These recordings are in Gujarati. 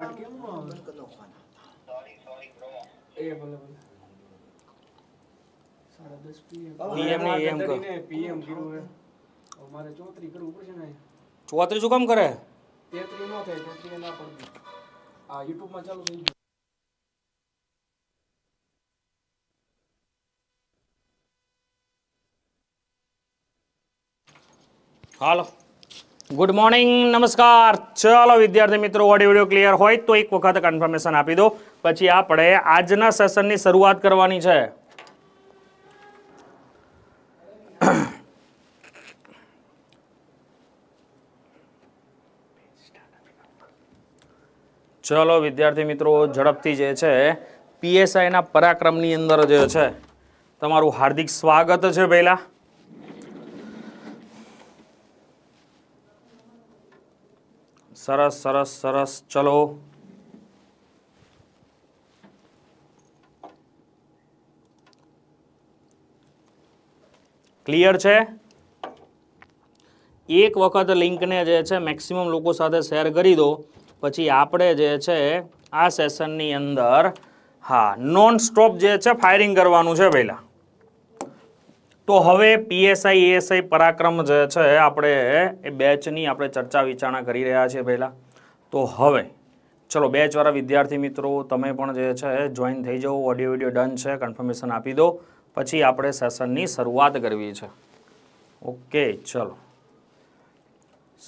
ચોત્રીસ શું કામ કરે તેત્રી નો થાય ના પડતી આ યુટ્યુબ માં ચાલુ થઈ હાલો ગુડ મોર્નિંગ નમસ્કાર ચલો વિદ્યાર્થી મિત્રો ઓડિયો વિડીયો ક્લિયર હોય તો એક વખત કન્ફર્મેશન આપી દો પછી આપણે આજના સેશનની શરૂઆત કરવાની છે ચલો વિદ્યાર્થી મિત્રો ઝડપથી જે છે પીએસઆઈના પરાક્રમની અંદર જે છે તમારું હાર્દિક સ્વાગત છે પહેલાં સરસ સરસ સરસ ચલો ક્લિયર છે એક વખત લિંકને જે છે મેક્સિમમ લોકો સાથે શેર કરી દો પછી આપણે જે છે આ સેશનની અંદર હા નોન સ્ટોપ જે છે ફાયરિંગ કરવાનું છે પહેલાં તો હવે પીએસઆઈ એએસઆઈ પરાક્રમ જે છે આપણે એ બેચની આપણે ચર્ચા વિચારણા કરી રહ્યા છીએ પહેલાં તો હવે ચલો બેચવાળા વિદ્યાર્થી મિત્રો તમે પણ જે છે જોઈન થઈ જાઓ ઓડિયો વિડિયો ડન છે કન્ફર્મેશન આપી દો પછી આપણે સેશનની શરૂઆત કરવી છે ઓકે ચલો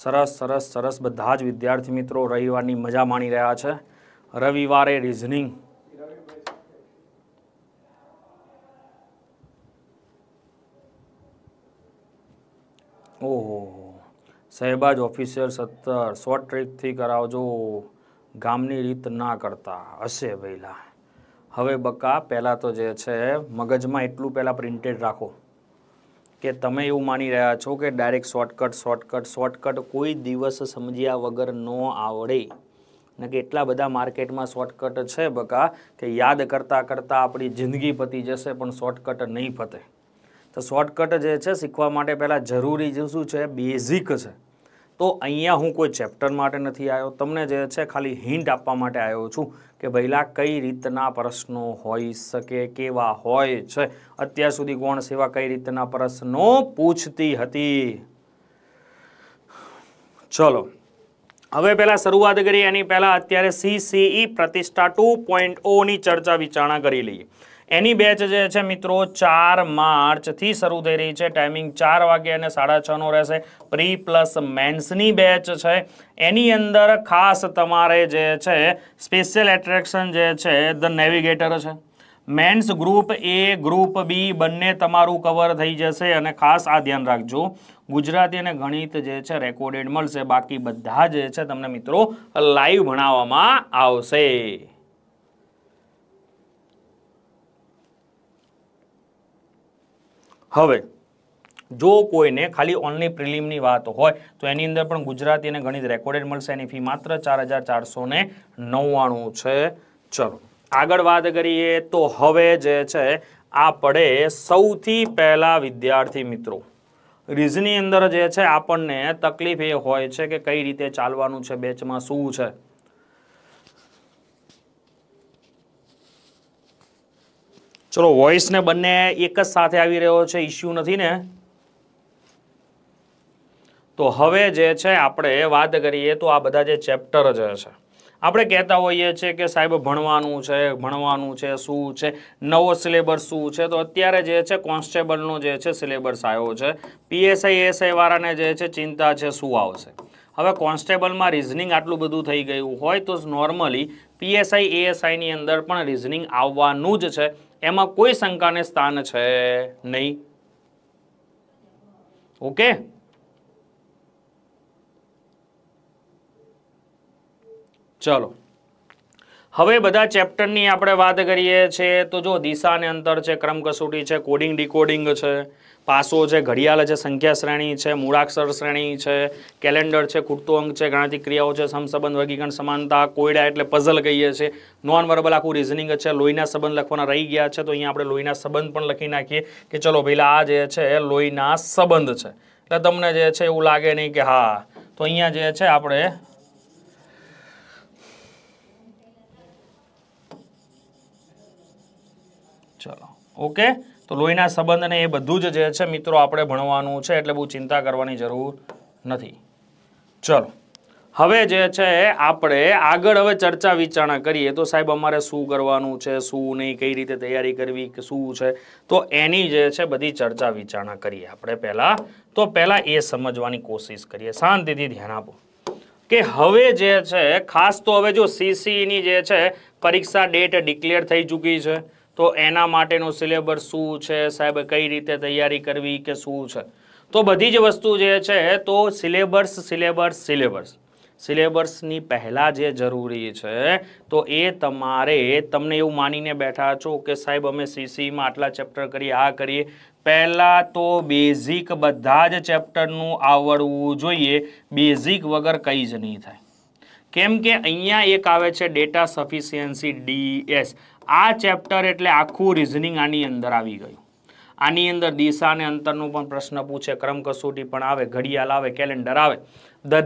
સરસ સરસ સરસ બધા જ વિદ્યાર્થી મિત્રો રવિવારની મજા માણી રહ્યા છે રવિવારે રિઝનિંગ સહેબાજ ઓફિસર સત્તર શોર્ટ ટ્રીપથી કરાવજો ગામની રીત ના કરતા હશે વહેલા હવે બકા પહેલાં તો જે છે મગજમાં એટલું પહેલાં પ્રિન્ટેડ રાખો કે તમે એવું માની રહ્યા છો કે ડાયરેક્ટ શોર્ટકટ શોર્ટકટ શોર્ટકટ કોઈ દિવસ સમજ્યા વગર ન આવડે ને કે એટલા બધા માર્કેટમાં શોર્ટકટ છે બકા કે યાદ કરતાં કરતાં આપણી જિંદગી પતી જશે પણ શોર્ટકટ નહીં પતે તો શોર્ટકટ જે છે શીખવા માટે પહેલાં જરૂરી જે શું છે બેઝિક છે તો અહીંયા હું કોઈ ચેપ્ટર માટે નથી આવ્યો તમને જે છે ખાલી હિન્ટ આપવા માટે આવ્યો છું કે ભઈલા કઈ રીતના પ્રશ્નો હોઈ શકે કેવા હોય છે અત્યાર સુધી કોણ સેવા કઈ રીતના પ્રશ્નો પૂછતી હતી ચલો હવે પહેલાં શરૂઆત કરીએ એની પહેલાં અત્યારે CCE e Pratishtha two point ઓની ચર્ચા વિચારણા કરી લઈએ એની બેચ જે છે મિત્રો ચાર માર્ચથી શરૂ થઈ રહી છે ટાઈમિંગ ચાર વાગે અને સાડા છનો રહેશે પ્રી પ્લસ મેન્સની બેચ છે એની અંદર ખાસ તમારે જે છે સ્પેશિયલ એટ્રેક્શન જે છે ધ નેવિગેટર છે mains group A group B બંને તમારું કવર થઈ જશે અને ખાસ આ ધ્યાન રાખજો ગુજરાતી અને ગણિત જે છે રેકોર્ડેડ મળશે બાકી બધા જે છે તમને મિત્રો લાઈવ ભણાવવામાં આવશે હવે જો કોઈને ખાલી ઓનલી પ્રિલિમની વાત હોય તો એની અંદર પણ ગુજરાતી અને ગણિત રેકોર્ડેડ મળશે એની ફી માત્ર ચાર નવ્વાણું છે ચલો આગળ વાત કરીએ તો હવે જે છે આપણે સૌથી પહેલાં વિદ્યાર્થી મિત્રો રીઝની અંદર જે છે આપણને તકલીફ એ હોય છે કે કઈ રીતે ચાલવાનું છે બેચમાં શું છે ચલો વોઇસને બંને એક જ સાથે આવી રહ્યો છે ઇસ્યુ નથી ને તો હવે જે છે આપણે વાત કરીએ તો આ બધા જે ચેપ્ટર જે છે આપણે કહેતા હોઈએ છીએ કે સાહેબ ભણવાનું છે ભણવાનું છે શું છે નવો સિલેબસ શું છે તો અત્યારે જે છે કોન્સ્ટેબલનો જે છે સિલેબસ આવ્યો છે પીએસઆઈ વાળાને જે છે ચિંતા છે શું આવશે હવે કોન્સ્ટેબલમાં રિઝનિંગ આટલું બધું થઈ ગયું હોય તો નોર્મલી પીએસઆઈ એએસઆઈની અંદર પણ રિઝનિંગ આવવાનું જ છે એમાં કોઈ શંકાને સ્થાન છે નહીં ઓકે ચલો હવે બધા ચેપ્ટરની આપણે વાત કરીએ છીએ તો જો દિશા દિશાને અંતર છે ક્રમ કસોટી છે કોડિંગ ડીકોડિંગ છે પાસો છે ઘડિયાળ છે સંખ્યા શ્રેણી છે મૂળાક્ષર શ્રેણી છે કેલેન્ડર છે કૂટતો અંક છે ગાણિતિક ક્રિયાઓ છે સમસંબંધ વર્ગીકરણ સમાનતા કોયડા એટલે પઝલ કહીએ છીએ નોન વર્બલ આખું રિઝનિંગ છે લોહીના સંબંધ લખવાના રહી ગયા છે તો અહીંયા આપણે લોહીના સંબંધ પણ લખી નાખીએ કે ચલો પહેલાં આ જે છે એ લોહીના સંબંધ છે એટલે તમને જે છે એવું લાગે નહીં કે હા તો અહીંયા જે છે આપણે ચલો ઓકે તો લોહીના સંબંધ એ બધું જ જે છે મિત્રો આપણે ભણવાનું છે એટલે બહુ ચિંતા કરવાની જરૂર નથી ચલો હવે જે છે આપણે આગળ હવે ચર્ચા વિચારણા કરીએ તો સાહેબ અમારે શું કરવાનું છે શું નહીં કઈ રીતે તૈયારી કરવી કે શું છે તો એની જે છે બધી ચર્ચા વિચારણા કરીએ આપણે પહેલાં તો પહેલાં એ સમજવાની કોશિશ કરીએ શાંતિથી ધ્યાન આપો કે હવે જે છે ખાસ તો હવે જો સીસીની e જે છે પરીક્ષા ડેટ ડિક્લેર થઈ ચૂકી છે તો એના માટેનો સિલેબસ શું છે સાહેબ કઈ રીતે તૈયારી કરવી કે શું છે તો બધી જ વસ્તુ જે છે તો સિલેબસ સિલેબસ સિલેબસ સિલેબસની પહેલાં જે જરૂરી છે તો એ તમારે તમને એવું માનીને બેઠા છો કે સાહેબ અમે સીસીમાં આટલા ચેપ્ટર કરીએ આ કરીએ પહેલાં તો બેઝિક બધા જ ચેપ્ટરનું આવડવું જોઈએ બેઝિક વગર કંઈ જ નહીં થાય કેમ કે અહીંયા એક આવે છે ડેટા સફિશિયન્સી ડીએસ આ ચેપ્ટર એટલે આખું રિઝનિંગ આની અંદર આવી ગયું આની અંદર દિશા અને અંતરનો પણ પ્રશ્ન પૂછે ક્રમ કસોટી પણ આવે ઘડિયાળ આવે કેલેન્ડર આવે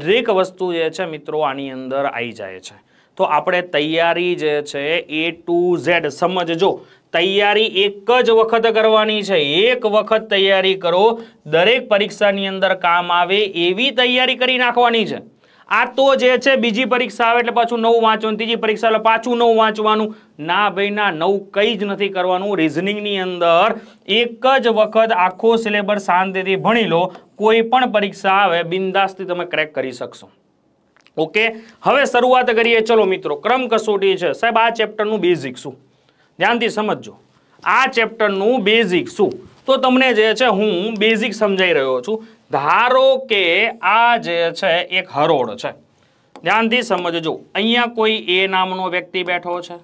દરેક વસ્તુ જે છે મિત્રો આની અંદર આવી જાય છે તો આપણે તૈયારી જે છે એ ટુ ઝેડ સમજજો તૈયારી એક જ વખત કરવાની છે એક વખત તૈયારી કરો દરેક પરીક્ષાની અંદર કામ આવે એવી તૈયારી કરી નાખવાની છે આ તો જે છે બીજી પરીક્ષા આવે એટલે પાછું નવું વાંચવાનું ત્રીજી પરીક્ષા એટલે પાછું નવું વાંચવાનું ના ભાઈ ના નવું કંઈ જ નથી કરવાનું રિઝનિંગની અંદર એક જ વખત આખો સિલેબસ શાંતિથી ભણી લો કોઈ પણ પરીક્ષા આવે બિંદાસથી તમે ક્રેક કરી શકશો ઓકે હવે શરૂઆત કરીએ ચલો મિત્રો ક્રમ કસોટી છે સાહેબ આ ચેપ્ટરનું બેઝિક શું ધ્યાનથી સમજજો આ ચેપ્ટરનું બેઝિક શું તો તમને જે છે હું બેઝિક સમજાઈ રહ્યો છું ધારો કે આ જે છે એક હરોળ છે ધ્યાનથી સમજજો અહીંયા કોઈ એ નામનો વ્યક્તિ બેઠો છે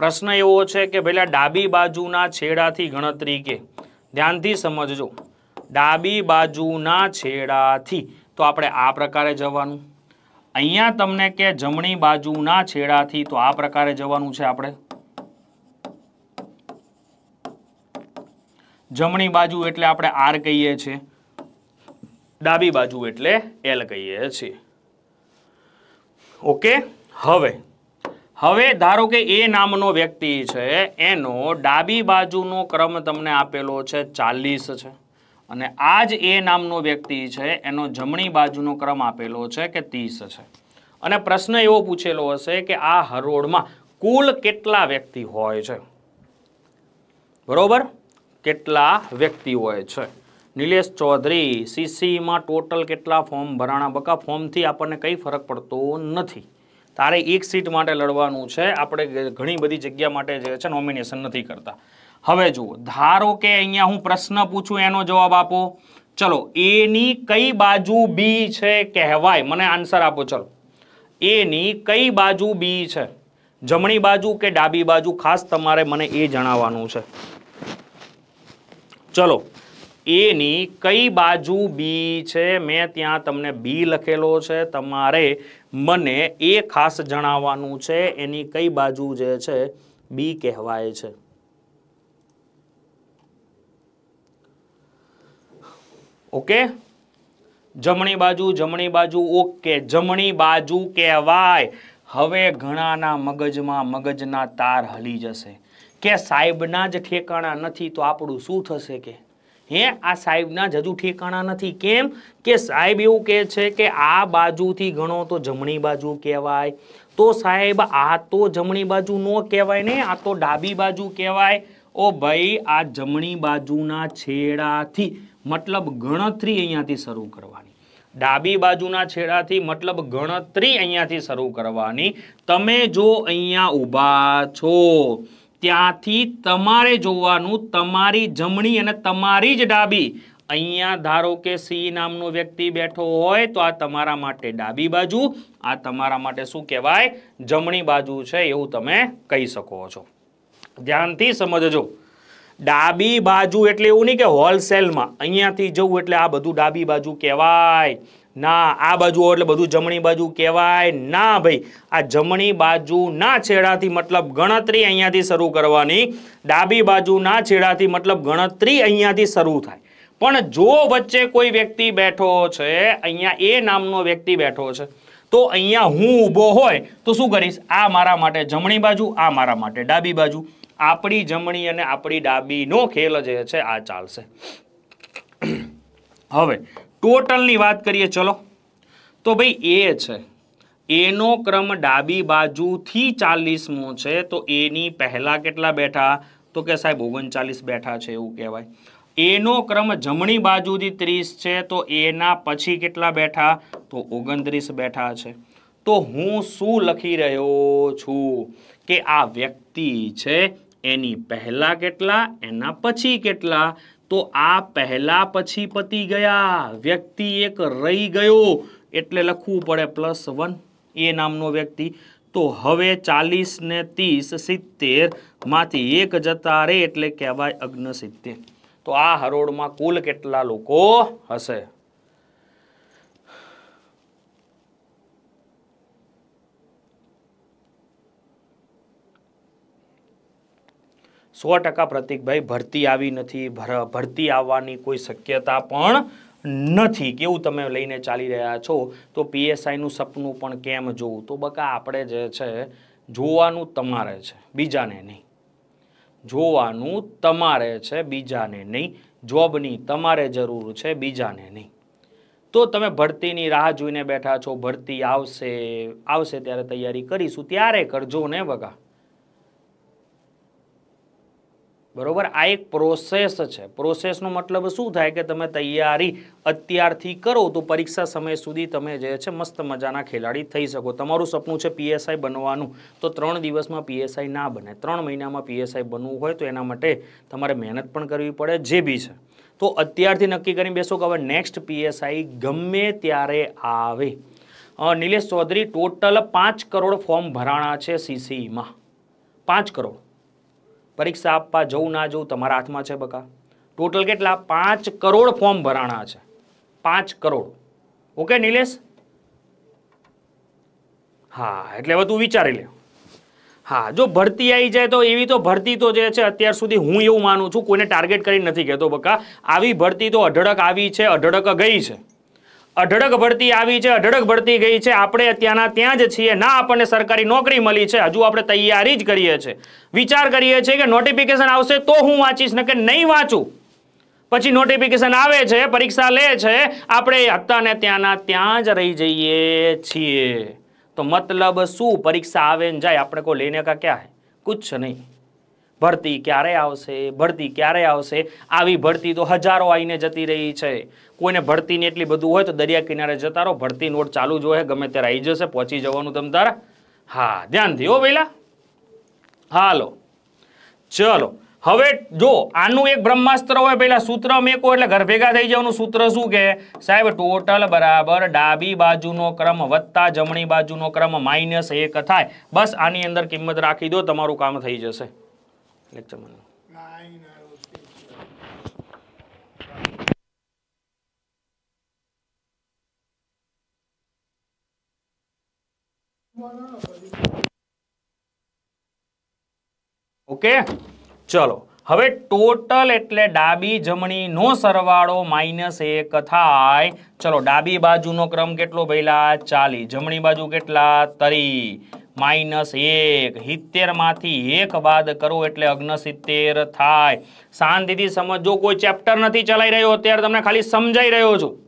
પ્રશ્ન એવો છે કે પેલા ડાબી બાજુના છેડાથી ગણતરી કે ધ્યાનથી સમજજો ડાબી બાજુના છેડાથી તો આપણે આ પ્રકારે જવાનું અહીંયા તમને કે જમણી બાજુના છેડાથી તો આ પ્રકારે જવાનું છે આપણે જમણી બાજુ એટલે આપણે આર કહીએ છીએ ડાબી બાજુ એટલે એલ કહીએ છીએ ઓકે હવે હવે ધારો કે એ નામનો વ્યક્તિ છે એનો ડાબી બાજુનો ક્રમ તમને આપેલો છે ચાલીસ છે અને આ જ એ નામનો વ્યક્તિ છે એનો જમણી બાજુનો ક્રમ આપેલો છે કે ત્રીસ છે અને પ્રશ્ન એવો પૂછેલો હશે કે આ હરોળમાં કુલ કેટલા વ્યક્તિ હોય છે બરોબર કેટલા વ્યક્તિ હોય છે નિલેશ ચૌધરી સીસીમાં ટોટલ કેટલા ફોર્મ ભરાણા બકા ફોર્મથી આપણને કંઈ ફરક પડતો નથી તારે એક સીટ માટે લડવાનું છે આપણે ઘણી બધી જગ્યા માટે જે છે નોમિનેશન નથી કરતા હવે જુઓ ધારો કે અહીંયા હું પ્રશ્ન પૂછું એનો જવાબ આપો ચલો એની કઈ બાજુ બી છે કહેવાય મને આન્સર આપો ચલો એની કઈ બાજુ બી છે જમણી બાજુ કે ડાબી બાજુ ખાસ તમારે મને એ જણાવવાનું છે ચલો એની કઈ બાજુ બી છે મેં ત્યાં તમને બી લખેલો છે તમારે મને એ ખાસ જણાવવાનું છે એની કઈ બાજુ જે છે બી કહેવાય છે ઓકે જમણી બાજુ જમણી બાજુ ઓકે જમણી બાજુ કહેવાય હવે ઘણાના મગજમાં મગજના તાર હલી જશે કે સાહેબના જ ઠેકાણા નથી તો આપણું શું થશે કે હે આ સાહેબના હજુ ઠેકાણા નથી કેમ કે સાહેબ એવું કહે છે કે આ બાજુથી ગણો તો જમણી બાજુ કહેવાય તો સાહેબ આ તો જમણી બાજુ ન કહેવાય ને આ તો ડાબી બાજુ કહેવાય ઓ ભાઈ આ જમણી બાજુના છેડાથી મતલબ ગણતરી અહીંયાથી શરૂ કરવાની ડાબી બાજુના છેડાથી મતલબ ગણતરી અહીંયાથી શરૂ કરવાની તમે જો અહીંયા ઊભા છો ત્યાંથી તમારે જોવાનું તમારી જમણી અને તમારી જ ડાબી અહીંયા ધારો કે સી નામનો વ્યક્તિ બેઠો હોય તો આ તમારા માટે ડાબી બાજુ આ તમારા માટે શું કહેવાય જમણી બાજુ છે એવું તમે કહી શકો છો ધ્યાનથી સમજજો ડાબી બાજુ એટલે એવું નહીં કે હોલસેલમાં અહીંયાથી જવું એટલે આ બધું ડાબી બાજુ કહેવાય ના આ બાજુ એટલે બધું જમણી બાજુ કહેવાય ના ભાઈ આ જમણી બાજુ ના છેડાથી મતલબ ગણતરી અહીંયાથી શરૂ કરવાની ડાબી બાજુ ના છેડાથી મતલબ ગણતરી અહીંયાથી શરૂ થાય પણ જો વચ્ચે કોઈ વ્યક્તિ બેઠો છે અહીંયા એ નામનો વ્યક્તિ બેઠો છે તો અહીંયા હું ઊભો હોય તો શું કરીશ આ મારા માટે જમણી બાજુ આ મારા માટે ડાબી બાજુ આપણી જમણી અને આપણી ડાબીનો ખેલ જે છે આ ચાલશે હવે ટોટલની વાત કરીએ ચલો તો ભાઈ એ છે એનો ક્રમ ડાબી બાજુથી ચાલીસમો છે તો એની પહેલાં કેટલા બેઠા તો કે સાહેબ ઓગણચાલીસ બેઠા છે એવું કહેવાય એનો ક્રમ જમણી બાજુથી ત્રીસ છે તો એના પછી કેટલા બેઠા તો ઓગણત્રીસ બેઠા છે તો હું શું લખી રહ્યો છું કે આ વ્યક્તિ છે એની પહેલાં કેટલા એના પછી કેટલા તો આ પહેલા પછી પતી ગયા વ્યક્તિ એક રહી ગયો એટલે લખવું પડે પ્લસ વન એ નામનો વ્યક્તિ તો હવે ચાલીસ ને ત્રીસ સિત્તેર માંથી એક જતા રે એટલે કહેવાય અગ્ન સિત્તેર તો આ હરોળમાં કુલ કેટલા લોકો હશે સો ટકા પ્રતિકભાઈ ભરતી આવી નથી ભરતી આવવાની કોઈ શક્યતા પણ નથી કેવું તમે લઈને ચાલી રહ્યા છો તો પીએસઆઈનું સપનું પણ કેમ જોવું તો બકા આપણે જે છે જોવાનું તમારે છે બીજાને નહીં જોવાનું તમારે છે બીજાને નહીં જોબની તમારે જરૂર છે બીજાને નહીં તો તમે ભરતીની રાહ જોઈને બેઠા છો ભરતી આવશે આવશે ત્યારે તૈયારી કરીશું ત્યારે કરજો ને બકા બરોબર આ એક પ્રોસેસ છે પ્રોસેસનો મતલબ શું થાય કે તમે તૈયારી અત્યારથી કરો તો પરીક્ષા સમય સુધી તમે જે છે મસ્ત મજાના ખેલાડી થઈ શકો તમારું સપનું છે પીએસઆઈ બનવાનું તો ત્રણ દિવસમાં પીએસઆઈ ના બને ત્રણ મહિનામાં પીએસઆઈ બનવું હોય તો એના માટે તમારે મહેનત પણ કરવી પડે જે બી છે તો અત્યારથી નક્કી કરીને બેસો કે હવે નેક્સ્ટ પીએસઆઈ ગમે ત્યારે આવે નિલેશ ચૌધરી ટોટલ પાંચ કરોડ ફોર્મ ભરાણા છે સીસીઈમાં e પાંચ કરોડ પરીક્ષા આપવા જવું ના જવું તમારા હાથમાં છે બકા ટોટલ કેટલા પાંચ કરોડ ફોર્મ ભરાણા છે પાંચ કરોડ ઓકે નિલેશ હા એટલે હવે તું વિચારી લે હા જો ભરતી આવી જાય તો એવી તો ભરતી તો જે છે અત્યાર સુધી હું એવું માનું છું કોઈને ટાર્ગેટ કરી નથી કહેતો બકા આવી ભરતી તો અઢળક આવી છે અઢળક ગઈ છે અઢળક ભરતી આવી છે અઢળક ભરતી ગઈ છે આપણે ત્યાંના ત્યાં જ છીએ ના આપણને સરકારી નોકરી મળી છે હજુ આપણે તૈયારી જ કરીએ છીએ વિચાર કરીએ છીએ કે નોટિફિકેશન આવશે તો હું વાંચીશ ને કે નહીં વાંચું પછી નોટિફિકેશન આવે છે પરીક્ષા લે છે આપણે અત્યારને ત્યાંના ત્યાં જ રહી જઈએ છીએ તો મતલબ શું પરીક્ષા આવે ને જાય આપણે કોઈ લઈને કા ક્યાં હે કુછ નહીં ભરતી ક્યારે આવશે ભરતી ક્યારે આવશે આવી ભરતી તો હજારો આવીને જતી રહી છે કોઈને ભરતીને એટલી બધું હોય તો દરિયા કિનારે જતા રહો ભરતી નોટ ચાલુ જ હોય ગમે ત્યારે આવી જશે પહોંચી જવાનું તમ તારા હા ધ્યાનથી હો પહેલાં હાલો ચલો હવે જો આનું એક બ્રહ્માસ્ત્ર હોય પેલા સૂત્ર મેકો એટલે ઘર ભેગા થઈ જવાનું સૂત્ર શું કે સાહેબ ટોટલ બરાબર ડાબી બાજુનો ક્રમ વત્તા જમણી બાજુનો ક્રમ માઇનસ એક થાય બસ આની અંદર કિંમત રાખી દો તમારું કામ થઈ જશે લેક્ચરમાં ઓકે ચલો હવે ટોટલ એટલે ડાબી જમણી નો સરવાળો માઇનસ એક થાય ચલો ડાબી બાજુ નો ક્રમ કેટલો ભઈલા ચાલી જમણી બાજુ કેટલા તરી માઇનસ એક સિત્તેરમાંથી એક બાદ કરો એટલે અગ્નસિત્તેર થાય શાંતિથી સમજો કોઈ ચેપ્ટર નથી ચલાઈ રહ્યો અત્યારે તમને ખાલી સમજાઈ રહ્યો છું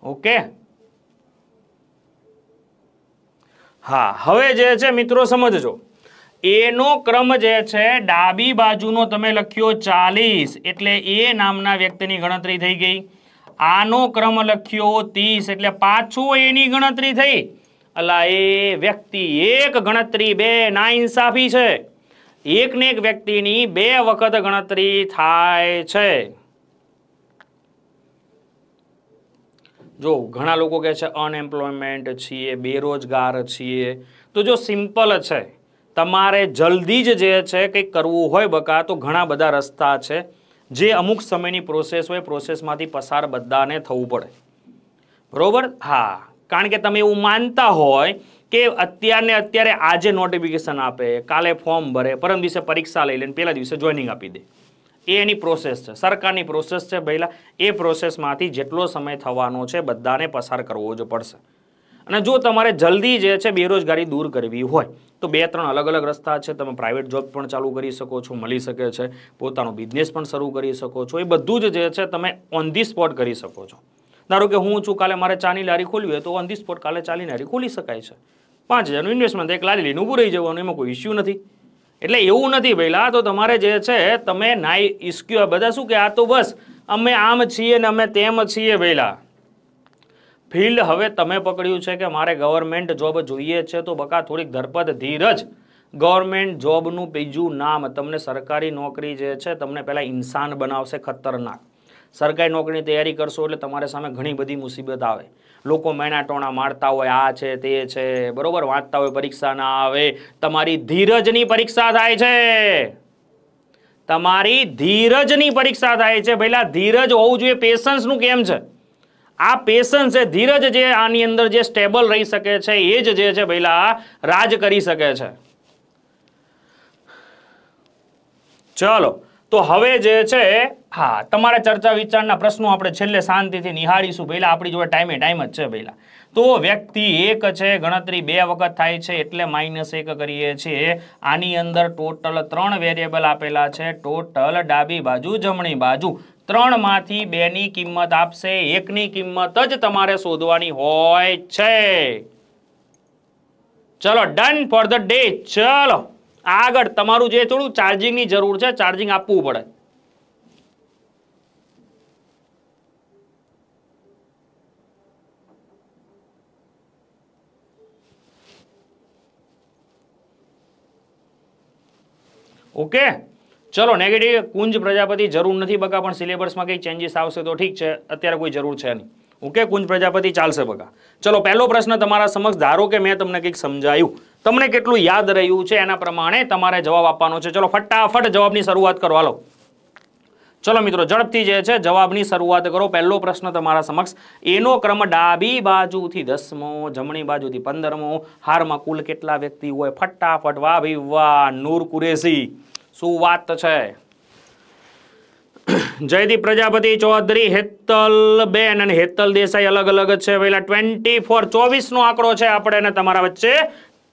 ઓકે હા હવે જે છે મિત્રો સમજજો એનો ક્રમ જે છે ડાબી બાજુનો તમે લખ્યો ચાલીસ એટલે એ નામના વ્યક્તિની ગણતરી થઈ ગઈ આનો ક્રમ લખ્યો ત્રીસ એટલે પાછું એની ગણતરી થઈ અલા એ વ્યક્તિ એક ગણતરી બે ના ઇન્સાફી છે એકને એક વ્યક્તિની બે વખત ગણતરી થાય છે જો ઘણા લોકો કહે છે અનએમ્પ્લોયમેન્ટ છીએ બેરોજગાર છીએ તો જો સિમ્પલ છે તમારે જલ્દી જ જે છે કંઈક કરવું હોય બકા તો ઘણા બધા રસ્તા છે જે અમુક સમયની પ્રોસેસ હોય પ્રોસેસમાંથી પસાર બધાને થવું પડે બરોબર હા કારણ કે તમે એવું માનતા હોય કે અત્યારને અત્યારે આજે નોટિફિકેશન આપે કાલે ફોર્મ ભરે પરમ દિવસે પરીક્ષા લઈ લે પહેલા દિવસે જોઈનિંગ આપી દે એ એની પ્રોસેસ છે સરકારની પ્રોસેસ છે પહેલાં એ પ્રોસેસમાંથી જેટલો સમય થવાનો છે બધાને પસાર કરવો જ પડશે અને જો તમારે જલ્દી જે છે બેરોજગારી દૂર કરવી હોય તો બે ત્રણ અલગ અલગ રસ્તા છે તમે પ્રાઇવેટ જોબ પણ ચાલુ કરી શકો છો મળી શકે છે પોતાનો બિઝનેસ પણ શરૂ કરી શકો છો એ બધું જ જે છે તમે ઓન ધી સ્પોટ કરી શકો છો ધારો કે હું છું કાલે મારે ચાની લારી ખોલવી હોય તો ઓન ધી સ્પોટ કાલે ચાની લારી ખોલી શકાય છે પાંચ હજારનું ઇન્વેસ્ટમેન્ટ એક લારી લઈને ઊભું રહી જવાનું એમાં કોઈ ઇશ્યુ નથી એટલે એવું નથી પહેલા તો તમારે જે છે તમે નાઈ ઇસ્ક્યુ બધા શું કે આ તો બસ અમે આમ છીએ ને અમે તેમ છીએ પહેલા ફિલ્ડ હવે તમે પકડ્યું છે કે મારે ગવર્મેન્ટ જોબ જોઈએ છે તો બકા થોડીક ધરપત ધીરજ ગવર્મેન્ટ જોબનું બીજું નામ તમને સરકારી નોકરી જે છે તમને પહેલાં ઇન્સાન બનાવશે ખતરનાક સરકારી નોકરીની તૈયારી કરશો એટલે તમારે સામે ઘણી બધી મુસીબત આવે લોકો મેણાટોણા મારતા હોય આ છે તે છે બરોબર વાંચતા હોય પરીક્ષા ના આવે તમારી ધીરજની પરીક્ષા થાય છે તમારી ધીરજની પરીક્ષા થાય છે પહેલા ધીરજ હોવું જોઈએ પેશન્સનું કેમ છે આ પેશન્સ છે ધીરજ જે આની અંદર જે સ્ટેબલ રહી શકે છે એ જ જે છે પહેલા રાજ કરી શકે છે ચલો તો હવે જે છે હા તમારા ચર્ચા વિચારના પ્રશ્નો આપણે છેલ્લે શાંતિથી નિહાળીશું પહેલાં આપણી જોડે ટાઈમે ટાઈમ જ છે પહેલાં તો વ્યક્તિ એક છે ગણતરી બે વખત થાય છે એટલે માઇનસ એક કરીએ છીએ આની અંદર ટોટલ ત્રણ વેરિયેબલ આપેલા છે ટોટલ ડાબી બાજુ જમણી બાજુ ત્રણમાંથી બેની કિંમત આપશે એકની કિંમત જ તમારે શોધવાની હોય છે ચલો ડન ફોર ધ ડે ચલો આગળ તમારું જે થોડું ચાર્જિંગની જરૂર છે ચાર્જિંગ આપવું પડે ઓકે ચલો નેગેટિવ કુંજ પ્રજાપતિ જરૂર નથી બગા પણ સિલેબસમાં કંઈ ચેન્જીસ આવશે તો ઠીક છે અત્યારે કોઈ જરૂર છે નહીં ઓકે કુંજ પ્રજાપતિ ચાલશે બકા ચલો પહેલો પ્રશ્ન તમારા સમક્ષ ધારો કે મેં તમને કંઈક સમજાયું તમને કેટલું યાદ રહ્યું છે એના પ્રમાણે તમારે જવાબ આપવાનો છે ચલો ફટાફટ જવાબની શરૂઆત કરો હાલો ચલો મિત્રો ઝડપથી જે છે જવાબની શરૂઆત કરો પહેલો પ્રશ્ન તમારા સમક્ષ એનો ક્રમ ડાબી બાજુથી દસમો જમણી બાજુથી પંદરમો હારમાં કુલ કેટલા વ્યક્તિ હોય ફટાફટ વાહ ભાઈ વાહ નૂર કુરેશી શું વાત છે જયદીપ પ્રજાપતિ ચૌધરી હેતલ બેન અને હેતલ દેસાઈ અલગ અલગ છે પેલા ટ્વેન્ટી ફોર ચોવીસનો આંકડો છે આપણે અને તમારા વચ્ચે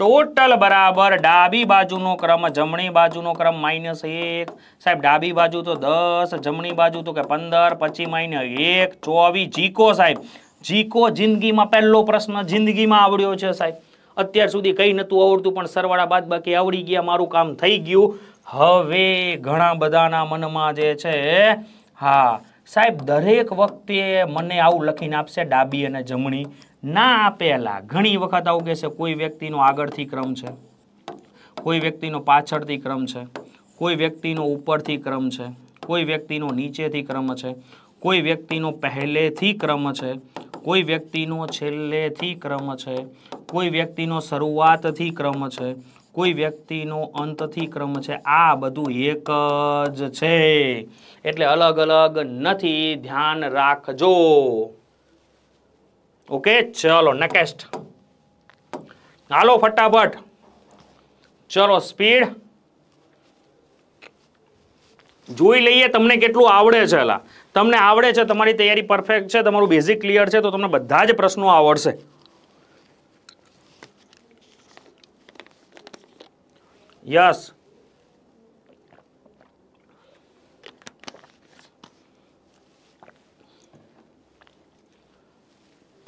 ટોટલ બરાબર ડાબી બાજુનો ક્રમ જમણી બાજુનો ક્રમ માઇનસ એક સાહેબ ડાબી બાજુ તો દસ જમણી બાજુ તો કે પંદર પછી માઇનસ એક ચોવીસ જીકો સાહેબ જીકો જિંદગીમાં પહેલો પ્રશ્ન જિંદગીમાં આવડ્યો છે સાહેબ અત્યાર સુધી કંઈ નહોતું આવડતું પણ સરવાળા બાદ બાકી આવડી ગયા મારું કામ થઈ ગયું હવે ઘણા બધાના મનમાં જે છે હા સાહેબ દરેક વખતે મને આવું લખીને આપશે ડાબી અને જમણી ના આપેલા ઘણી વખત આવું કહેશે કોઈ વ્યક્તિનો આગળથી ક્રમ છે કોઈ વ્યક્તિનો પાછળથી ક્રમ છે કોઈ વ્યક્તિનો ઉપરથી ક્રમ છે કોઈ વ્યક્તિનો નીચેથી ક્રમ છે કોઈ વ્યક્તિનો પહેલેથી ક્રમ છે કોઈ વ્યક્તિનો છેલ્લેથી ક્રમ છે કોઈ વ્યક્તિનો શરૂઆતથી ક્રમ છે કોઈ વ્યક્તિનો અંતથી ક્રમ છે આ બધું એક જ છે એટલે અલગ અલગ નથી ધ્યાન રાખજો ઓકે ચલો નેક્સ્ટ હાલો ફટાફટ ચલો સ્પીડ જોઈ લઈએ તમને કેટલું આવડે છે અલા તમને આવડે છે તમારી તૈયારી પરફેક્ટ છે તમારું બેઝિક ક્લિયર છે તો તમને બધા જ પ્રશ્નો આવડશે યસ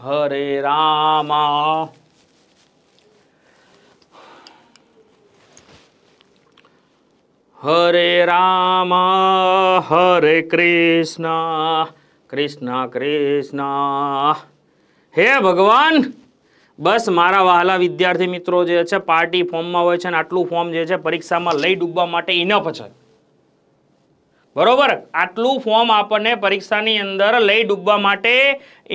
હરે રામા હરે રામા હરે કૃષ્ણ કૃષ્ણ કૃષ્ણ હે ભગવાન બસ મારા વહાલા વિદ્યાર્થી મિત્રો જે છે પાર્ટી ફોર્મમાં હોય છે ને આટલું ફોર્મ જે છે પરીક્ષામાં લઈ ડૂબવા માટે ઇનફ છે બરોબર આટલું ફોર્મ આપણને પરીક્ષાની અંદર લઈ ડૂબવા માટે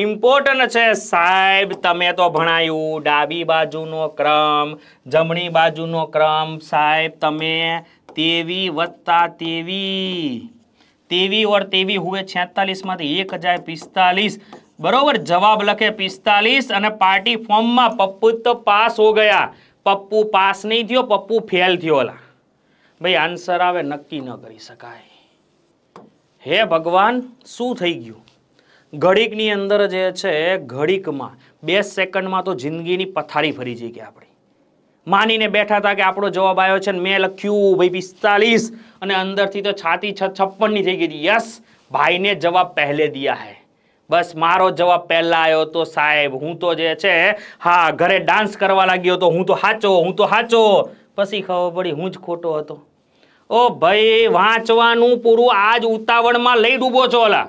ઇમ્પોર્ટન્ટ છે સાહેબ તમે તો ભણાયું ડાબી બાજુનો ક્રમ જમણી બાજુનો ક્રમ સાહેબ તમે તેવી વત્તા તેવી તેવી ઓર તેવી હુએ છેતાલીસમાંથી એક હજાર પિસ્તાલીસ બરોબર જવાબ લખે પિસ્તાલીસ અને પાર્ટી ફોર્મમાં પપ્પુ તો પાસ હો ગયા પપ્પુ પાસ નહીં થયો પપ્પુ ફેલ થયો ઓલા ભાઈ આન્સર આવે નક્કી ન કરી શકાય હે ભગવાન શું થઈ ગયું ઘડીકની અંદર જે છે ઘડીકમાં બે સેકન્ડમાં તો જિંદગીની પથારી ફરી જઈ કે આપણી માનીને બેઠા હતા કે આપણો જવાબ આવ્યો છે મેં લખ્યું ભાઈ પિસ્તાલીસ અને અંદરથી તો છાતી છ છપ્પનની થઈ ગઈ હતી યસ ભાઈને જવાબ પહેલે દિયા હે બસ મારો જવાબ પહેલાં આવ્યો તો સાહેબ હું તો જે છે હા ઘરે ડાન્સ કરવા લાગ્યો હતો હું તો સાચો હું તો સાચો પછી ખબર પડી હું જ ખોટો હતો ઓ ભાઈ વાંચવાનું પૂરું આજ ઉતાવળમાં લઈ ડૂબો છો ઓલા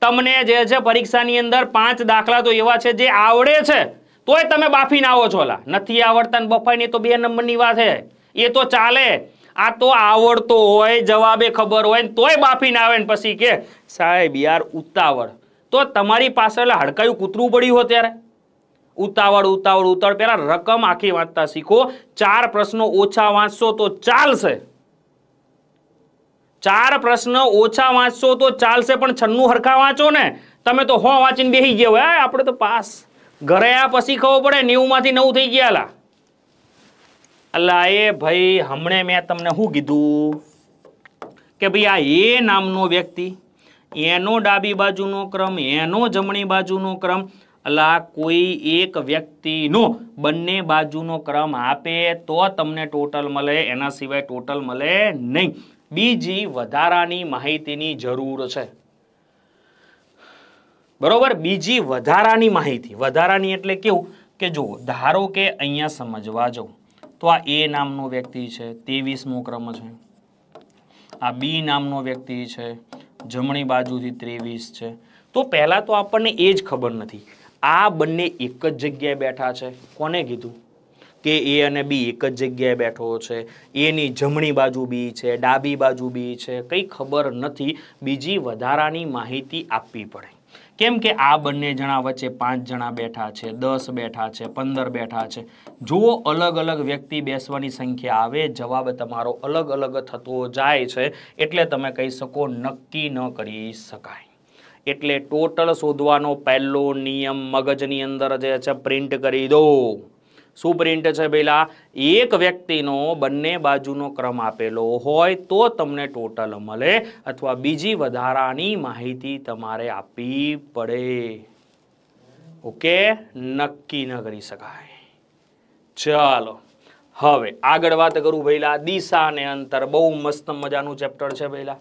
તમને જે છે પરીક્ષાની અંદર પાંચ દાખલા તો એવા છે જે આવડે છે તોય તમે બાફીને આવો છો ઓલા નથી આવડતા ને બફાઈને તો બે નંબરની વાત છે એ તો ચાલે આ તો આવડતો હોય જવાબે ખબર હોય ને તોય બાફીને આવે ને પછી કે સાહેબ યાર ઉતાવળ તો તમારી પાસે હડકાયું કૂતરું પડ્યું હોય ત્યારે ઉતાવળ ઉતાવળ ઉતાવળ પહેલાં રકમ આખી વાંચતા શીખો ચાર પ્રશ્નો ઓછા વાંચશો તો ચાલશે ચાર પ્રશ્ન ઓછા વાંચશો તો ચાલશે પણ છન્નું હરખા વાંચો ને તમે તો હો વાંચીને બેસી ગયો હોય આપણે તો પાસ ઘરે આ પછી ખબર પડે નેવુંમાંથી નવું થઈ ગયા લા અલા એ ભાઈ હમણે મેં તમને શું કીધું કે ભાઈ આ એ નામનો વ્યક્તિ એનો ડાબી બાજુનો ક્રમ એનો જમણી બાજુનો ક્રમ અલા કોઈ એક વ્યક્તિનો બંને બાજુનો ક્રમ આપે તો તમને ટોટલ મળે એના સિવાય ટોટલ મળે નહીં બીજી વધારાની માહિતીની જરૂર છે બરોબર બીજી વધારાની માહિતી વધારાની એટલે કેવું કે જુઓ ધારો કે અહીંયા સમજવા જવું તો આ એ નામનો વ્યક્તિ છે ત્રેવીસમો ક્રમ છે આ બી નામનો વ્યક્તિ છે જમણી બાજુથી ત્રેવીસ છે તો પહેલાં તો આપણને એ જ ખબર નથી આ બંને એક જ જગ્યાએ બેઠા છે કોને કીધું કે એ અને બી એક જ જગ્યાએ બેઠો છે એની જમણી બાજુ બી છે ડાબી બાજુ બી છે કંઈ ખબર નથી બીજી વધારાની માહિતી આપવી પડે કેમ કે આ બંને જણા વચ્ચે પાંચ જણા બેઠા છે દસ બેઠા છે પંદર બેઠા છે જુઓ અલગ અલગ વ્યક્તિ બેસવાની સંખ્યા આવે જવાબ તમારો અલગ અલગ થતો જાય છે એટલે તમે કહી શકો નક્કી ન કરી શકાય એટલે ટોટલ શોધવાનો પહેલો નિયમ મગજની અંદર જે છે પ્રિન્ટ કરી દો સુપ્રિન્ટ છે પેલા એક વ્યક્તિનો બંને બાજુનો ક્રમ આપેલો હોય તો તમને ટોટલ મળે અથવા બીજી વધારાની માહિતી તમારે આપવી પડે ઓકે નક્કી ન કરી શકાય ચાલો હવે આગળ વાત કરું પહેલા દિશાને અંતર બહુ મસ્ત મજાનું ચેપ્ટર છે પહેલા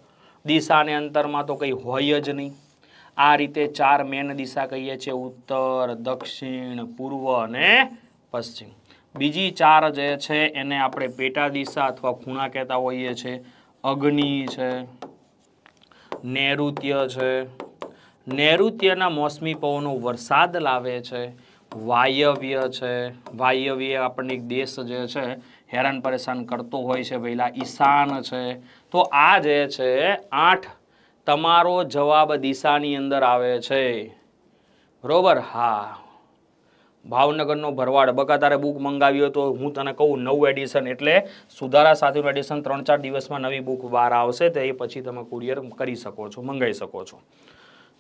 દિશાને અંતરમાં તો કંઈ હોય જ નહીં આ રીતે ચાર મેન દિશા કહીએ છીએ ઉત્તર દક્ષિણ પૂર્વ અને પશ્ચિમ બીજી ચાર જે છે એને આપણે પેટા દિશા અથવા ખૂણા કહેતા હોઈએ છીએ અગ્નિ છે નૈઋત્ય છે નૈઋત્યના મોસમી પવનો વરસાદ લાવે છે વાયવ્ય છે વાયવ્ય આપણને એક દેશ જે છે હેરાન પરેશાન કરતો હોય છે વહેલા ઈશાન છે તો આ જે છે આઠ તમારો જવાબ દિશાની અંદર આવે છે બરોબર હા ભાવનગરનો ભરવાડ બકા તારે બુક મંગાવ્યો તો હું તને કહું નવું એડિશન એટલે સુધારા સાથેનું એડિશન ત્રણ ચાર દિવસમાં નવી બુક બહાર આવશે તો એ પછી તમે કુરિયર કરી શકો છો મંગાવી શકો છો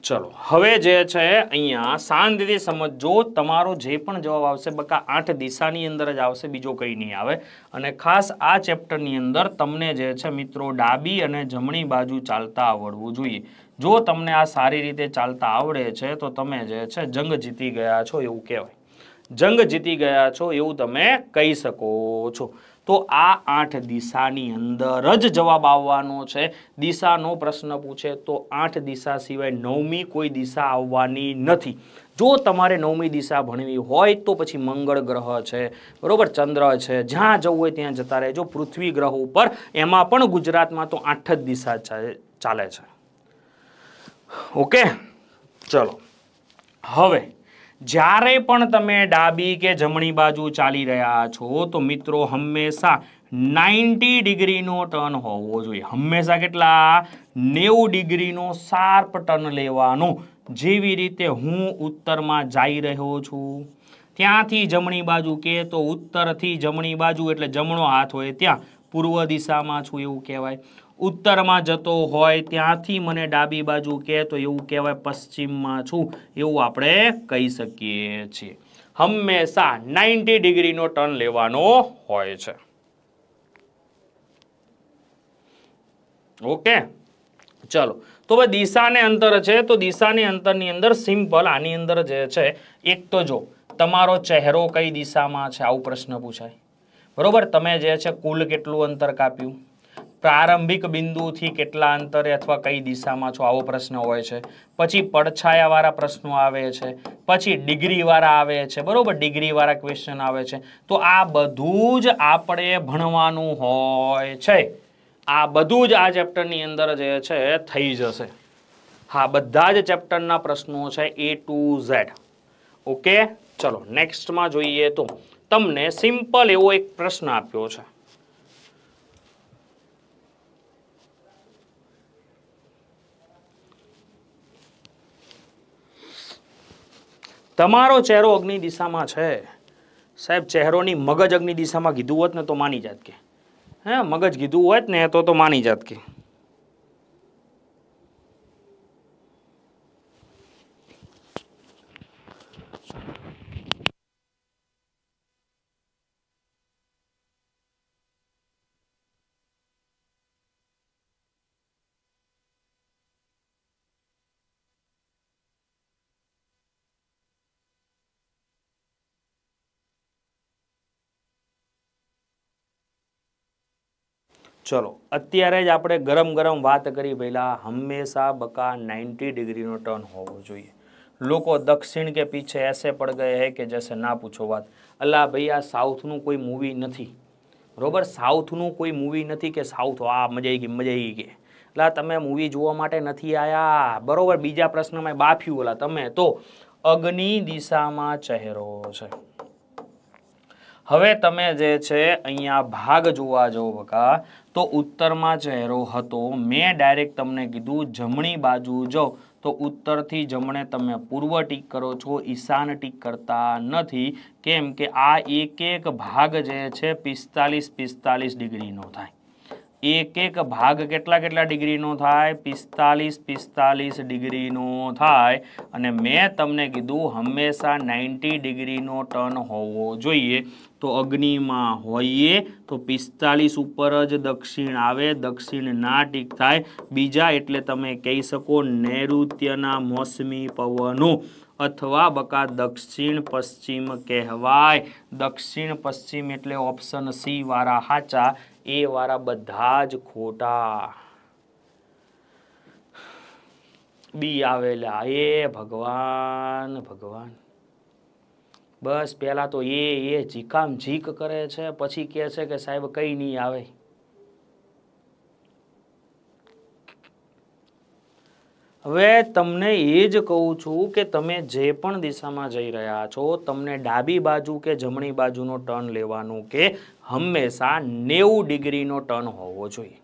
ચલો હવે જે છે અહીંયા શાંતિથી સમજો તમારો જે પણ જવાબ આવશે બકા આઠ દિશાની અંદર જ આવશે બીજો કંઈ નહીં આવે અને ખાસ આ ચેપ્ટરની અંદર તમને જે છે મિત્રો ડાબી અને જમણી બાજુ ચાલતા આવડવું જોઈએ જો તમને આ સારી રીતે ચાલતા આવડે છે તો તમે જે છે જંગ જીતી ગયા છો એવું કહેવાય જંગ જીતી ગયા છો એવું તમે કહી શકો છો તો આ આઠ દિશાની અંદર જ જવાબ આવવાનો છે દિશાનો પ્રશ્ન પૂછે તો આઠ દિશા સિવાય નવમી કોઈ દિશા આવવાની નથી જો તમારે નવમી દિશા ભણવી હોય તો પછી મંગળ ગ્રહ છે બરાબર ચંદ્ર છે જ્યાં જવું હોય ત્યાં જતા રહેજો પૃથ્વી ગ્રહ ઉપર એમાં પણ ગુજરાતમાં તો આઠ જ દિશા ચાલે છે ઓકે ચલો હવે જ્યારે પણ તમે ડાબી કે જમણી બાજુ ચાલી રહ્યા છો તો મિત્રો હંમેશા નાઇન્ટી ડિગ્રીનો ટર્ન હોવો જોઈએ હંમેશા કેટલા નેવું ડિગ્રીનો શાર્પ ટર્ન લેવાનો જેવી રીતે હું ઉત્તરમાં જઈ રહ્યો છું ત્યાંથી જમણી બાજુ કે તો ઉત્તરથી જમણી બાજુ એટલે જમણો હાથ હોય ત્યાં પૂર્વ દિશામાં છું એવું કહેવાય ઉત્તરમાં જતો હોય ત્યાંથી મને ડાબી બાજુ કે તો એવું કહેવાય પશ્ચિમમાં છું એવું આપણે કહી શકીએ છીએ હંમેશા નાઇન્ટી ડિગ્રીનો ટર્ન લેવાનો હોય છે ઓકે ચલો તો હવે દિશાને અંતર છે તો દિશાની અંતરની અંદર સિમ્પલ આની અંદર જે છે એક તો જો તમારો ચહેરો કઈ દિશામાં છે આવું પ્રશ્ન પૂછાય બરોબર તમે જે છે કુલ કેટલું અંતર કાપ્યું પ્રારંભિક બિંદુથી કેટલા અંતરે અથવા કઈ દિશામાં છો આવો પ્રશ્ન હોય છે પછી પડછાયાવાળા પ્રશ્નો આવે છે પછી ડિગ્રીવાળા આવે છે બરાબર ડિગ્રીવાળા ક્વેશ્ચન આવે છે તો આ બધું જ આપણે ભણવાનું હોય છે આ બધું જ આ ચેપ્ટરની અંદર જે છે થઈ જશે હા બધા જ ચેપ્ટરના પ્રશ્નો છે એ ટુ ઝેડ ઓકે ચલો નેક્સ્ટમાં જોઈએ તો તમને સિમ્પલ એવો એક પ્રશ્ન આપ્યો છે તમારો ચહેરો અગ્નિ દિશામાં છે સાહેબ ચહેરોની મગજ અગ્નિ દિશામાં કીધું હોત ને તો માની જાત કે હે મગજ કીધું હોત ને તો તો માની જાત કે ચલો અત્યારે જ આપણે ગરમ ગરમ વાત કરી પહેલાં હંમેશા બકા નાઇન્ટી ડિગ્રીનો ટર્ન હોવો જોઈએ લોકો દક્ષિણ કે પીછે એસે પડ ગયે હે કે જૈસે ના પૂછો વાત અલ્લા ભાઈ આ સાઉથનું કોઈ મૂવી નથી બરાબર સાઉથનું કોઈ મૂવી નથી કે સાઉથ આ મજાઈ ગઈ મજાઈ ગઈ એટલે તમે મૂવી જોવા માટે નથી આવ્યા બરોબર બીજા પ્રશ્નમાં બાફ્યું ઓલા તમે તો અગ્નિ દિશામાં ચહેરો છે હવે તમે જે છે અહીંયા ભાગ જોવા જાઓ બકા તો ઉત્તરમાં ચહેરો હતો મેં ડાયરેક્ટ તમને કીધું જમણી બાજુ જાઓ તો ઉત્તરથી જમણે તમે પૂર્વ ટીક કરો છો ઈશાન ટીક કરતા નથી કેમ કે આ એક એક ભાગ જે છે પિસ્તાલીસ પિસ્તાલીસ ડિગ્રીનો થાય એક એક ભાગ કેટલા કેટલા ડિગ્રીનો થાય પિસ્તાલીસ પિસ્તાલીસ ડિગ્રીનો થાય અને મેં તમને કીધું હંમેશા નાઇન્ટી ડિગ્રીનો ટર્ન હોવો જોઈએ તો અગ્નિમાં હોઈએ તો પિસ્તાલીસ ઉપર જ દક્ષિણ આવે દક્ષિણ ના ટીક થાય બીજા એટલે તમે કહી શકો નૈઋત્યના મોસમી પવનો અથવા બકા દક્ષિણ પશ્ચિમ કહેવાય દક્ષિણ પશ્ચિમ એટલે ઓપ્શન સી વાળા હાચા એ વાળા બધા જ ખોટા બી આવેલા એ ભગવાન ભગવાન બસ પહેલાં તો એ એ જીકામ જીક કરે છે પછી કહે છે કે સાહેબ કંઈ નહીં આવે હવે તમને એ જ કહું છું કે તમે જે પણ દિશામાં જઈ રહ્યા છો તમને ડાબી બાજુ કે જમણી બાજુનો ટર્ન લેવાનું કે હંમેશા નેવું ડિગ્રીનો ટર્ન હોવો જોઈએ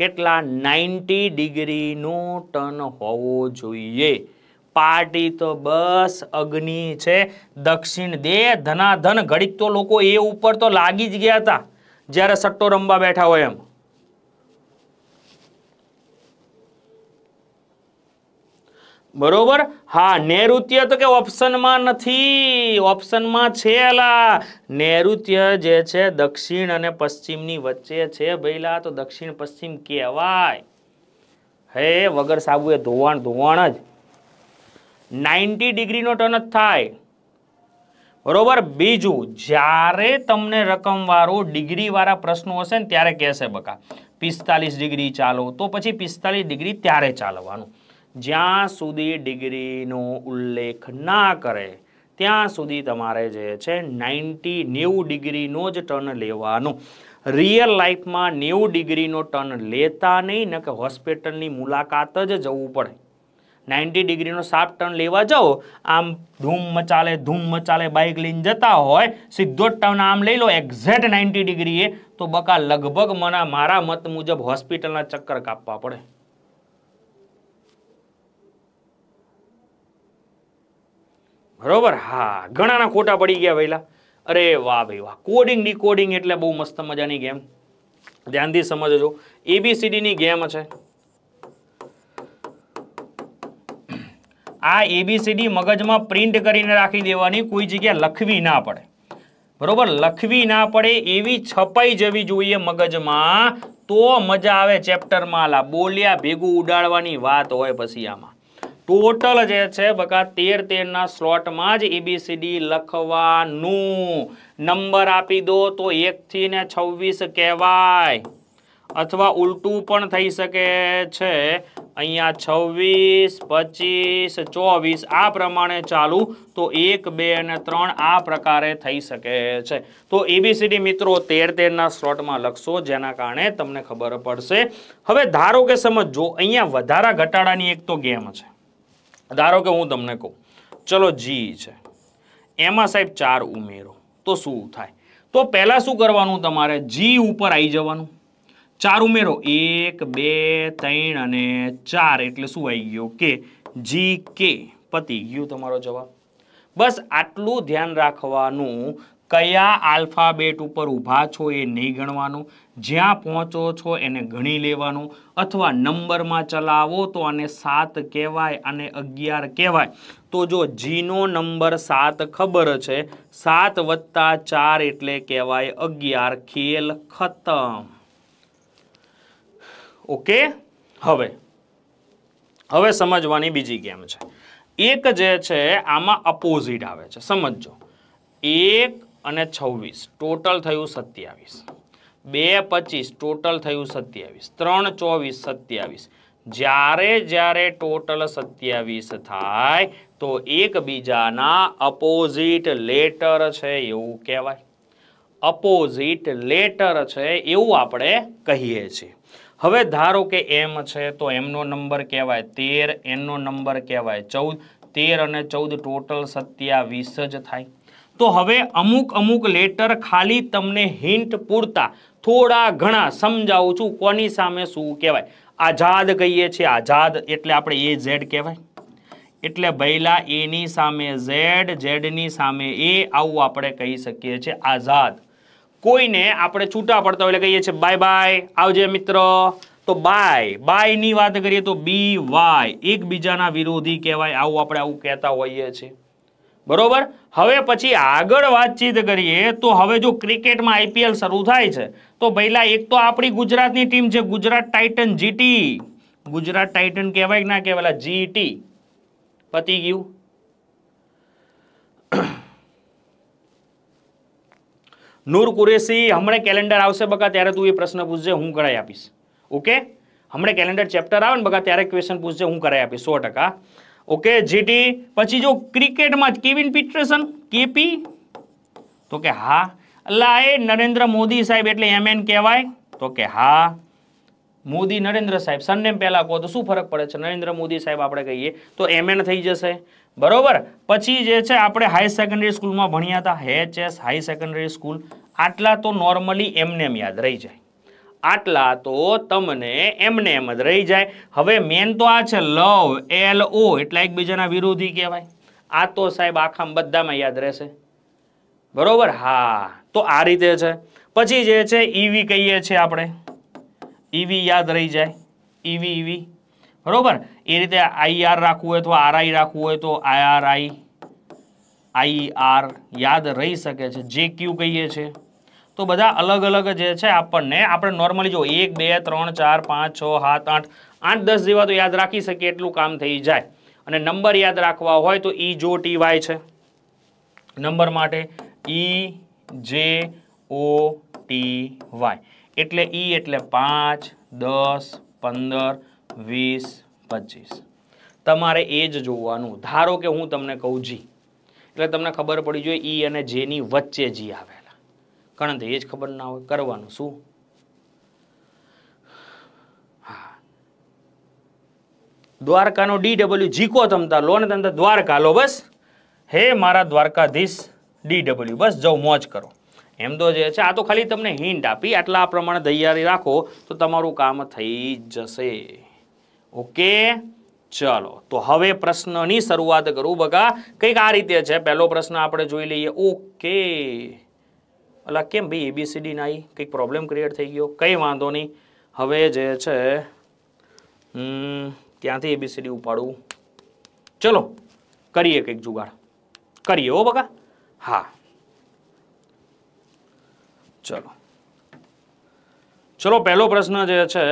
કેટલા નાઇન્ટી ડિગ્રીનો ટર્ન હોવો જોઈએ પાર્ટી તો બસ અગ્નિ છે દક્ષિણ દે ધનાધન ઘડીક તો લોકો એ ઉપર તો લાગી જ ગયા હતા જ્યારે સટ્ટો રમવા બેઠા હોય એમ બરોબર હા નૈઋત્ય તો કે ઓપ્શનમાં નથી ઓપ્શનમાં છે અલા નૈઋત્ય જે છે દક્ષિણ અને પશ્ચિમની વચ્ચે છે ભઈલા તો દક્ષિણ પશ્ચિમ કહેવાય હે વગર સાબુ એ ધોવાણ ધોવાણ જ નાઇન્ટી ડિગ્રીનો ટર્ન જ થાય બરોબર બીજું જ્યારે તમને રકમવાળો ડિગ્રીવાળા પ્રશ્નો હશે ને ત્યારે કહેશે બકા પિસ્તાલીસ ડિગ્રી ચાલો તો પછી પિસ્તાલીસ ડિગ્રી ત્યારે ચાલવાનું જ્યાં સુધી ડિગ્રીનો ઉલ્લેખ ના કરે ત્યાં સુધી તમારે જે છે નાઇન્ટી નેવું ડિગ્રીનો જ ટર્ન લેવાનો રિયલ લાઈફમાં નેવું ડિગ્રીનો ટર્ન લેતા નહીં ને કે હોસ્પિટલની મુલાકાત જ જવું પડે નાઇન્ટી ડિગ્રીનો સાફ ટર્ન લેવા જાઓ આમ ધૂમ મચાલે ધૂમ મચાલે બાઇક લઈને જતા હોય સીધો ટર્ન આમ લઈ લો એક્ઝેક્ટ નાઇન્ટી ડિગ્રીએ તો બકા લગભગ મને મારા મત મુજબ હોસ્પિટલના ચક્કર કાપવા પડે બરોબર હા ઘણાના ખોટા પડી ગયા વહેલા અરે વાહ ભાઈ વાહ કોડિંગ ડીકોડિંગ એટલે બહુ મસ્ત મજાની ગેમ ધ્યાનથી સમજજો એબીસીડીની ગેમ છે આ એબીસીડી મગજમાં પ્રિન્ટ કરીને રાખી દેવાની કોઈ જગ્યા લખવી ના પડે બરોબર લખવી ના પડે એવી છપાઈ જવી જોઈએ મગજમાં તો મજા આવે ચેપ્ટરમાં આલા બોલ્યા ભેગું ઉડાડવાની વાત હોય પછી આમાં ટોટલ જે છે બકા તેર તેરના સ્લોટમાં જ એબીસીડી લખવાનું નંબર આપી દો તો એકથી ને છવ્વીસ કહેવાય અથવા ઉલટું પણ થઈ શકે છે અહીંયા છવ્વીસ પચીસ ચોવીસ આ પ્રમાણે ચાલુ તો એક બે અને ત્રણ આ પ્રકારે થઈ શકે છે તો એબીસીડી મિત્રો તેર તેરના સ્લોટમાં લખશો જેના કારણે તમને ખબર પડશે હવે ધારો કે સમજો અહીંયા વધારા ઘટાડાની એક તો ગેમ છે ધારો કે હું તમને કહું ચલો જી છે એમાં સાહેબ ચાર ઉમેરો તો શું થાય તો પહેલાં શું કરવાનું તમારે જી ઉપર આવી જવાનું ચાર ઉમેરો એક બે ત્રણ અને ચાર એટલે શું આવી ગયો કે જી કે પતિ ગયું તમારો જવાબ બસ આટલું ધ્યાન રાખવાનું કયા આલ્ફાબેટ ઉપર ઊભા છો એ નહીં ગણવાનું જ્યાં પહોંચો છો એને ગણી લેવાનું અથવા નંબરમાં ચલાવો તો આને સાત કહેવાય અને અગિયાર કહેવાય તો જો જીનો નંબર સાત ખબર છે સાત વત્તા ચાર એટલે કહેવાય અગિયાર ખેલ ખતમ ઓકે હવે હવે સમજવાની બીજી ગેમ છે એક જે છે આમાં અપોઝિટ આવે છે સમજો એક અને છવ્વીસ ટોટલ થયું સત્યાવીસ બે પચીસ ટોટલ થયું સત્યાવીસ ત્રણ ચોવીસ સત્યાવીસ જ્યારે જ્યારે ટોટલ સત્યાવીસ થાય તો એકબીજાના અપોઝિટ લેટર છે એવું કહેવાય અપોઝિટ લેટર છે એવું આપણે કહીએ છીએ હવે ધારો કે એમ છે તો એમનો નંબર કહેવાય તેર એમનો નંબર કહેવાય ચૌદ તેર અને ચૌદ ટોટલ સત્યાવીસ જ થાય તો હવે અમુક અમુક લેટર ખાલી તમને હિન્ટ પૂરતા થોડા ઘણા સમજાવું છું કોની સામે શું કહેવાય આઝાદ કહીએ છીએ આઝાદ એટલે આપણે એ ઝેડ કહેવાય એટલે બૈલા એની સામે ઝેડ ઝેડની સામે એ આવું આપણે કહી શકીએ છીએ આઝાદ કોઈને આપણે છૂટા પડતા હોય એટલે કહીએ છીએ બાય બાય આવજે મિત્ર તો બાય બાયની વાત કરીએ તો બી વાય એકબીજાના વિરોધી કહેવાય આવું આપણે આવું કહેતા હોઈએ છીએ બરોબર હવે પછી આગળ વાતચીત કરીએ તો હવે જો ક્રિકેટમાં આઈપીએલ શરૂ થાય છે તો પહેલાં એક તો આપણી ગુજરાતની ટીમ છે Gujarat titan GT Gujarat titan કહેવાય કે ના કહેવાય જીટી પતી ગયું નૂર કુરેશી હમણે કેલેન્ડર આવશે બકા ત્યારે તું એ પ્રશ્ન પૂછજે હું કરાઈ આપીશ ઓકે હમણે કેલેન્ડર ચેપ્ટર આવે ને બકા ત્યારે ક્વેશ્ચન પૂછજે હું કરાવી આપીશ સો ટકા ઓકે જીટી પછી જો ક્રિકેટમાં જ કેવિન પીટરસન કેપી તો કે હા અલ્લા એ નરેન્દ્ર મોદી સાહેબ એટલે એમ એન કહેવાય તો કે હા મોદી નરેન્દ્ર સાહેબ સનનેમ પહેલાં કહો તો શું ફરક પડે છે નરેન્દ્ર મોદી સાહેબ આપણે કહીએ તો એમ એન થઈ જશે બરોબર પછી જે છે આપણે હાઈ સેકન્ડરી સ્કૂલમાં ભણ્યા હતા H S high secondary school આટલા તો નોર્મલી એમને એમ યાદ રહી જાય આટલા તો તમને એમને એમ e જ રહી જાય હવે મેન તો આ છે લવ એલ ઓ એટલે એકબીજાના વિરોધી કહેવાય આ તો સાહેબ આખા બધામાં યાદ રહેશે બરોબર હા તો આ રીતે છે પછી જે છે ઈવી e કહીએ છીએ આપણે ઈવી e યાદ રહી જાય ઈવી ઈવી બરોબર એ રીતે આઈઆર રાખવું હોય તો આરઆઈ રાખવું હોય તો આઈ આઈ આર આઈ આર યાદ રહી શકે છે જે ક્યુ કહીએ છીએ તો બધા અલગ અલગ જે છે આપણને આપણે નોર્મલી જો એક બે ત્રણ ચાર પાંચ છ સાત આઠ આઠ દસ જેવા તો યાદ રાખી શકીએ એટલું કામ થઈ જાય અને નંબર યાદ રાખવા હોય તો ઈ જો ટી વાય છે નંબર માટે ઈ જે ઓ ટી વાય એટલે ઈ એટલે પાંચ દસ પંદર વીસ પચીસ તમારે એ જ જોવાનું ધારો કે હું તમને કહું જી એટલે તમને ખબર પડી જોઈએ ઈ અને જેની વચ્ચે જી આવેલા કારણ કે એ જ ખબર ના હોય કરવાનું શું દ્વારકાનો ડી ડબલ્યુ જીકો તમતા લો ને તમતા દ્વારકા લો બસ હે મારા દ્વારકાધીશ ડી ડબલ્યુ બસ જાઓ મોજ કરો એમ તો જે છે આ તો ખાલી તમને હિન્ટ આપી આટલા પ્રમાણે તૈયારી રાખો તો તમારું કામ થઈ જશે ઓકે ચલો તો હવે પ્રશ્નની શરૂઆત કરું બગા કંઈક આ રીતે છે પહેલો પ્રશ્ન આપણે જોઈ લઈએ ઓકે અલા કેમ ભાઈ એબીસીડી ના કંઈક પ્રોબ્લેમ ક્રિએટ થઈ ગયો કંઈ વાંધો નહીં હવે જે છે ત્યાંથી એબીસીડી ઉપાડવું ચલો કરીએ કંઈક જુગાડ કરીએ હો બગા હા ચલો ચલો પહેલો પ્રશ્ન જે છે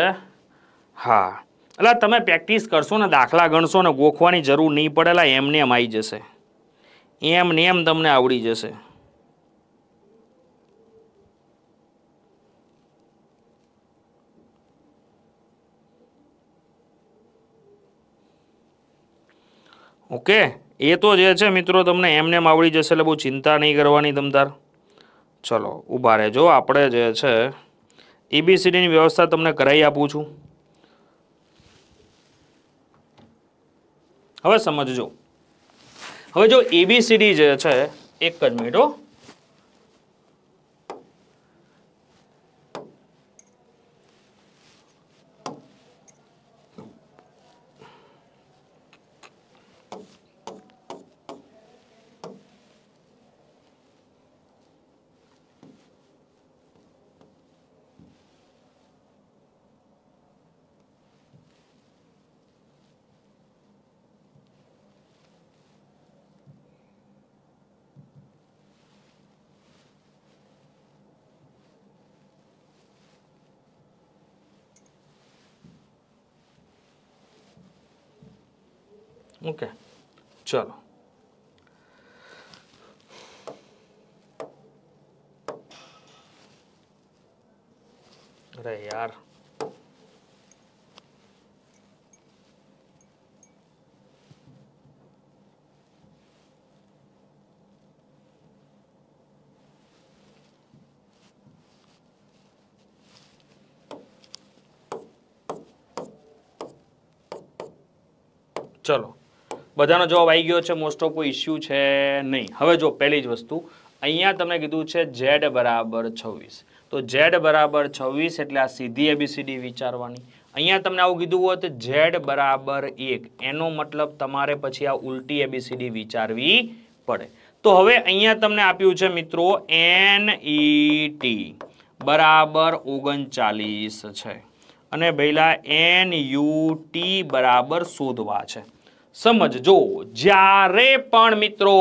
હા એટલે તમે પ્રેક્ટિસ કરશો ને દાખલા ગણશો ને ગોખવાની જરૂર નહીં પડે એટલે એમને એમ આવી જશે એમ ને એમ તમને આવડી જશે ઓકે એ તો જે છે મિત્રો તમને એમને એમ આવડી જશે એટલે બહુ ચિંતા નહીં કરવાની તમતાર ચલો ઉભા રહેજો આપણે જે છે એબીસીડીની વ્યવસ્થા તમને કરાવી આપું છું હવે સમજજો હવે જો એબીસીડી જે છે એક જ મિનિટ ચાલો અરે યાર ચલો બધાનો જવાબ આવી ગયો છે મોસ્ટ ઓફ કોઈ ઇસ્યુ છે નહીં હવે જો પહેલી જ વસ્તુ અહીંયા તમને કીધું છે ઝેડ બરાબર છવ્વીસ તો ઝેડ બરાબર છવ્વીસ એટલે આ સીધી એબીસીડી વિચારવાની અહીંયા તમને આવું કીધું હોત ઝેડ બરાબર એક એનો મતલબ તમારે પછી આ ઉલટી એબીસીડી વિચારવી પડે તો હવે અહીંયા તમને આપ્યું છે મિત્રો એન ટી e બરાબર ઓગણચાલીસ છે અને ભઈલા એન યુ ટી બરાબર શોધવા છે સમજજો જ્યારે પણ મિત્રો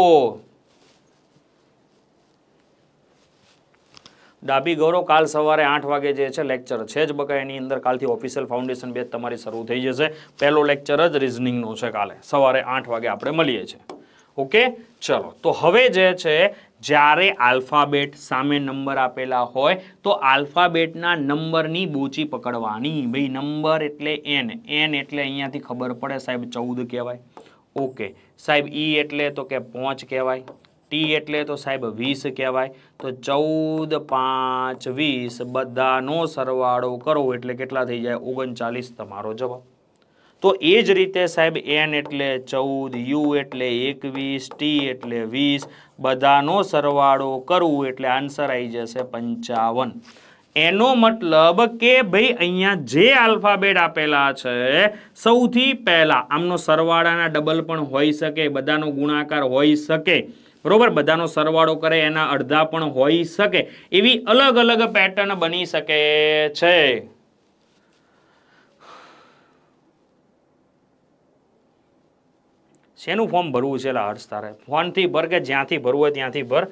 ડાબી ગૌરવ કાલ સવારે આઠ વાગે જે છે લેક્ચર છે જ બકા એની અંદર કાલથી ઓફિશિયલ ફાઉન્ડેશન બેચ તમારી શરૂ થઈ જશે પહેલો લેક્ચર જ રિઝનિંગનો છે કાલે સવારે આઠ વાગે આપણે મળીએ છીએ ઓકે ચલો તો હવે જે છે જ્યારે આલ્ફાબેટ સામે નંબર આપેલા હોય તો આલ્ફાબેટના નંબરની બોચી પકડવાની ભાઈ નંબર એટલે એન એન એટલે અહીંયાથી ખબર પડે સાહેબ ચૌદ કહેવાય ઓકે સાહેબ ઈ e એટલે તો કે પોંચ કહેવાય ટી એટલે તો સાહેબ વીસ કહેવાય તો ચૌદ પાંચ વીસ બધાનો સરવાળો કરો એટલે કેટલા થઈ જાય ઓગણચાલીસ તમારો જવાબ તો એ જ રીતે સાહેબ એન એટલે ચૌદ યુ એટલે એકવીસ ટી એટલે વીસ બધાનો સરવાળો કરવું એટલે આન્સર આવી જશે પંચાવન એનો મતલબ કે ભાઈ અહીંયા જે આલ્ફાબેટ આપેલા છે સૌથી પહેલા આમનો સરવાળાના ડબલ પણ હોઈ શકે બધાનો ગુણાકાર હોઈ શકે બરોબર બધાનો સરવાળો કરે એના અડધા પણ હોઈ શકે એવી અલગ અલગ પેટર્ન બની શકે છે શેનું ફોર્મ ભરવું છે એટલે હર્ષ તારે ફોનથી ભર કે જ્યાંથી ભરવું હોય ત્યાંથી ભર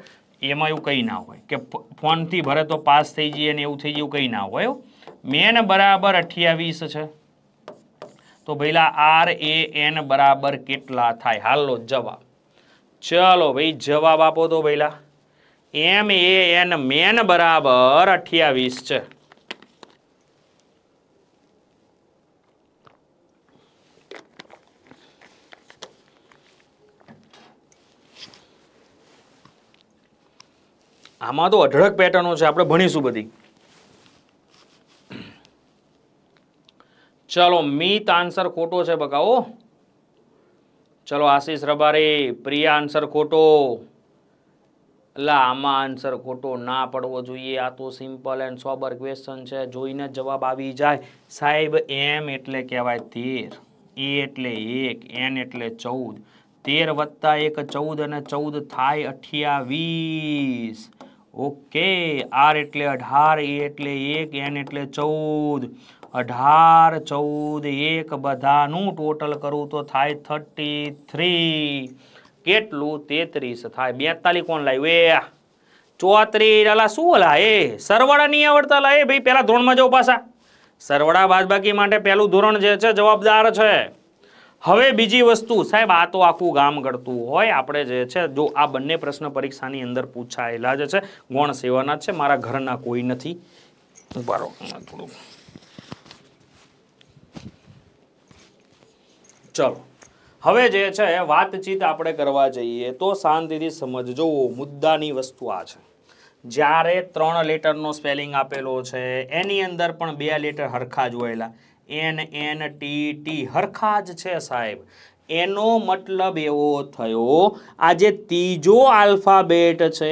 એમાં એવું કંઈ ના હોય કે ફોનથી ભરે તો પાસ થઈ જઈએ ને એવું થઈ જયું કંઈ ના હોય મેન બરાબર અઠ્યાવીસ છે તો ભાઈલા આર એ એન બરાબર કેટલા થાય હાલો જવાબ ચલો ભાઈ જવાબ આપો તો ભઈલા એમ એ એન મેન બરાબર અઠ્યાવીસ છે આમાં તો અઢળક પેટર્નો છે આપણે ભણીશું બધી ચલો મિત આન્સર ખોટો છે બકાઓ ચલો આશીષ રબારી પ્રિયા આન્સર ખોટો લા આમાં આન્સર ખોટો ના પડવો જોઈએ આ તો સિમ્પલ એન્ડ સોબર ક્વેશ્ચન છે જોઈને જવાબ આવી જાય સાહેબ એમ એટલે કહેવાય તેર એ એટલે એક એન એટલે ચૌદ તેર વત્તા એક ચૌદ અને ચૌદ થાય અઠ્યાવીસ ઓકે આર એટલે અઢાર એ એટલે એક એન એટલે ચૌદ અઢાર ચૌદ એક બધાનું ટોટલ કરું તો થાય થર્ટી થ્રી કેટલું તેત્રીસ થાય બેતાલી કોણ લાવ્યું એ ચોત્રીસ અલા શું અલા એ સરવાળા નહીં આવડતા લા એ ભાઈ પહેલાં ધોરણમાં જવું પાછા સરવાળા બાદબાકી માટે પહેલું ધોરણ જે છે જવાબદાર છે હવે બીજી વસ્તુ સાહેબ આ તો આખું ગામ ગળતું હોય આપણે જે છે જો આ બંને પ્રશ્ન પરીક્ષાની અંદર પૂછાયેલા જે છે ગૌણ સેવાના છે મારા ઘરના કોઈ નથી બરો થોડું ચલો હવે જે છે વાતચીત આપણે કરવા જઈએ તો શાંતિથી સમજજો મુદ્દાની વસ્તુ આ છે જ્યારે ત્રણ લેટરનો સ્પેલિંગ આપેલો છે એની અંદર પણ બે લેટર હરખા જોયેલા એન એન ટી ટી હરખા જ છે સાહેબ એનો મતલબ એવો થયો આ જે ત્રીજો આલ્ફાબેટ છે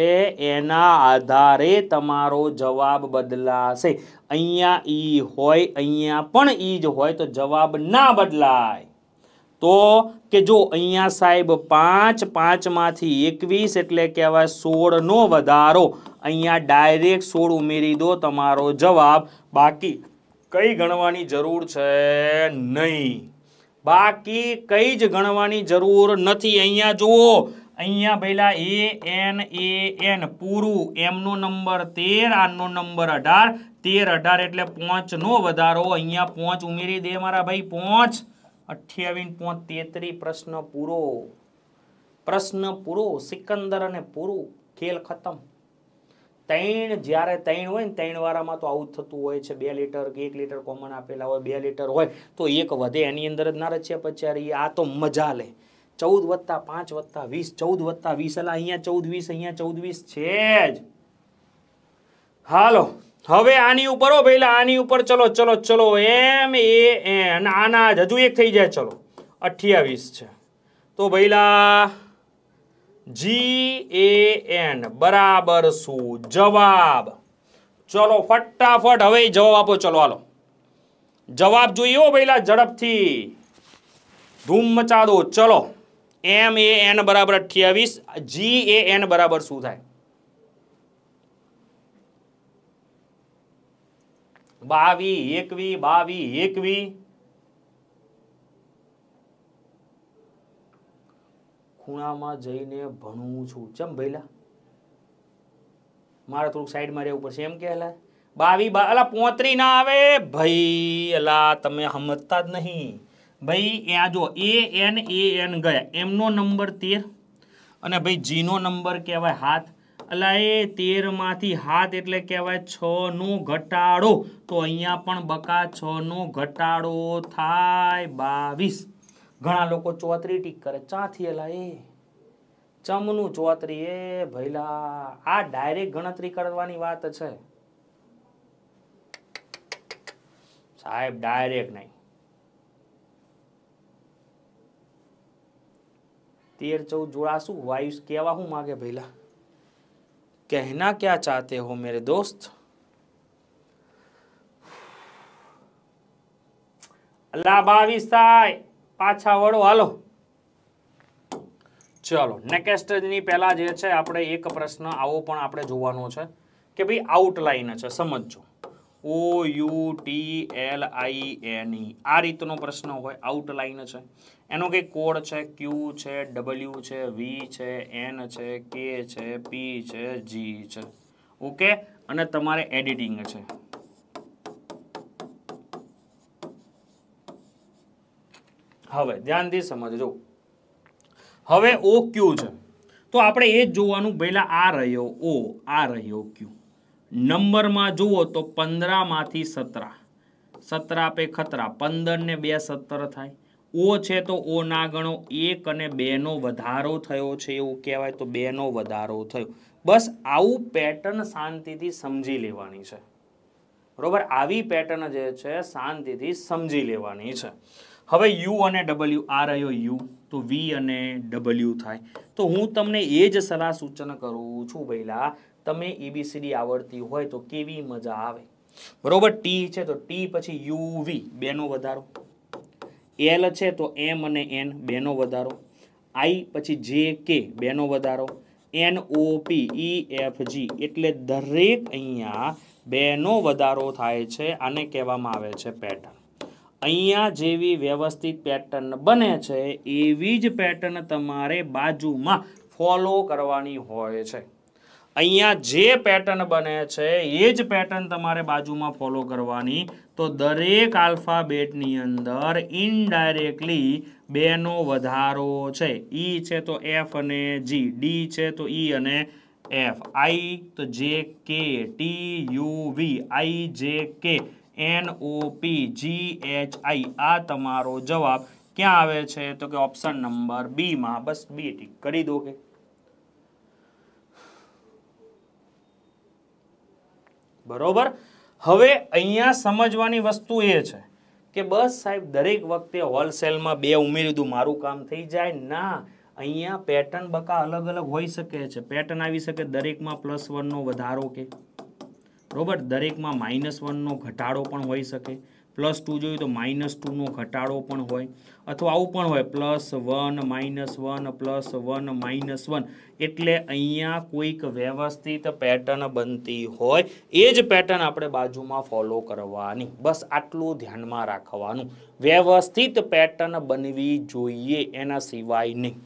એના આધારે તમારો જવાબ બદલાશે અહીંયા ઈ હોય અહીંયા પણ ઈ જ હોય તો જવાબ ના બદલાય તો કે જો અહીંયા સાહેબ પાંચ પાંચમાંથી એકવીસ એટલે કહેવાય સોળનો વધારો અહીંયા ડાયરેક્ટ સોળ ઉમેરી દો તમારો જવાબ બાકી કઈ ગણવાની જરૂર છે નહીં બાકી કઈ જ ગણવાની જરૂર નથી અહીંયા જુઓ અહીંયા પહેલા એ એન એ એન પૂરું એમનો નંબર તેર આનો નંબર અઢાર તેર અઢાર એટલે પાંચનો વધારો અહીંયા પાંચ ઉમેરી દે મારા ભાઈ પાંચ અઠ્યાવીસ પાંચ તેત્રી પ્રશ્ન પૂરો પ્રશ્ન પૂરો સિકંદર અને પૂરું ખેલ ખતમ ત્રણ જ્યારે ત્રણ હોય ને ત્રણ તૈણવાળામાં તો આવું થતું હોય છે બે લીટર કે એક લીટર કોમન આપેલા હોય બે લીટર હોય તો એક વધે એની અંદર જ ના રચ્યા પછી આ તો મજા લે ચૌદ વત્તા પાંચ વત્તા વીસ ચૌદ વત્તા વીસ એટલે અહીંયા ચૌદ વીસ અહીંયા ચૌદ વીસ છે જ હાલો હવે આની ઉપર હો ભાઈ આની ઉપર ચલો ચલો ચલો એમ એ એન આના જ હજુ એક થઈ જાય ચલો અઠ્યાવીસ છે તો પહેલાં જી એ એન બરાબર શું જવાબ ચલો ફટાફટ હવે જવાબ આપો ચલો હાલો જવાબ જોઈએ હો પહેલા ઝડપથી ધૂમ મચા દો ચલો એમ એ એન બરાબર અઠ્યાવીસ જી એ એન બરાબર શું થાય બાવી એકવી બાવી એકવી ખૂણામાં જઈને ભણું છું ચમ ભઈલા મારે થોડુંક સાઈડમાં રહેવું પડશે એમ કે અલા બાવી બા અલા પોતરી ના આવે ભાઈ અલા તમે સમજતા જ નહીં ભાઈ ત્યાં જો એ એન એ એન ગયા એમનો નંબર તેર અને ભાઈ જીનો નંબર કહેવાય હાથ અલા એ તેરમાંથી હાથ એટલે કહેવાય છનો ઘટાડો તો અહીંયા પણ બકા છનો ઘટાડો થાય બાવીસ ઘણા લોકો ચોતરી ટીક કરે ચાથી એલા એ ચમનું ચોતરી એ ભૈલા આ ડાયરેક્ટ ગણતરી કરવાની વાત છે સાહેબ ડાયરેક્ટ નહીં તેર ચૌદ જોડાશું વાયુસ કેવા હું માગે ભૈલા કહેના ક્યાં ચાહતે હો મેરે દોસ્ત અલ્લાહ બાવીસ થાય પાછા વળો હાલો ચલો નેકેસ્ટની પહેલાં જે છે આપણે એક પ્રશ્ન આવો પણ આપણે જોવાનો છે કે ભાઈ આઉટલાઈન છે સમજો O U T L I N E આ રીતનો પ્રશ્ન હોય આઉટલાઈન છે એનો કંઈક કોડ છે ક્યુ છે ડબલ્યુ છે વી છે એન છે કે છે પી છે જી છે ઓકે અને તમારે એડિટિંગ છે હવે ધ્યાનથી સમજજો હવે ઓ ક્યુ છે તો આપણે એ જ જોવાનું પહેલાં આ રહ્યો ઓ આ રહ્યો ક્યુ નંબરમાં જુઓ તો પંદરમાંથી સતરા સતરા પે ખતરા પંદર ને બે સત્તર થાય ઓ છે તો ઓ ના ગણો એક અને બેનો વધારો થયો છે એવું કહેવાય તો બેનો વધારો થયો બસ આવું પેટર્ન શાંતિથી સમજી લેવાની છે બરોબર આવી પેટર્ન જે છે શાંતિથી સમજી લેવાની છે હવે યુ અને ડબલ્યુ આ રહ્યો યુ તો વી અને ડબલ્યુ થાય તો હું તમને એ જ સલાહ સૂચન કરું છું પહેલાં તમે એબીસીડી આવડતી હોય તો કેવી મજા આવે બરોબર ટી છે તો ટી પછી યુ વી બેનો વધારો એલ છે તો એમ અને એન બેનો વધારો આઈ પછી જે કે બેનો વધારો એન ઓ પી ઈ એફ જી એટલે દરેક અહીંયા બેનો વધારો થાય છે આને કહેવામાં આવે છે પેટર્ન અહીંયા જેવી વ્યવસ્થિત પેટર્ન બને છે એવી જ પેટર્ન તમારે બાજુમાં ફોલો કરવાની હોય છે અહીંયા જે પેટર્ન બને છે એ જ પેટર્ન તમારે બાજુમાં ફોલો કરવાની તો દરેક આલ્ફાબેટની અંદર ઇનડાયરેક્ટલી બેનો વધારો છે ઈ e છે તો એફ અને જી ડી છે તો ઈ e અને એફ આઈ તો જે કે ટી યુ વી આઈ જે કે એનઓપી જી એચ આઈ આ તમારો જવાબ ક્યાં આવે છે તો કે ઓપ્શન નંબર બીમાં બસ બી ટીક કરી દો કે બરોબર હવે અહીંયા સમજવાની વસ્તુ એ છે કે બસ સાહેબ દરેક વખતે હોલસેલમાં બે ઉમેરી દઉં મારું કામ થઈ જાય ના અહીંયા પેટર્ન બકા અલગ અલગ હોઈ શકે છે પેટર્ન આવી શકે દરેકમાં પ્લસ વનનો વધારો કે બરોબર દરેકમાં માઇનસ વનનો ઘટાડો પણ હોઈ શકે પ્લસ ટુ જોયું તો માઇનસ ટુનો ઘટાડો પણ હોય અથવા આવું પણ હોય plus one minus one plus one minus one એટલે અહીંયા કોઈક વ્યવસ્થિત પેટર્ન બનતી હોય એ જ પેટર્ન આપણે બાજુમાં ફોલો કરવાની બસ આટલું ધ્યાનમાં રાખવાનું વ્યવસ્થિત પેટર્ન બનવી જોઈએ એના સિવાય નહીં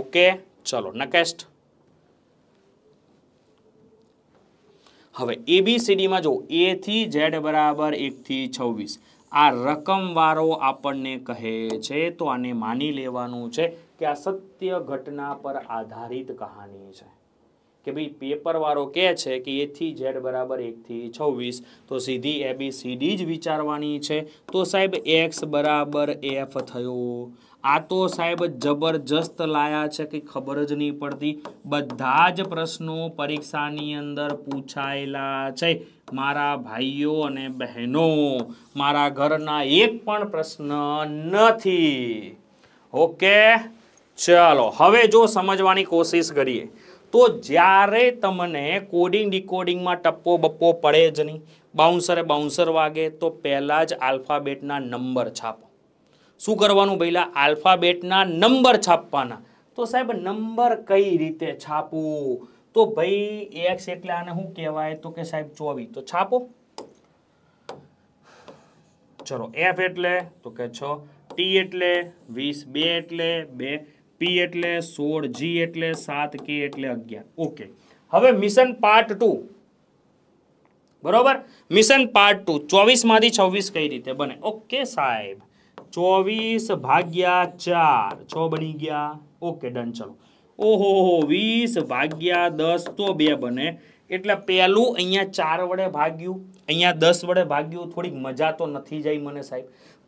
ઓકે ચલો નકેસ્ટ હવે સીડીમાં જો એથી ઝેડ બરાબર એકથી છવ્વીસ આ રકમવાળો આપણને કહે છે તો આને માની લેવાનું છે કે આ સત્ય ઘટના પર આધારિત કહાની છે કે ભાઈ પેપરવાળો કહે છે કે એથી ઝેડ બરાબર એકથી છવ્વીસ તો સીધી સીડી જ વિચારવાની છે તો સાહેબ એક્સ બરાબર એફ થયું આ તો સાહેબ જબરજસ્ત લાયા છે કે ખબર જ નહીં પડતી બધા જ પ્રશ્નો પરીક્ષાની અંદર પૂછાયેલા છે મારા ભાઈઓ અને બહેનો મારા ઘરના એક પણ પ્રશ્ન નથી ઓકે ચાલો હવે જો સમજવાની કોશિશ કરીએ તો જ્યારે તમને કોડિંગ ડીકોડિંગમાં ટપ્પો બપ્પો પડે જ નહીં બાઉન્સરે બાઉન્સર વાગે તો પહેલાં જ આલ્ફાબેટના નંબર છાપો શું કરવાનું પહેલાં આલ્ફાબેટના નંબર છાપવાના તો સાહેબ નંબર કઈ રીતે છાપવું તો ભાઈ એક્સ એટલે આને શું કહેવાય તો કે સાહેબ ચોવીસ તો છાપો ચલો એફ એટલે તો કે છ ટી એટલે વીસ બે એટલે બે પી એટલે સોળ જી એટલે સાત કે એટલે અગિયાર ઓકે હવે મિશન પાર્ટ ટુ બરોબર મિશન પાર્ટ ટુ ચોવીસમાંથી છવ્વીસ કઈ રીતે બને ઓકે સાહેબ ચોવીસ ભાગ્યા ચાર છ બની ગયા ઓકે ડન ચલો ઓહો હો વીસ ભાગ્યા દસ તો બે બને એટલે પહેલું અહીંયા ચાર વડે ભાગ્યું અહીંયા દસ વડે ભાગ્યું થોડીક મજા તો નથી જાય મને સાહેબ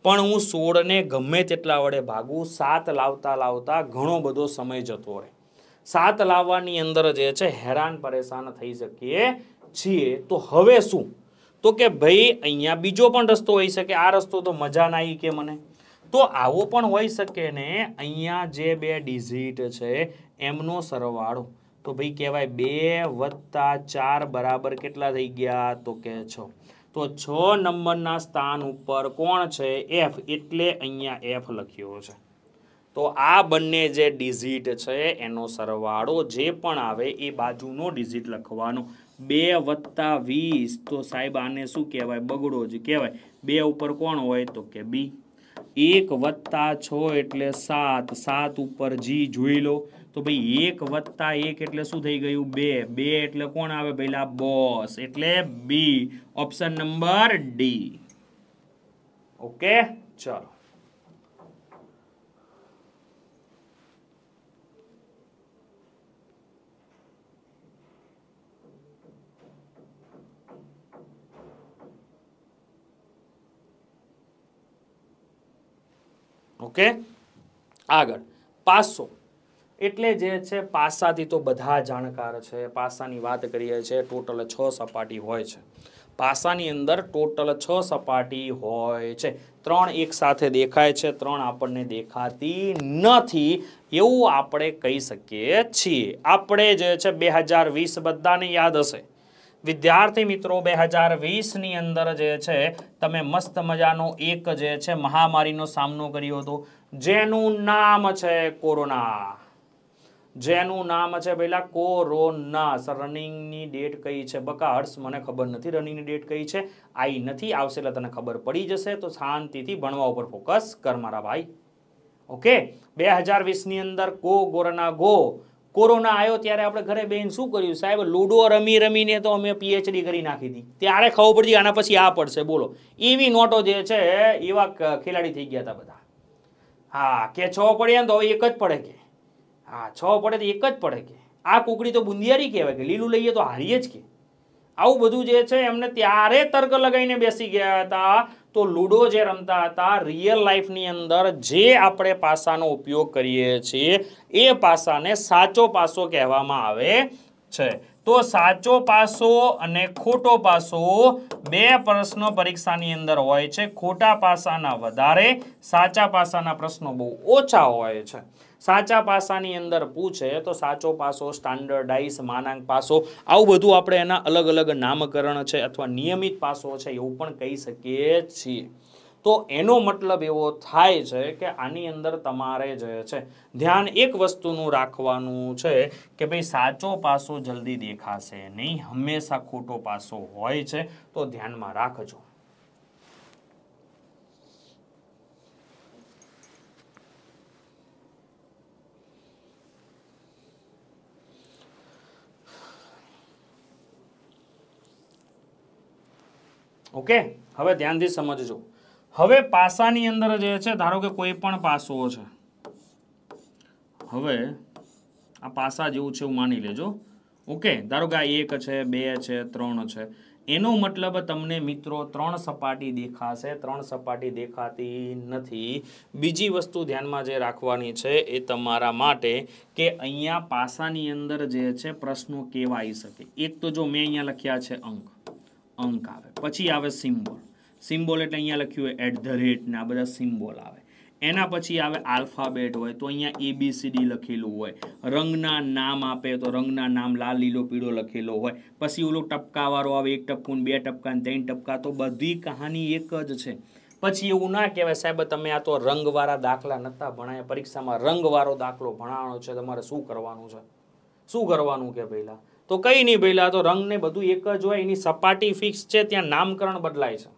પણ હું સોળને ગમે તેટલા વડે ભાગું સાત લાવતા લાવતા ઘણો બધો સમય જતો રહે સાત લાવવાની અંદર જે છે હેરાન પરેશાન થઈ શકીએ છીએ તો હવે શું તો કે ભાઈ અહીંયા બીજો પણ રસ્તો હોઈ શકે આ રસ્તો તો મજા ના આવી કે મને તો આવો પણ હોઈ શકે ને અહીંયા જે બે ડિઝિટ છે એમનો સરવાળો તો ભાઈ કહેવાય બે વત્તા ચાર બરાબર કેટલા થઈ ગયા તો કે છ તો છ નંબરના સ્થાન ઉપર કોણ છે એફ એટલે અહીંયા એફ લખ્યો છે તો આ બંને જે ડિઝિટ છે એનો સરવાળો જે પણ આવે એ બાજુનો ડિઝિટ લખવાનો બે વત્તા વીસ તો સાહેબ આને શું કહેવાય બગડો જ કહેવાય બે ઉપર કોણ હોય તો કે બી એક વત્તા છ એટલે સાત સાત ઉપર જી જોઈ લો તો ભાઈ એક વત્તા એક એટલે શું થઈ ગયું બે બે એટલે કોણ આવે પહેલા બોસ એટલે B option number D okay ચલો ઓકે આગળ પાસો એટલે જે છે પાસાથી તો બધા જાણકાર છે પાસાની વાત કરીએ છીએ ટોટલ છ સપાટી હોય છે પાસાની અંદર ટોટલ છ સપાટી હોય છે ત્રણ એક સાથે દેખાય છે ત્રણ આપણને દેખાતી નથી એવું આપણે કહી શકીએ છીએ આપણે જે છે બે હજાર વીસ બધાને યાદ હશે વિદ્યાર્થી મિત્રો બે હજાર વીસની અંદર જે છે તમે મસ્ત મજાનો એક જે છે મહામારીનો સામનો કર્યો હતો જેનું નામ છે કોરોના જેનું નામ છે પહેલા કોરોના સર રનિંગની ડેટ કઈ છે બકા હર્ષ મને ખબર નથી રનિંગની ડેટ કઈ છે આઈ નથી આવશે એટલે તને ખબર પડી જશે તો શાંતિથી ભણવા ઉપર ફોકસ કર મારા ભાઈ ઓકે બે હજાર વીસની અંદર કો કોરોના ગો કોરોના આવ્યો ત્યારે આપણે ઘરે બેન શું કર્યું સાહેબ લૂડો રમી રમીને તો અમે પીએચડી કરી નાખી હતી ત્યારે ખબર પડતી આના પછી આ પડશે બોલો એવી નોટો જે છે એવા ખેલાડી થઈ ગયા હતા બધા હા કે છ પડે તો એક જ પડે કે હા છ પડે તો એક જ પડે કે આ કુકડી તો બુંદિયારી કહેવાય કે લીલું લઈએ તો હારીએ જ કે આવું બધું જે છે એમને ત્યારે તર્ક લગાવીને બેસી ગયા હતા તો લૂડો જે રમતા હતા રિયલ લાઈફની અંદર જે આપણે પાસાનો ઉપયોગ કરીએ છીએ એ પાસાને સાચો પાસો કહેવામાં આવે છે તો સાચો પાસો અને ખોટો પાસો બે પ્રશ્નો પરીક્ષાની અંદર હોય છે ખોટા પાસાના વધારે સાચા પાસાના પ્રશ્નો બહુ ઓછા હોય છે સાચા પાસાની અંદર પૂછે તો સાચો પાસો સ્ટાન્ડર્ડાઇઝ માનાંક પાસો આવું બધું આપણે એના અલગ અલગ નામકરણ છે અથવા નિયમિત પાસો છે એવું પણ કહી શકીએ છીએ તો એનો મતલબ એવો થાય છે કે આની અંદર તમારે જે છે ધ્યાન એક વસ્તુનું રાખવાનું છે કે ભાઈ સાચો પાસો જલ્દી દેખાશે નહીં હંમેશા ખોટો પાસો હોય છે તો ધ્યાનમાં રાખજો ઓકે હવે ધ્યાનથી સમજજો હવે પાસાની અંદર જે છે ધારો કે કોઈ પણ પાસો છે હવે આ પાસા જેવું છે એવું માની લેજો ઓકે ધારો કે આ એક છે બે છે ત્રણ છે એનો મતલબ તમને મિત્રો ત્રણ સપાટી દેખાશે ત્રણ સપાટી દેખાતી નથી બીજી વસ્તુ ધ્યાનમાં જે રાખવાની છે એ તમારા માટે કે અહીંયા પાસાની અંદર જે છે પ્રશ્નો કેવા આવી શકે એક તો જો મેં અહીંયા લખ્યા છે અંક અંક આવે પછી આવે સિમ્બોલ સિમ્બોલ એટલે અહીંયા લખ્યું હોય એટ ધ રેટ ને આ બધા સિમ્બોલ આવે એના પછી આવે આલ્ફાબેટ હોય તો અહીંયા એબીસીડી લખેલું હોય રંગના નામ આપે તો રંગના નામ લાલ લીલો પીળો લખેલો હોય પછી ઓલો ટપકાવાળો આવે એક ટપકું બે ટપકા ને ત્રણ ટપકા તો બધી કહાની એક જ છે પછી એવું ના કહેવાય સાહેબ તમે આ તો રંગવાળા દાખલા નહોતા ભણાયા પરીક્ષામાં રંગવાળો દાખલો ભણાવવાનો છે તમારે શું કરવાનું છે શું કરવાનું કે પહેલાં તો કંઈ નહીં ભઈલા તો રંગ ને બધું એક જ હોય એની સપાટી ફિક્સ છે ત્યાં નામકરણ બદલાય છે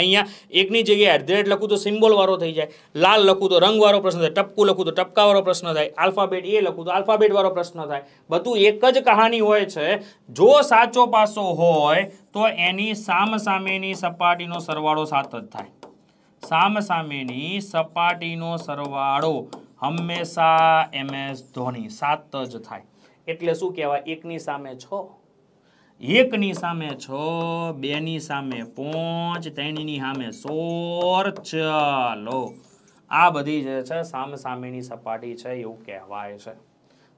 અહીંયા એકની જગ્યાએ એટ લખું તો સિમ્બોલવાળો થઈ જાય લાલ લખું તો રંગવાળો પ્રશ્ન થાય ટપકું લખું તો ટપકાવાળો પ્રશ્ન થાય આલ્ફાબેટ એ લખું તો આલ્ફાબેટ વાળો પ્રશ્ન થાય બધું એક જ કહાની હોય છે જો સાચો પાસો હોય તો એની સામસામેની સપાટીનો સરવાળો સાત જ થાય સામસામેની સપાટીનો સરવાળો હંમેશા એમ એસ ધોની સાત જ થાય એટલે શું કહેવાય એકની સામે છ એકની સામે છ બેની સામે પોંચ ત્રણની સામે સોર ચલો આ બધી જે છે સામસામેની સપાટી છે એવું કહેવાય છે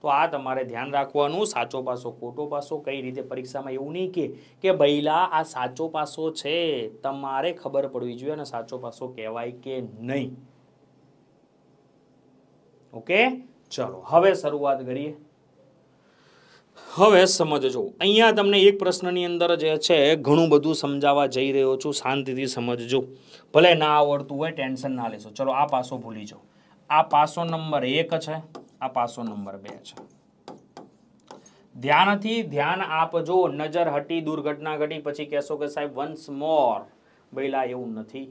તો આ તમારે ધ્યાન રાખવાનું સાચો પાસો ખોટો પાસો કઈ રીતે પરીક્ષામાં એવું નહીં કે કે ભૈલા આ સાચો પાસો છે તમારે ખબર પડવી જોઈએ અને સાચો પાસો કહેવાય કે નહીં ઓકે ચલો હવે શરૂઆત કરીએ હવે સમજજો અહીંયા તમને એક પ્રશ્નની અંદર જે છે ઘણું બધું સમજાવવા જઈ રહ્યો છું શાંતિથી સમજજો ભલે ના આવડતું હોય ટેન્શન ના લેશો ચલો આ પાસો ભૂલી જાઓ આ પાસો નંબર એક છે આ પાસો નંબર બે છે ધ્યાનથી ધ્યાન આપજો નજર હટી દુર્ઘટના ઘટી પછી કહેશો કે સાહેબ વન્સ મોર બૈલા એવું નથી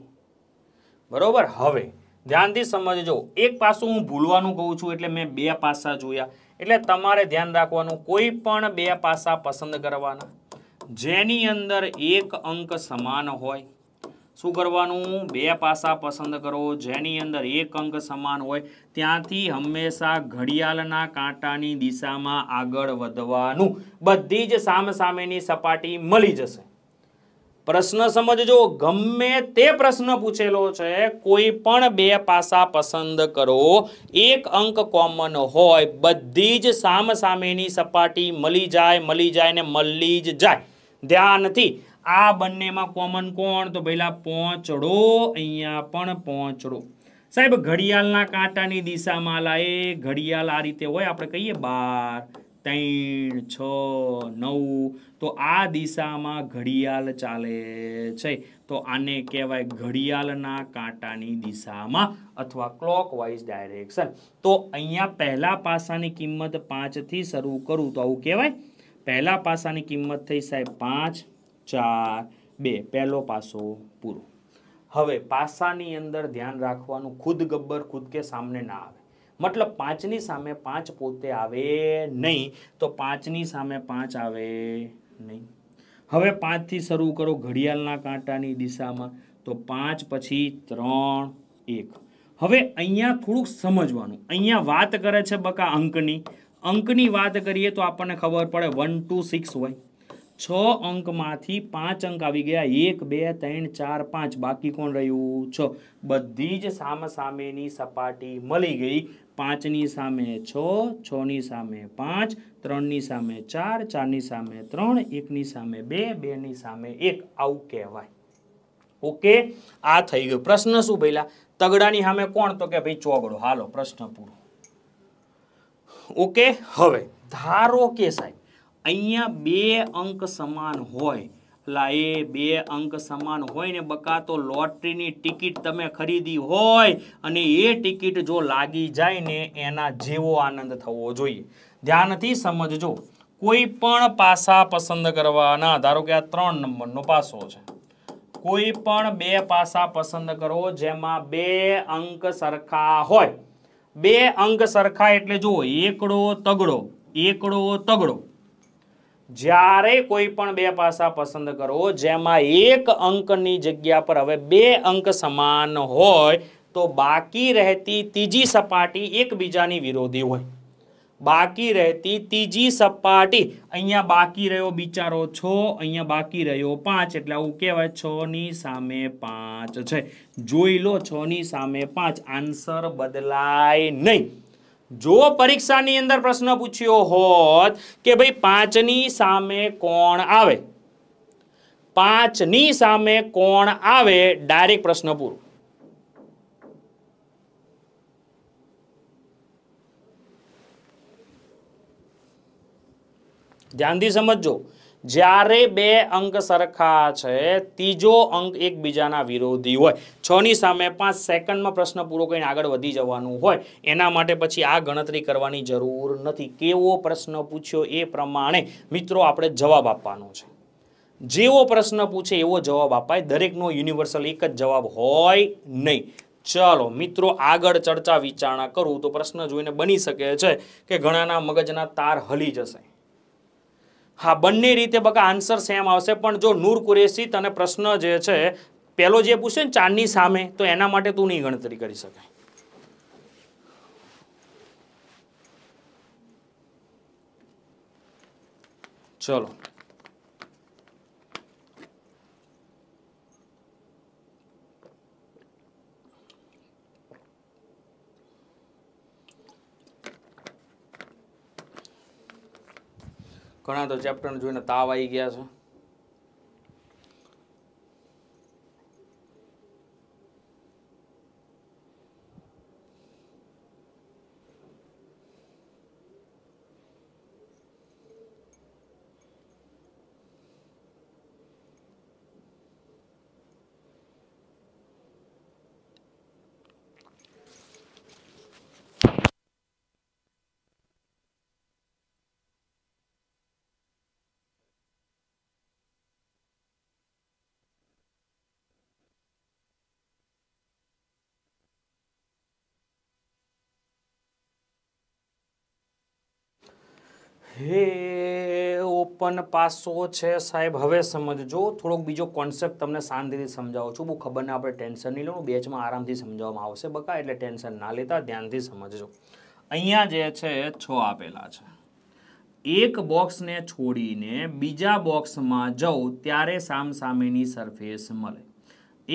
બરોબર હવે ધ્યાનથી સમજજો એક પાસું હું ભૂલવાનું કહું છું એટલે મેં બે પાસા જોયા એટલે તમારે ધ્યાન રાખવાનું કોઈ પણ બે પાસા પસંદ કરવાના જેની અંદર એક અંક સમાન હોય શું કરવાનું બે પાસા પસંદ કરો જેની અંદર એક અંક સમાન હોય ત્યાંથી હંમેશા ઘડિયાળના કાંટાની દિશામાં આગળ વધવાનું બધી જ સામસામેની સપાટી મળી જશે પ્રશ્ન સમજજો ગમે તે પ્રશ્ન પૂછેલો છે કોઈ પણ બે પાસા પસંદ કરો એક અંક કોમન હોય બધી જ સામસામેની સપાટી મળી જાય મળી જાય ને મળી જ જાય ધ્યાનથી આ બંનેમાં કોમન કોણ તો પહેલાં પહોંચડો અહીંયા પણ પહોંચડો સાહેબ ઘડિયાળના કાંટાની દિશામાં લાએ ઘડિયાળ આ રીતે હોય આપણે કહીએ બાર ત્રણ છ નવ તો આ દિશામાં ઘડિયાળ ચાલે છે તો આને કહેવાય ઘડિયાળના કાંટાની દિશામાં અથવા ક્લોક વાઇઝ ડાયરેક્શન તો અહીંયા પહેલા પાસાની કિંમત પાંચથી શરૂ કરું તો આવું કહેવાય પહેલા પાસાની કિંમત થઈ સાહેબ પાંચ ચાર બે પહેલો પાસો પૂરો હવે પાસાની અંદર ધ્યાન રાખવાનું ખુદ ગબ્બર ખુદ કે સામને ના આવે મતલબ પાંચની સામે પાંચ પોતે આવે નહીં તો પાંચની સામે પાંચ આવે નહીં હવે પાંચથી શરૂ કરો ઘડિયાળના કાંટાની દિશામાં તો પાંચ પછી ત્રણ એક હવે અહીંયા થોડુંક સમજવાનું અહીંયા વાત કરે છે બકા અંકની અંકની વાત કરીએ તો આપણને ખબર પડે વન ટુ સિક્સ હોય છ અંકમાંથી પાંચ અંક આવી ગયા એક બે ત્રણ ચાર પાંચ બાકી કોણ રહ્યું છ બધી જ સામસામેની સપાટી મળી ગઈ પાંચની સામે છ છની સામે પાંચ ત્રણની સામે ચાર ચારની સામે ત્રણ એકની સામે બે બેની સામે એક આવું કહેવાય ઓકે આ થઈ ગયું પ્રશ્ન શું પહેલા તગડાની સામે કોણ તો કે ભાઈ ચોગડો હાલો પ્રશ્ન પૂરો ઓકે હવે ધારો કે સાહેબ અહીંયા બે અંક સમાન હોય લા એ બે અંક સમાન હોય ને બકા તો લોટરીની ટિકિટ તમે ખરીદી હોય અને એ ટિકિટ જો લાગી જાય ને એના જેવો આનંદ થવો જોઈએ ધ્યાનથી સમજજો કોઈ પણ પાસા પસંદ કરવાના ધારો કે આ ત્રણ નંબરનો પાસો છે કોઈ પણ બે પાસા પસંદ કરો જેમાં બે અંક સરખા હોય બે અંક સરખા એટલે જુઓ એકડો તગડો એકડો તગડો જ્યારે કોઈ પણ બે પાસા પસંદ કરો જેમાં એક અંકની જગ્યા પર હવે બે અંક સમાન હોય તો બાકી રહેતી ત્રીજી સપાટી એકબીજાની વિરોધી હોય બાકી રહેતી ત્રીજી સપાટી અહીંયા બાકી રહ્યો બિચારો છ અહીંયા બાકી રહ્યો પાંચ એટલે આવું કહેવાય છ ની સામે પાંચ છે જોઈ લો છ ની સામે પાંચ આન્સર બદલાય નહીં જો પરીક્ષાની અંદર પ્રશ્ન પૂછ્યો હોત કે ભાઈ પાંચની સામે કોણ આવે પાંચની સામે કોણ આવે ડાયરેક્ટ પ્રશ્ન પૂરો ધ્યાનથી સમજજો જ્યારે બે અંક સરખા છે ત્રીજો અંક એકબીજાના વિરોધી હોય છ ની સામે પાંચ સેકન્ડમાં પ્રશ્ન પૂરો કરીને આગળ વધી જવાનું હોય એના માટે પછી આ ગણતરી કરવાની જરૂર નથી કેવો પ્રશ્ન પૂછ્યો એ પ્રમાણે મિત્રો આપણે જવાબ આપવાનો છે જેવો પ્રશ્ન પૂછે એવો જવાબ અપાય દરેકનો યુનિવર્સલ એક જ જવાબ હોય નહીં ચાલો મિત્રો આગળ ચર્ચા વિચારણા કરું તો પ્રશ્ન જોઈને બની શકે છે કે ઘણાના મગજના તાર હલી જશે હા બંને રીતે બકા આન્સર સેમ આવશે પણ જો નૂર કુરેશી તને પ્રશ્ન જે છે પેલો જે પૂછે ને ચાંદની સામે તો એના માટે તું નહીં ગણતરી કરી શકાય ચલો ઘણા તો ચેપ્ટર જોઈને તાવ આવી ગયા છે હે ઓપન પાસો છે સાહેબ હવે સમજજો થોડોક બીજો કોન્સેપ્ટ તમને શાંતિથી સમજાવું છું બહુ ખબર ને આપણે ટેન્શન નહીં લેવું બેચમાં આરામથી સમજાવવામાં આવશે બકા એટલે ટેન્શન ના લેતા ધ્યાનથી સમજજો અહીંયા જે છે છ આપેલા છે એક બોક્સને છોડીને બીજા બોક્સમાં જાઉં ત્યારે સામસામેની સરફેસ મળે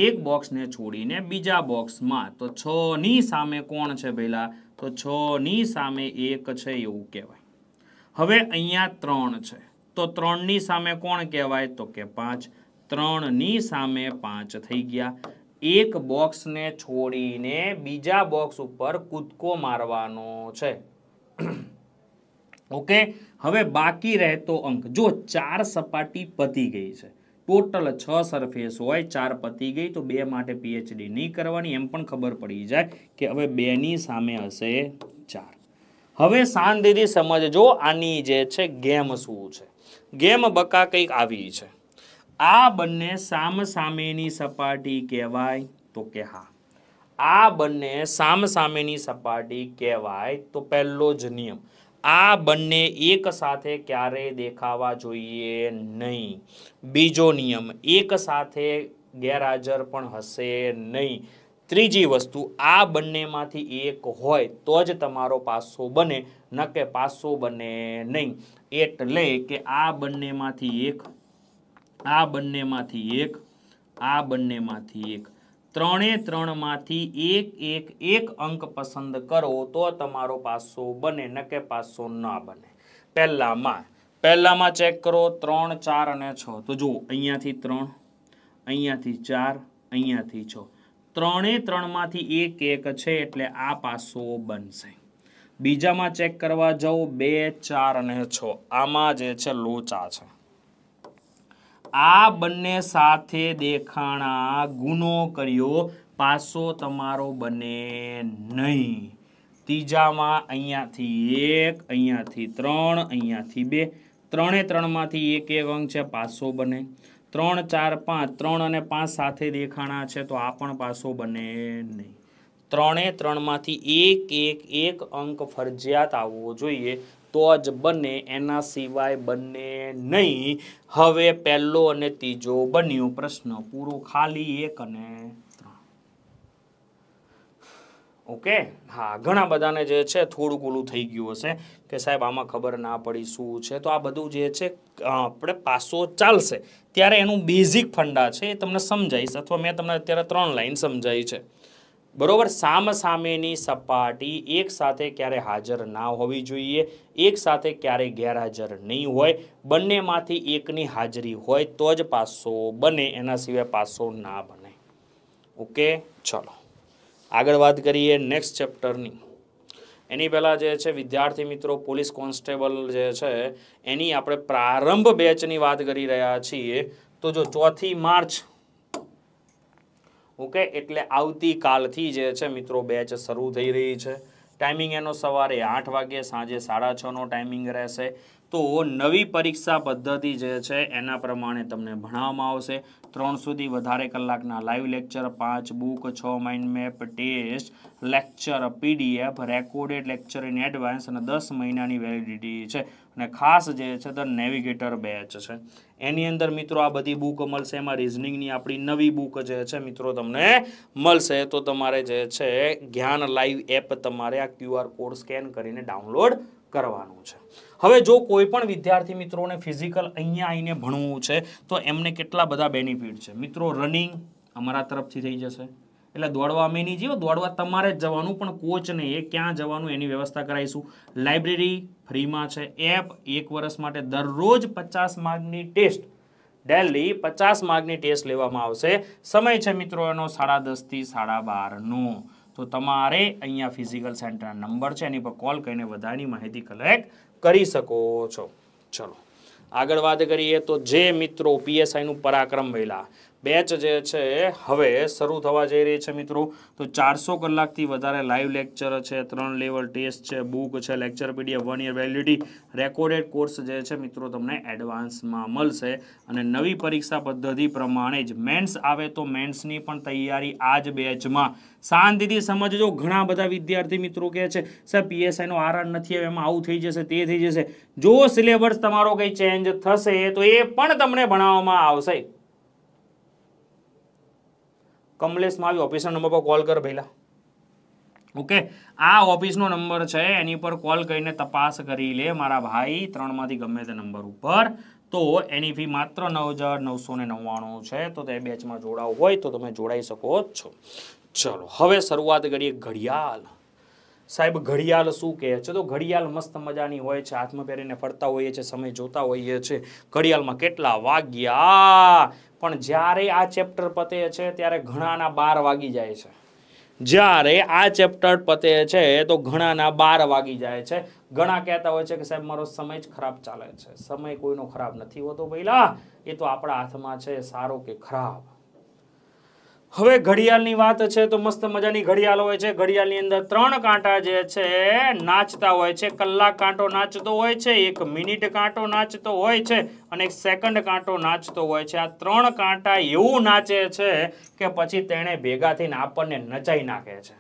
એક બોક્સને છોડીને બીજા બોક્સમાં તો છની સામે કોણ છે પહેલાં તો છની સામે એક છે એવું કહેવાય હવે અહીંયા ત્રણ છે તો ત્રણની સામે કોણ કહેવાય તો કે પાંચ ત્રણની સામે પાંચ થઈ ગયા એક બોક્સને છોડીને બીજા બોક્સ ઉપર કૂદકો મારવાનો છે ઓકે હવે બાકી રહેતો અંક જો ચાર સપાટી પતી ગઈ છે ટોટલ છ સરફેસ હોય ચાર પતી ગઈ તો બે માટે પીએચડી નહીં કરવાની એમ પણ ખબર પડી જાય કે હવે બેની સામે હશે હવે શાંતિથી સમજજો આની જે છે ગેમ શું છે ગેમ બકા કંઈક આવી છે આ બંને સામ સામેની સપાટી કહેવાય તો કે હા આ બંને સામ સામેની સપાટી કહેવાય તો પહેલો જ નિયમ આ બંને એક સાથે ક્યારેય દેખાવા જોઈએ નહીં બીજો નિયમ એક સાથે ગેરહાજર પણ હશે નહીં ત્રીજી વસ્તુ આ બંનેમાંથી એક હોય તો જ તમારો પાસો બને ન કે પાસો બને નહીં એટલે કે આ બંનેમાંથી એક આ બંનેમાંથી એક આ બંનેમાંથી એક ત્રણે ત્રણમાંથી એક એક એક અંક પસંદ કરો તો તમારો પાસો બને ન કે પાસો ન બને પહેલામાં પહેલામાં ચેક કરો ત્રણ ચાર અને છ તો જુઓ અહીંયાથી ત્રણ અહીંયાથી ચાર અહીંયાથી છ ત્રણે ત્રણમાંથી એક એક છે એટલે આ પાસો બનશે બીજામાં ચેક કરવા જાઉં બે ચાર અને છ આમાં જે છે લોચા છે આ બંને સાથે દેખાણા ગુનો કર્યો પાસો તમારો બને નહીં ત્રીજામાં અહીંયાથી એક અહીંયાથી ત્રણ અહીંયાથી બે ત્રણે ત્રણમાંથી એક એક અંક છે પાસો બને ત્રણ ચાર પાંચ ત્રણ અને પાંચ સાથે દેખાણા છે તો આ પણ પાસો બને નહીં ત્રણે ત્રણમાંથી એક એક એક અંક ફરજિયાત આવવો જોઈએ તો જ બને એના સિવાય બને નહીં હવે પહેલો અને ત્રીજો બન્યો પ્રશ્ન પૂરો ખાલી એક અને ઓકે હા ઘણા બધાને જે છે થોડું ઓલું થઈ ગયું હશે કે સાહેબ આમાં ખબર ના પડી શું છે તો આ બધું જે છે આપણે પાસો ચાલશે ત્યારે એનું બેઝિક ફંડા છે એ તમને સમજાવીશ અથવા મેં તમને અત્યારે ત્રણ લાઈન સમજાવી છે બરોબર સામ સામેની સપાટી એક સાથે ક્યારે હાજર ના હોવી જોઈએ એક સાથે ક્યારે ગેરહાજર નહીં હોય બંનેમાંથી એકની હાજરી હોય તો જ પાસો બને એના સિવાય પાસો ના બને ઓકે ચલો આગળ વાત કરીએ નેક્સ્ટ ચેપ્ટરની એની પહેલાં જે છે વિદ્યાર્થી મિત્રો પોલીસ કોન્સ્ટેબલ જે છે એની આપણે પ્રારંભ બેચની વાત કરી રહ્યા છીએ તો જો ચોથી માર્ચ ઓકે એટલે આવતીકાલથી જે છે મિત્રો બેચ શરૂ થઈ રહી છે ટાઈમિંગ એનો સવારે આઠ વાગે સાંજે સાડા છનો ટાઈમિંગ રહેશે તો નવી પરીક્ષા પદ્ધતિ જે છે એના પ્રમાણે તમને ભણાવવામાં આવશે ત્રણ સુધી વધારે કલાકના લાઈવ લેક્ચર પાંચ બુક છ mind map test lecture PDF recorded lecture in advance અને દસ મહિનાની વેલિડિટી છે અને ખાસ જે છે ધ નેવિગેટર બેચ છે એની અંદર મિત્રો આ બધી બુક મળશે એમાં રિઝનિંગની આપણી નવી બુક જે છે મિત્રો તમને મળશે તો તમારે જે છે જ્ઞાન લાઈવ એપ તમારે આ ક્યુઆર કોડ સ્કેન કરીને ડાઉનલોડ કરવાનું છે હવે જો કોઈ પણ વિદ્યાર્થી મિત્રોને ફિઝિકલ અહીંયા આવીને ભણવું છે તો એમને કેટલા બધા બેનિફિટ છે મિત્રો રનિંગ અમારા તરફથી થઈ જશે એટલે દોડવા અમે નહીં જીવો દોડવા તમારે જ જવાનું પણ કોચને એ ક્યાં જવાનું એની વ્યવસ્થા કરાવીશું લાઇબ્રેરી ફ્રીમાં છે એપ એક વર્ષ માટે દરરોજ પચાસ માર્કની ટેસ્ટ ડેલી પચાસ માર્કની ટેસ્ટ લેવામાં આવશે સમય છે મિત્રો એનો સાડા દસથી સાડા બારનો તો તમારે અહીંયા ફિઝિકલ સેન્ટરના નંબર છે એની પર કોલ કરીને વધારાની માહિતી કલેક્ટ કરી શકો છો ચલો આગળ વાત કરીએ તો જે મિત્રો પીએસઆઈનું પરાક્રમ મેળા બેચ જે છે હવે શરૂ થવા જઈ રહી છે મિત્રો તો ચારસો કલાકથી વધારે લાઈવ લેક્ચર છે ત્રણ લેવલ ટેસ્ટ છે બુક છે lecture PDF one year validity recorded course જે છે મિત્રો તમને એડવાન્સમાં મળશે અને નવી પરીક્ષા પદ્ધતિ પ્રમાણે જ મેન્સ આવે તો મેન્સની પણ તૈયારી આ જ બેચમાં શાંતિથી સમજજો ઘણા બધા વિદ્યાર્થી મિત્રો કહે છે સર પીએસઆઈનો આર નથી આવે એમાં આવું થઈ જશે તે થઈ જશે જો સિલેબસ તમારો કંઈ ચેન્જ થશે તો એ પણ તમને ભણાવવામાં આવશે કમલેશમાં આવી ઓફિસના નંબર પર કોલ કર ભઈલા ઓકે આ ઓફિસનો નંબર છે એની પર કોલ કરીને તપાસ કરી લે મારા ભાઈ ત્રણમાંથી ગમે તે નંબર ઉપર તો એની ફી માત્ર નવ હજાર નવસો ને નવ્વાણું છે તો તે બેચમાં જોડાવું હોય તો તમે જોડાઈ શકો છો ચલો હવે શરૂઆત કરીએ ઘડિયાળ સાહેબ ઘડિયાળ શું કહે છે તો ઘડિયાળ મસ્ત મજાની હોય છે હાથમાં પહેરીને ફરતા હોઈએ છીએ સમય જોતા હોઈએ છીએ ઘડિયાળમાં કેટલા વાગ્યા પણ જ્યારે આ ચેપ્ટર પતે છે ત્યારે ઘણાના બાર વાગી જાય છે જ્યારે આ ચેપ્ટર પતે છે તો ઘણાના બાર વાગી જાય છે ઘણા કહેતા હોય છે કે સાહેબ મારો સમય જ ખરાબ ચાલે છે સમય કોઈનો ખરાબ નથી હોતો પહેલાં એ તો આપણા હાથમાં છે સારો કે ખરાબ હવે ઘડિયાળની વાત છે તો મસ્ત મજાની ઘડિયાળ હોય છે ઘડિયાળની અંદર ત્રણ કાંટા જે છે નાચતા હોય છે કલાક કાંટો નાચતો હોય છે એક મિનિટ કાંટો નાચતો હોય છે અને એક સેકન્ડ કાંટો નાચતો હોય છે આ ત્રણ કાંટા એવું નાચે છે કે પછી તેણે ભેગા થઈને આપણને નચાઈ નાખે છે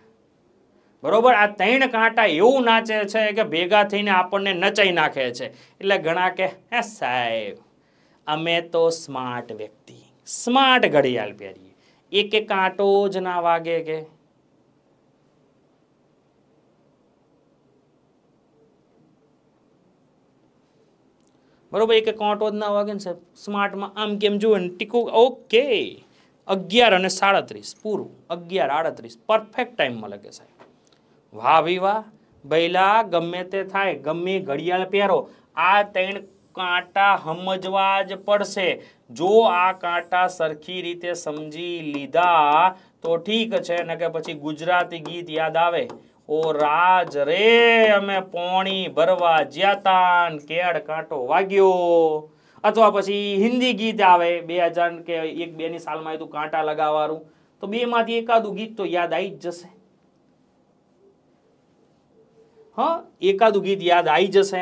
બરોબર આ ત્રણ કાંટા એવું નાચે છે કે ભેગા થઈને આપણને નચાઈ નાખે છે એટલે ઘણા કે હે સાહેબ અમે તો સ્માર્ટ વ્યક્તિ સ્માર્ટ ઘડિયાળ પહેરીએ એક કાંટો જ ના વાગે કે બરોબર એક કાંટો જ ના વાગે ને સાહેબ સ્માર્ટમાં આમ કેમ જુઓ ને ટીકું ઓકે અગિયાર અને સાડત્રીસ પૂરું અગિયાર આડત્રીસ પરફેક્ટ ટાઈમ મળે કે સાહેબ વાહ વિવાહ બૈલા ગમે તે થાય ગમે ઘડિયાળ પહેરો આ ત્રણ કાંટા સમજવા જ પડશે જો આ કાંટા સરખી રીતે સમજી લીધા તો ઠીક છે ને કે પછી ગુજરાતી ગીત યાદ આવે ઓ રાજ રે અમે પોણી ભરવા જ્યાતાન કેળ કાંટો વાગ્યો અથવા પછી હિન્દી ગીત આવે બે હજાર કે એક બે ની સાલમાં તું કાંટા લગાવવાનું તો બે માંથી એકાદું ગીત તો યાદ આવી જ જશે હ એકાદું ગીત યાદ આવી જશે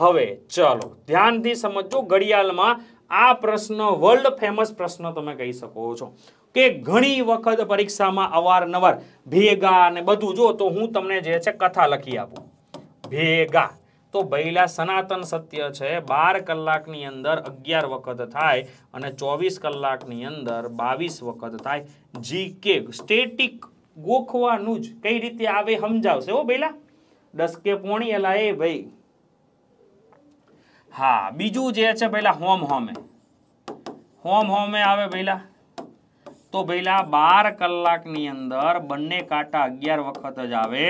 હવે ચલો ધ્યાનથી સમજો ઘડિયાળમાં આ પ્રશ્ન વર્લ્ડ ફેમસ પ્રશ્ન તમે કહી શકો છો કે ઘણી વખત પરીક્ષામાં અવારનવાર ભેગા ને બધું જો તો હું તમને જે છે કથા લખી આપું ભેગા તો બૈલા સનાતન સત્ય છે બાર કલાકની અંદર અગિયાર વખત થાય અને ચોવીસ કલાકની અંદર બાવીસ વખત થાય જી કે સ્ટેટિક ગોખવાનું જ કઈ રીતે આવે સમજાવશે હો બૈલા દસ કે પોણી એલા એ ભાઈ હા બીજું જે છે પહેલા હોમ હોમે હોમ હોમે આવે પહેલા તો પહેલા બાર કલાકની અંદર બંને કાંટા અગિયાર વખત જ આવે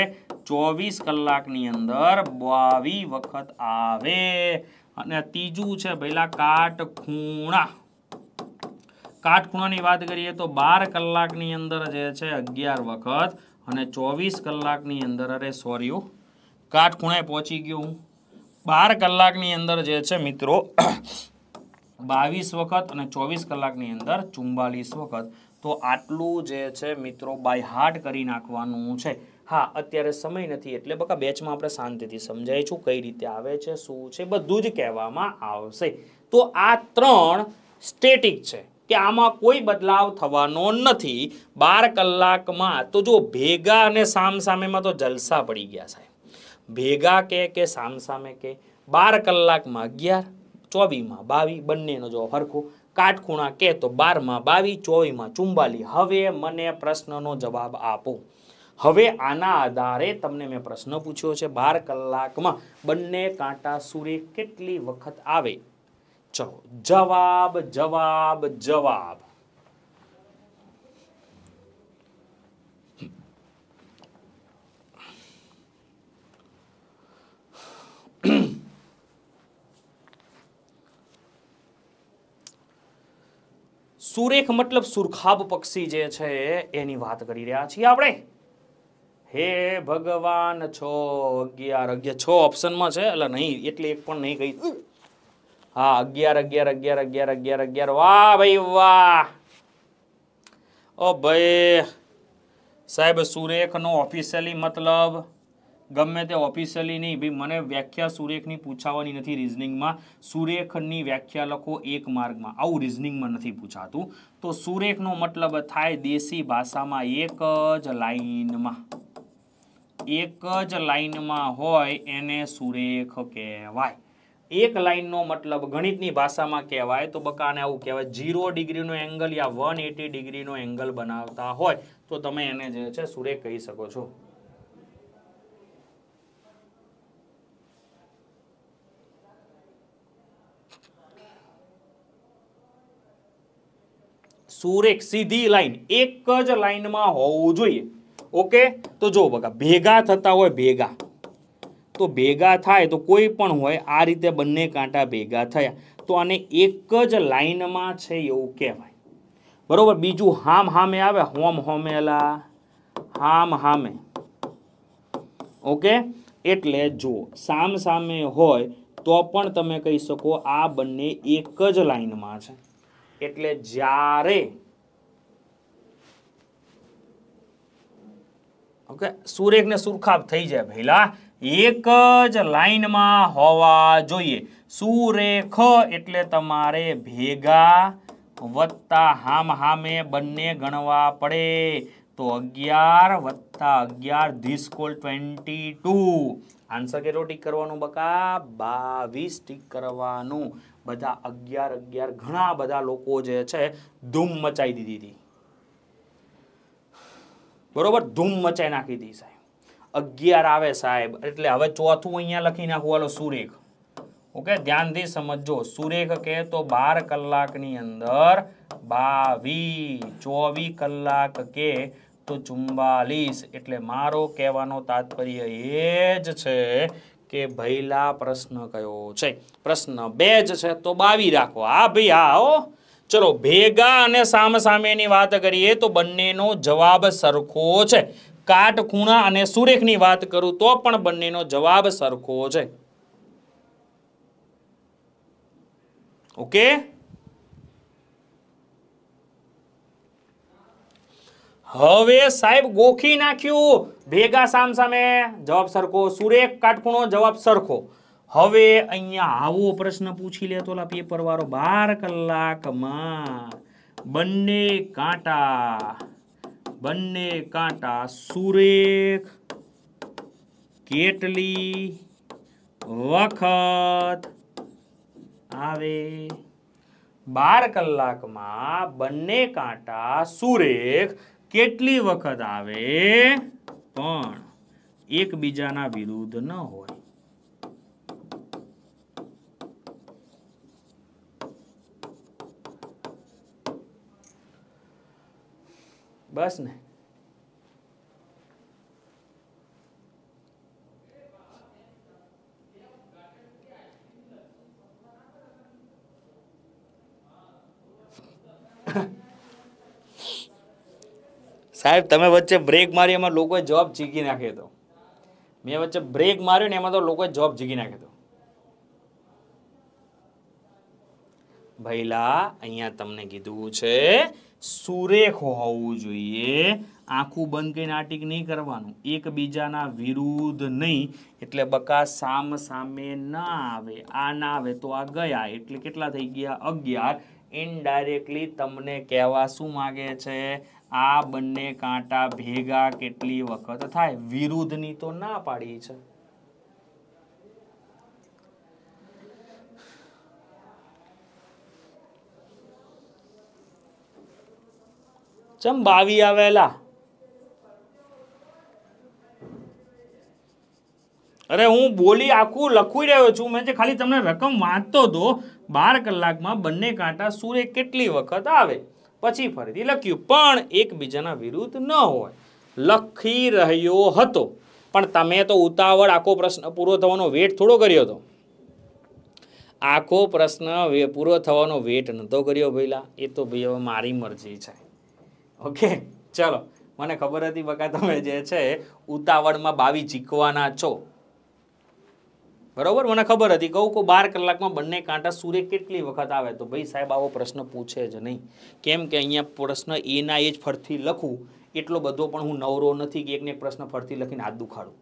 ચોવીસ કલાકની અંદર બાવી વખત આવે અને ત્રીજું છે પહેલા કાટખૂણા કાટખૂણાની વાત કરીએ તો બાર કલાકની અંદર જે છે અગિયાર વખત અને ચોવીસ કલાકની અંદર અરે સોર્યું કાટખૂણાએ પહોંચી ગયો હું બાર કલાકની અંદર જે છે મિત્રો બાવીસ વખત અને ચોવીસ કલાકની અંદર ચુમ્બાલીસ વખત તો આટલું જે છે મિત્રો બાય હાર્ટ કરી નાખવાનું છે હા અત્યારે સમય નથી એટલે બકા બેચમાં આપણે શાંતિથી સમજાવીશું કઈ રીતે આવે છે શું છે બધું જ કહેવામાં આવશે તો આ ત્રણ સ્ટેટિક છે કે આમાં કોઈ બદલાવ થવાનો નથી બાર કલાકમાં તો જો ભેગા અને સામસામેમાં તો જલસા પડી ગયા સાહેબ ભેગા કે કે સામસામે કે બાર કલાકમાં અગિયાર ચોવીમાં બાવી બંનેનો જો હરખો કાટખૂણા કે તો બારમાં બાવી ચોવીમાં ચુંબાલી હવે મને પ્રશ્નનો જવાબ આપો હવે આના આધારે તમને મેં પ્રશ્ન પૂછ્યો છે બાર કલાકમાં બંને કાંટા સૂર્ય કેટલી વખત આવે ચલો જવાબ જવાબ જવાબ સુરેખ મતલબ સુરખાબ પક્ષી જે છે એની વાત કરી રહ્યા છીએ આપણે હે ભગવાન છો અગિયાર અગિયાર છો ઓપ્શનમાં છે એટલે નહીં એટલે એક પણ નહીં કહી હા અગિયાર અગિયાર અગિયાર અગિયાર અગિયાર અગિયાર વાહ ભાઈ વાહ ઓ ભાઈ સાહેબ સુરેખનો ઓફિશિયલી મતલબ ગમે તે ઓફિશિયલી નહીં ભાઈ મને વ્યાખ્યા સુરેખની પૂછાવાની નથી રિઝનિંગમાં સુરેખની વ્યાખ્યા લખો એક માર્ગમાં આવું રિઝનિંગમાં નથી પૂછાતું તો સુરેખનો મતલબ થાય દેશી ભાષામાં એક જ લાઈનમાં એક જ લાઈનમાં હોય એને સુરેખ કહેવાય એક લાઈનનો મતલબ ગણિતની ભાષામાં કહેવાય તો બકાને આવું કહેવાય ઝીરો ડિગ્રીનો એંગલ યા વન એટી ડિગ્રીનો એંગલ બનાવતા હોય તો તમે એને જે છે સુરેખ કહી શકો છો સુરેખ સીધી લાઈન એક જ લાઈનમાં હોવું જોઈએ ઓકે તો જો બગા ભેગા થતા હોય ભેગા તો ભેગા થાય તો કોઈ પણ હોય આ રીતે બંને કાંટા ભેગા થયા તો આને એક જ લાઈનમાં છે એવું કહેવાય બરાબર બીજું હામ હામે આવે હોમ હોમેલા હામ હામે ઓકે એટલે જો સામ સામે હોય તો પણ તમે કહી શકો આ બંને એક જ લાઈનમાં છે એટલે જ્યારે ઓકે સુરેખ ને સુરખાબ થઈ જાય પહેલા એક જ લાઈનમાં હોવા જોઈએ સુરેખ એટલે તમારે ભેગા વત્તા હામ હામે બંને ગણવા પડે તો અગિયાર વત્તા અગિયાર this call twenty two answer કેટલો ટીક કરવાનું બકા બાવીસ ટીક કરવાનું બધા અગિયાર અગિયાર ઘણા બધા લોકો જે છે ધૂમ મચાવી દીધી હતી બરોબર ધૂમ મચાઈ નાખી હતી સાહેબ અગિયાર આવે સાહેબ એટલે હવે ચોથું અહીંયા લખી નાખવાલો સુરેખ ઓકે ધ્યાનથી સમજો સુરેખ કે તો બાર કલાકની અંદર બાવી ચોવીસ કલાક કે તો ચુમ્બાલીસ એટલે મારો કહેવાનો તાત્પર્ય એ જ છે કે ભૈલા પ્રશ્ન કયો છે પ્રશ્ન બે જ છે તો બાવી રાખો હા ભાઈ હા હો ચલો ભેગા અને સામસામેની વાત કરીએ તો બંનેનો જવાબ સરખો છે કાટખૂણા અને સુરેખની વાત કરું તો પણ બંનેનો જવાબ સરખો છે ઓકે હવે સાહેબ ગોખી નાખ્યું ભેગા સામ સામે જવાબ સરખો સુરેખ કાટખૂણો જવાબ સરખો હવે અહીંયા આવો પ્રશ્ન પૂછી લે તો પેપર વાળો બાર કલાકમાં બંને કાંટા બંને કાંટા સુરેખ કેટલી વખત આવે બાર કલાકમાં બંને કાંટા સુરેખ કેટલી વખત આવે પણ એકબીજાના વિરુદ્ધ ન હોય બસ ને સાહેબ તમે વચ્ચે બ્રેક મારી એમાં લોકોએ જોબ જીકી નાખી હતો મેં વચ્ચે બ્રેક માર્યો ને એમાં તો લોકોએ જોબ જીકી નાખ્યો હતો ભૈલા અહીંયા તમને કીધું છે સુરેખ હોવું જોઈએ આંખું બંધ કે નાટિક નહીં કરવાનું એકબીજાના વિરુદ્ધ નહીં એટલે બકા સામ સામે ના આવે આ ના આવે તો આ ગયા એટલે કેટલા થઈ ગયા અગિયાર ઇનડાયરેક્ટલી તમને કહેવા શું માગે છે આ બંને કાંટા ભેગા કેટલી વખત થાય વિરુદ્ધની તો ના પાડી છે ચમ બાવી આવેલા અરે હું બોલી આખું લખી રહ્યો છું મેં જે ખાલી તમને રકમ વાંચતો હતો બાર કલાકમાં બંને કાંટા સૂર્ય કેટલી વખત આવે પછી ફરીથી લખ્યું પણ એકબીજાના વિરુદ્ધ ન હોય લખી રહ્યો હતો પણ તમે તો ઉતાવળ આખો પ્રશ્ન પૂરો થવાનો વેટ થોડો કર્યો હતો આખો પ્રશ્ન પૂરો થવાનો વેટ નહોતો કર્યો પહેલા એ તો ભાઈ હવે મારી મરજી છે ઓકે ચલો મને ખબર હતી બકા તમે જે છે ઉતાવળમાં બાવી જીકવાના છો બરાબર મને ખબર હતી કહું કે બાર કલાકમાં બંને કાંટા સૂર્ય કેટલી વખત આવે તો ભાઈ સાહેબ આવો પ્રશ્ન પૂછે જ નહીં કેમ કે અહીંયા પ્રશ્ન એના એ જ ફરથી લખું એટલો બધો પણ હું નવરો નથી કે એકને પ્રશ્ન ફરથી લખીને હાથ દુખાડું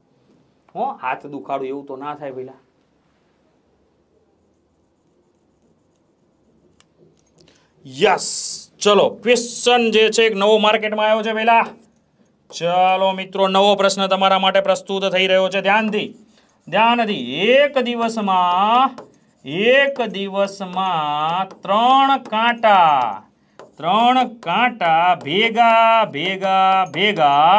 હો હાથ દુખાડું એવું તો ના થાય પેલા યસ ચલો ક્વેશ્ચન જે છે એક નવો માર્કેટમાં આવ્યો છે પેલા ચાલો મિત્રો નવો પ્રશ્ન તમારા માટે પ્રસ્તુત થઈ રહ્યો છે ધ્યાનથી ધ્યાન નથી એક દિવસમાં એક દિવસમાં ત્રણ કાંટા ત્રણ કાંટા ભેગા ભેગા ભેગા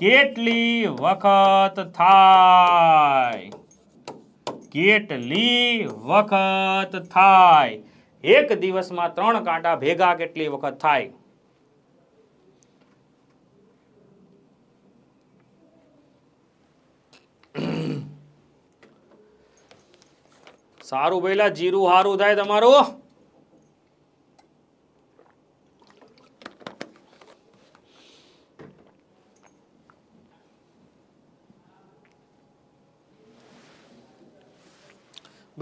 કેટલી વખત થાય કેટલી વખત થાય એક દિવસમાં ત્રણ કાંટા ભેગા કેટલી વખત થાય સારું ભાઈલા જીરું સારું થાય તમારું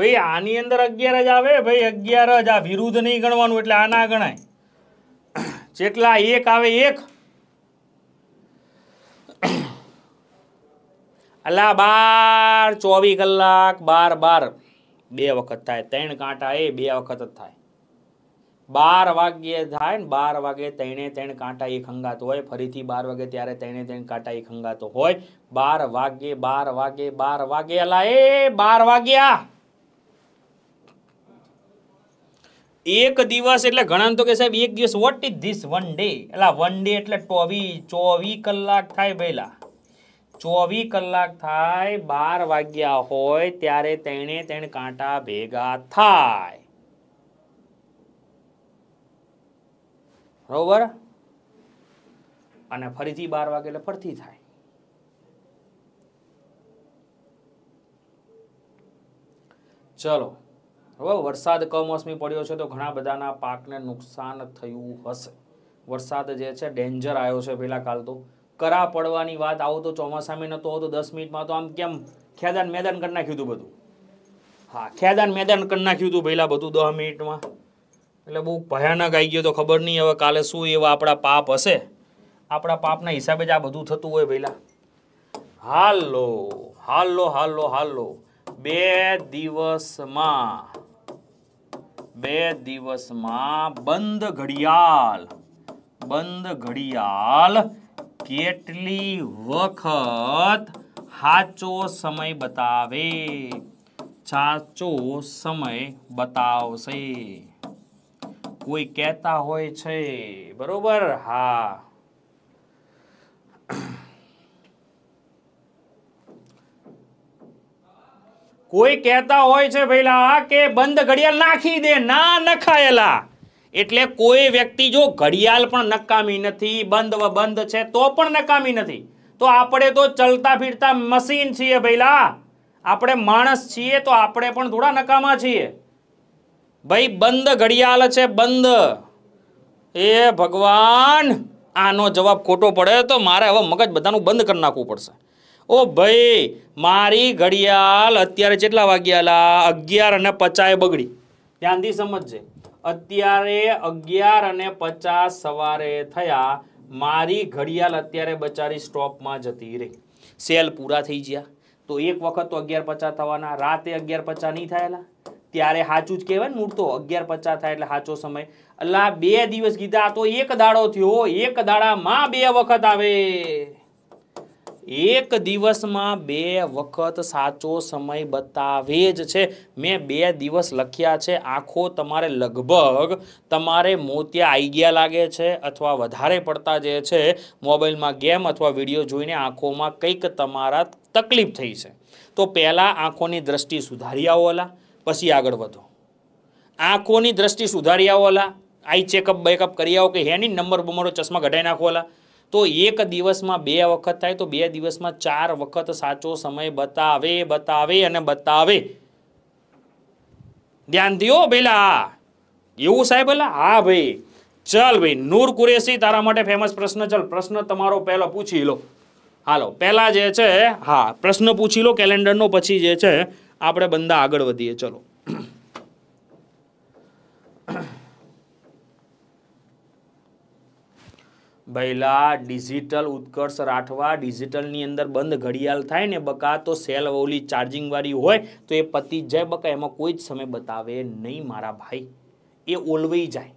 ભાઈ આની અંદર અગિયાર જ આવે ભાઈ અગિયાર જ આ વિરુદ્ધ નહીં ગણવાનું એટલે આ ના ગણાય જેટલા એક આવે એક અલા બાર ચોવીસ કલાક બાર બાર બે વખત થાય ત્રણ કાંટા એ બે વખત જ થાય બાર વાગ્યે થાય ને બાર વાગે ત્રણે ત્રણ કાંટા એ ખંગાતો હોય ફરીથી બાર વાગે ત્યારે ત્રણે ત્રણ કાંટા એ ખંગાતો હોય બાર વાગે બાર વાગે બાર વાગે અલા એ બાર વાગ્યા એક દિવસ એટલે ઘણા તો કે સાહેબ એક દિવસ what is this one day એટલે વન ડે એટલે ચોવીસ ચોવીસ કલાક થાય પહેલા ચોવીસ કલાક થાય બાર વાગ્યા હોય ત્યારે તેને તેને કાંટા ભેગા થાય બરોબર અને ફરીથી બાર વાગે એટલે ફરતી થાય ચલો હવે વરસાદ કમોસમી પડ્યો છે તો ઘણા બધાના પાકને નુકસાન થયું હશે વરસાદ જે છે ડેન્જર આવ્યો છે પહેલાં કાલ તો કરા પડવાની વાત આવો તો ચોમાસામાં નહોતો હોતો દસ મિનિટમાં તો આમ કેમ ખેદાન મેદાન કરી નાખ્યું હતું બધું હા ખેદાન મેદાન કરી નાખ્યું હતું પહેલાં બધું દસ મિનિટમાં એટલે બહુ ભયાનક આવી ગયો તો ખબર નહીં હવે કાલે શું એવા આપણા પાપ હશે આપણા પાપના હિસાબે જ આ બધું થતું હોય પહેલાં હાલ લો હાલ લો હાલ હાલ લો બે દિવસમાં બે દિવસમાં બંધ ઘડિયાળ બંધ ઘડિયાળ કેટલી વખત સાચો સમય બતાવે સાચો સમય બતાવશે કોઈ કહેતા હોય છે બરોબર હા કોઈ કહેતા હોય છે ભઈલા કે બંધ ઘડિયાળ નાખી દે ના નખાયેલા એટલે કોઈ વ્યક્તિ જો ઘડિયાળ પણ નકામી નથી બંધ બંધ છે તો પણ નકામી નથી તો આપણે તો ચલતા ફીરતા મશીન છીએ ભઈલા આપણે માણસ છીએ તો આપણે પણ થોડા નકામા છીએ ભાઈ બંધ ઘડિયાળ છે બંધ એ ભગવાન આનો જવાબ ખોટો પડે તો મારે હવે મગજ બધાનું બંધ કરી નાખવું પડશે ઓ ભાઈ મારી ઘડિયાળ અત્યારે કેટલા વાગ્યાલા અગિયાર અને પચાએ બગડી ધ્યાનથી સમજજે અત્યારે અગિયાર અને પચાસ સવારે થયા મારી ઘડિયાળ અત્યારે બચારી સ્ટોપમાં જતી રહી સેલ પૂરા થઈ ગયા તો એક વખત તો અગિયાર પચાસ થવાના રાતે અગિયાર પચાસ નહીં થયેલા ત્યારે સાચું જ કહેવાય ને ઉઠતો અગિયાર પચાસ થાય એટલે સાચો સમય એટલે બે દિવસ કીધા તો એક દાડો થયો એક દાડામાં બે વખત આવે એક દિવસમાં બે વખત સાચો સમય બતાવે જ છે મેં બે દિવસ લખ્યા છે આંખો તમારે લગભગ તમારે મોતિયા આવી ગયા લાગે છે અથવા વધારે પડતા જે છે મોબાઈલમાં ગેમ અથવા વિડીયો જોઈને આંખોમાં કંઈક તમારા તકલીફ થઈ છે તો પહેલાં આંખોની દ્રષ્ટિ સુધારી આવો ઓલા પછી આગળ વધો આંખોની દ્રષ્ટિ સુધારી આવો ઓલા આઈ ચેકઅપ બેકઅપ કરી આવો કે હેની નંબર બમરો ચશ્મા ઘટાઈ નાખો ઓલા તો એક દિવસમાં બે વખત થાય તો બે દિવસમાં ચાર વખત સાચો સમય બતાવે બતાવે અને બતાવે ધ્યાન દો પેલા એવું સાહેબ એટલે હા ભાઈ ચાલ ભાઈ નૂર કુરેશી તારા માટે ફેમસ પ્રશ્ન ચાલ પ્રશ્ન તમારો પહેલો પૂછી લો હાલો પહેલા જે છે હા પ્રશ્ન પૂછી લો કેલેન્ડરનો પછી જે છે આપણે બંદા આગળ વધીએ ચલો ભૈલા ડિજિટલ ઉત્કર્ષ રાઠવા ડિજિટલની અંદર બંધ ઘડિયાળ થાય ને બકા તો સેલ ઓલી ચાર્જિંગવાળી હોય તો એ પતી જાય બકા એમાં કોઈ જ સમય બતાવે નહીં મારા ભાઈ એ ઓલવાઈ જાય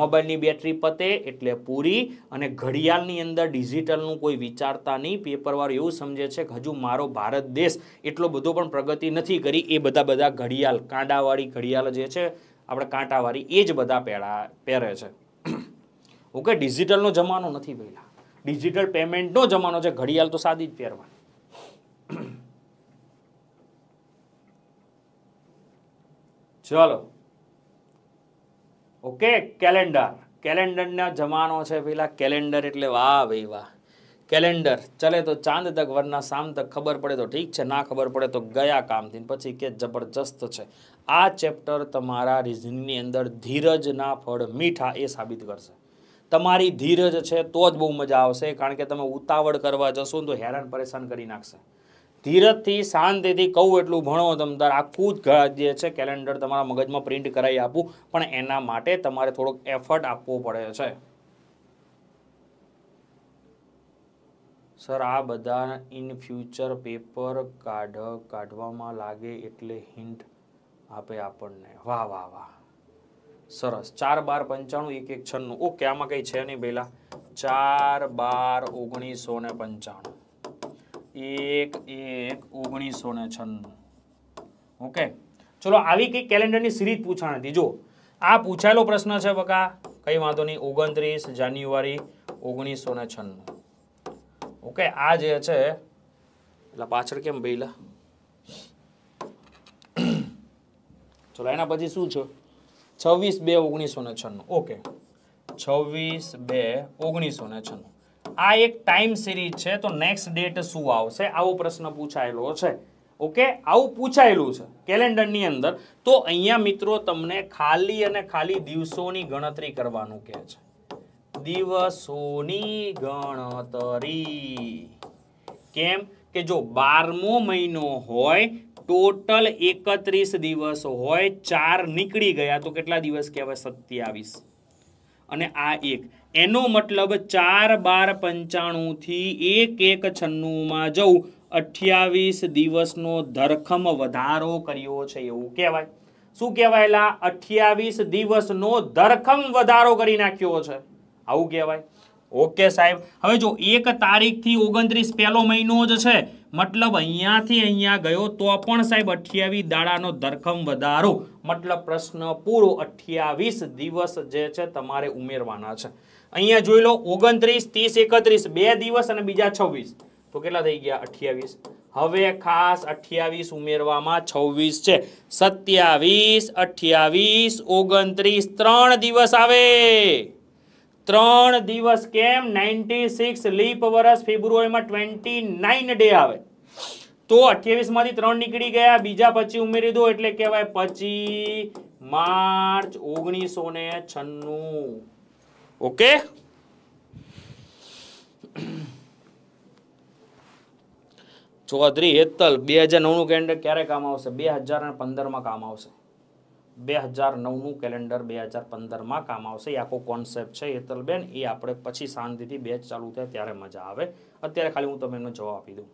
મોબાઈલની બેટરી પતે એટલે પૂરી અને ઘડિયાળની અંદર ડિજિટલનું કોઈ વિચારતા નહીં પેપરવાર એવું સમજે છે કે હજુ મારો ભારત દેશ એટલો બધો પણ પ્રગતિ નથી કરી એ બધા બધા ઘડિયાળ કાંડાવાળી ઘડિયાળ જે છે આપણે કાંટાવાળી એ જ બધા પહેરા પહેરે છે ઓકે ડિજિટલનો જમાનો નથી પહેલાં ડિજિટલ પેમેન્ટનો જમાનો છે ઘડિયાળ તો સાદી જ પહેરવાની ચલો ઓકે કેલેન્ડર કેલેન્ડરના જમાનો છે પહેલા કેલેન્ડર એટલે વાહ ભાઈ વાહ કેલેન્ડર ચલે તો ચાંદ તક વરના સામ તક ખબર પડે તો ઠીક છે ના ખબર પડે તો ગયા કામથી પછી કે જબરજસ્ત છે આ ચેપ્ટર તમારા રિઝનિંગની અંદર ધીરજના ફળ મીઠા એ સાબિત કરશે તમારી ધીરજ છે તો જ બહુ મજા આવશે કારણ કે તમે ઉતાવળ કરવા જશો તો હેરાન પરેશાન કરી નાખશે ધીરજથી શાંતિથી કહું એટલું ભણો તમે તાર આખું જ જે છે કેલેન્ડર તમારા મગજમાં પ્રિન્ટ કરાવી આપું પણ એના માટે તમારે થોડોક એફર્ટ આપવો પડે છે સર આ બધા ઇન ફ્યુચર પેપર કાઢ કાઢવામાં લાગે એટલે હિન્ટ આપે આપણને વાહ વાહ વાહ સરસ ચાર બાર પંચાણું એક એક છન્નું ઓકે આમાં કંઈ છે નહીં પહેલાં ચાર બાર ઓગણીસો ને પંચાણું એક એક ઓગણીસો ને છન્નું ઓકે ચલો આવી કંઈક કેલેન્ડરની સિરીઝ પૂછાણ હતી જો આ પૂછાયેલો પ્રશ્ન છે બકા કંઈ વાંધો નહીં ઓગણત્રીસ જાન્યુઆરી ઓગણીસો ને છન્નું ઓકે આ જે છે એટલે પાછળ કેમ બેલા ચલો એના પછી શું છે છવ્વીસ બે ઓગણીસો ને છન્નું ઓકે છવ્વીસ બે ઓગણીસો ને છન્નું આ એક ટાઈમ સિરીઝ છે તો નેક્સ્ટ ડેટ શું આવશે આવો પ્રશ્ન પૂછાયેલો છે ઓકે આવું પૂછાયેલું છે કેલેન્ડરની અંદર તો અહીંયા મિત્રો તમને ખાલી અને ખાલી દિવસોની ગણતરી કરવાનું કહે છે દિવસોની ગણતરી કેમ કે જો બારમો મહિનો હોય ટોટલ એકત્રીસ દિવસ હોય ચાર નીકળી ગયા તો કેટલા દિવસ કહેવાય સત્યાવીસ અને આ એક એનો મતલબ ચાર બાર પંચાણુંથી એક એક છન્નુંમાં જવું અઠ્યાવીસ દિવસનો ધરખમ વધારો કર્યો છે એવું કહેવાય શું કહેવાયેલા અઠ્યાવીસ દિવસનો ધરખમ વધારો કરી નાખ્યો છે આવું કહેવાય ઓકે સાહેબ હવે જો એક તારીખથી ઓગણત્રીસ પહેલો મહિનો જ છે મતલબ અહીંયાથી અહીંયા ગયો તો પણ સાહેબ અઠ્યાવીસ દાડાનો ધરખમ વધારો મતલબ પ્રશ્ન પૂરો અઠ્યાવીસ દિવસ જે છે તમારે ઉમેરવાના છે અહીંયા જોઈ લો ઓગણત્રીસ ત્રીસ એકત્રીસ બે દિવસ અને બીજા છવ્વીસ તો કેટલા થઈ ગયા અઠ્યાવીસ હવે ખાસ અઠ્યાવીસ ઉમેરવામાં છવ્વીસ છે સત્યાવીસ અઠ્યાવીસ ઓગણત્રીસ ત્રણ દિવસ આવે ત્રણ દિવસ કેમ નાઇન્ટી સિક્સ લીપ વર્ષ ફેબ્રુઆરીમાં ટ્વેન્ટી નાઇન ડે આવે તો અઠ્યાવીસમાંથી ત્રણ નીકળી ગયા બીજા પછી ઉમેરી દો એટલે કહેવાય પછી માર્ચ ઓગણીસો ને છન્નું ઓકે ચૌધરી હેતલ બે હજાર નવનું કેલેન્ડર ક્યારે કામ આવશે બે હજાર અને પંદરમાં કામ આવશે બે હજાર નવનું કેલેન્ડર બે હજાર પંદરમાં કામ આવશે એ આખો કોન્સેપ્ટ છે હેતલબેન એ આપણે પછી શાંતિથી બેચ ચાલુ થાય ત્યારે મજા આવે અત્યારે ખાલી હું તમને એનો જવાબ આપી દઉં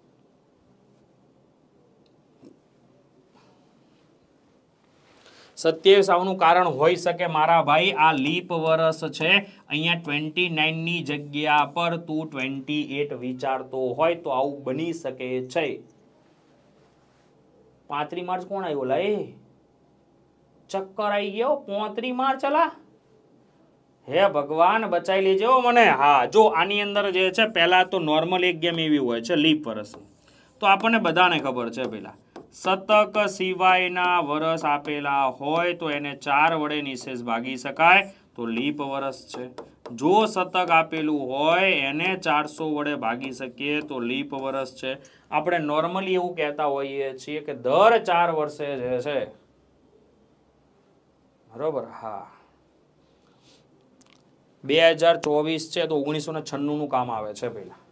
સત્યાવીસ આવનું કારણ હોઈ શકે મારા ભાઈ આ લીપ વર્ષ છે અહીંયા ટ્વેન્ટી નાઇનની જગ્યા પર તું ટ્વેન્ટી એટ વિચારતો હોય તો આવું બની શકે છે પાંત્રી માર્ચ કોણ આવ્યો લાય ચક્કર આવી ગયો પોતરી માર ચલા હે ભગવાન બચાવી લેજો મને હા જો આની અંદર જે છે પહેલાં તો નોર્મલ એક ગેમ એવી હોય છે લીપ વરસની તો આપણને બધાને ખબર છે પહેલાં શતક સિવાયના વરસ આપેલા હોય તો એને ચાર વડે નિશેષ ભાગી શકાય તો લીપ વરસ છે જો શતક આપેલું હોય એને ચારસો વડે ભાગી શકીએ તો લીપ વરસ છે આપણે નોર્મલી એવું કહેતા હોઈએ છીએ કે દર ચાર વર્ષે જે છે બરાબર હા બે હજાર ચોવીસ છે તો ઓગણીસો ને છન્નુંનું કામ આવે છે પહેલાં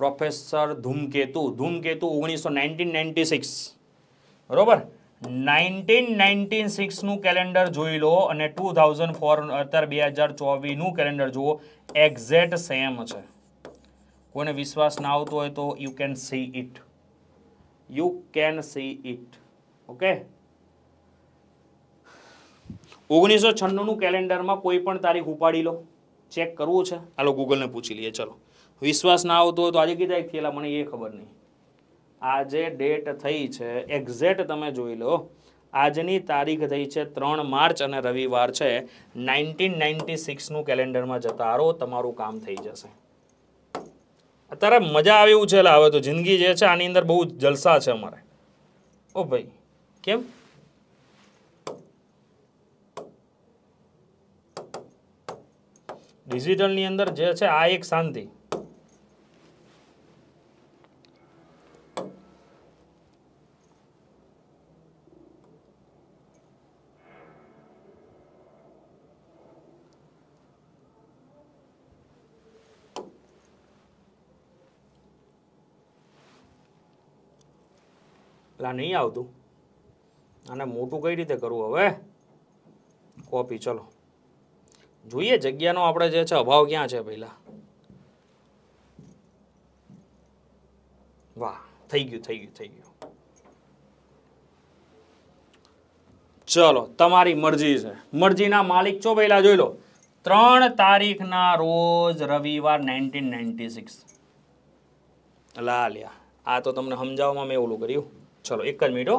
પ્રોફેસર ધૂમકેતુ ધૂમકેતુ ઓગણીસો નાઇન્ટીન નાઇન્ટી સિક્સ બરાબર નાઇન્ટીન નાઇન્ટીન સિક્સનું કેલેન્ડર જોઈ લો અને ટુ થાઉઝન્ડ ફોર અત્યારે બે હજાર ચોવીસનું કેલેન્ડર જુઓ એક્ઝેક્ટ સેમ છે કોઈને વિશ્વાસ ના આવતો હોય તો you can see it you can see it okay ઓગણીસો છન્નુંનું કેલેન્ડરમાં કોઈ પણ તારીખ ઉપાડી લો ચેક કરવું છે હાલો ગૂગલને પૂછી લઈએ ચલો વિશ્વાસ ના આવતો હોય તો આજે કીધા એક થયેલા મને એ ખબર નહીં આજે ડેટ થઈ છે એક્ઝેક્ટ તમે જોઈ લો આજની તારીખ થઈ છે ત્રણ માર્ચ અને રવિવાર છે નાઇન્ટીન નાઇન્ટી સિક્સનું કેલેન્ડરમાં જતા રહો તમારું કામ થઈ જશે અત્યારે મજા આવી એવું છે હવે તો જિંદગી જે છે આની અંદર બહુ જલસા છે અમારે ઓ ભાઈ કેમ ડિજિટલની અંદર જે છે આ એક શાંતિ એટલે નહીં આવતું અને મોટું કઈ રીતે કરવું હવે કોપી ચલો જોઈએ જગ્યાનો આપણે જે છે અભાવ ક્યાં છે પહેલાં વાહ થઈ ગયું થઈ ગયું થઈ ગયું ચલો તમારી મરજી છે મરજીના માલિક છો પહેલા જોઈ લો ત્રણ તારીખના રોજ રવિવાર નાઇન્ટીન નાઇન્ટી સિક્સ લાલ્યા આ તો તમને સમજાવવામાં મેં ઓલું કર્યું ચલો એક જ મિનિટ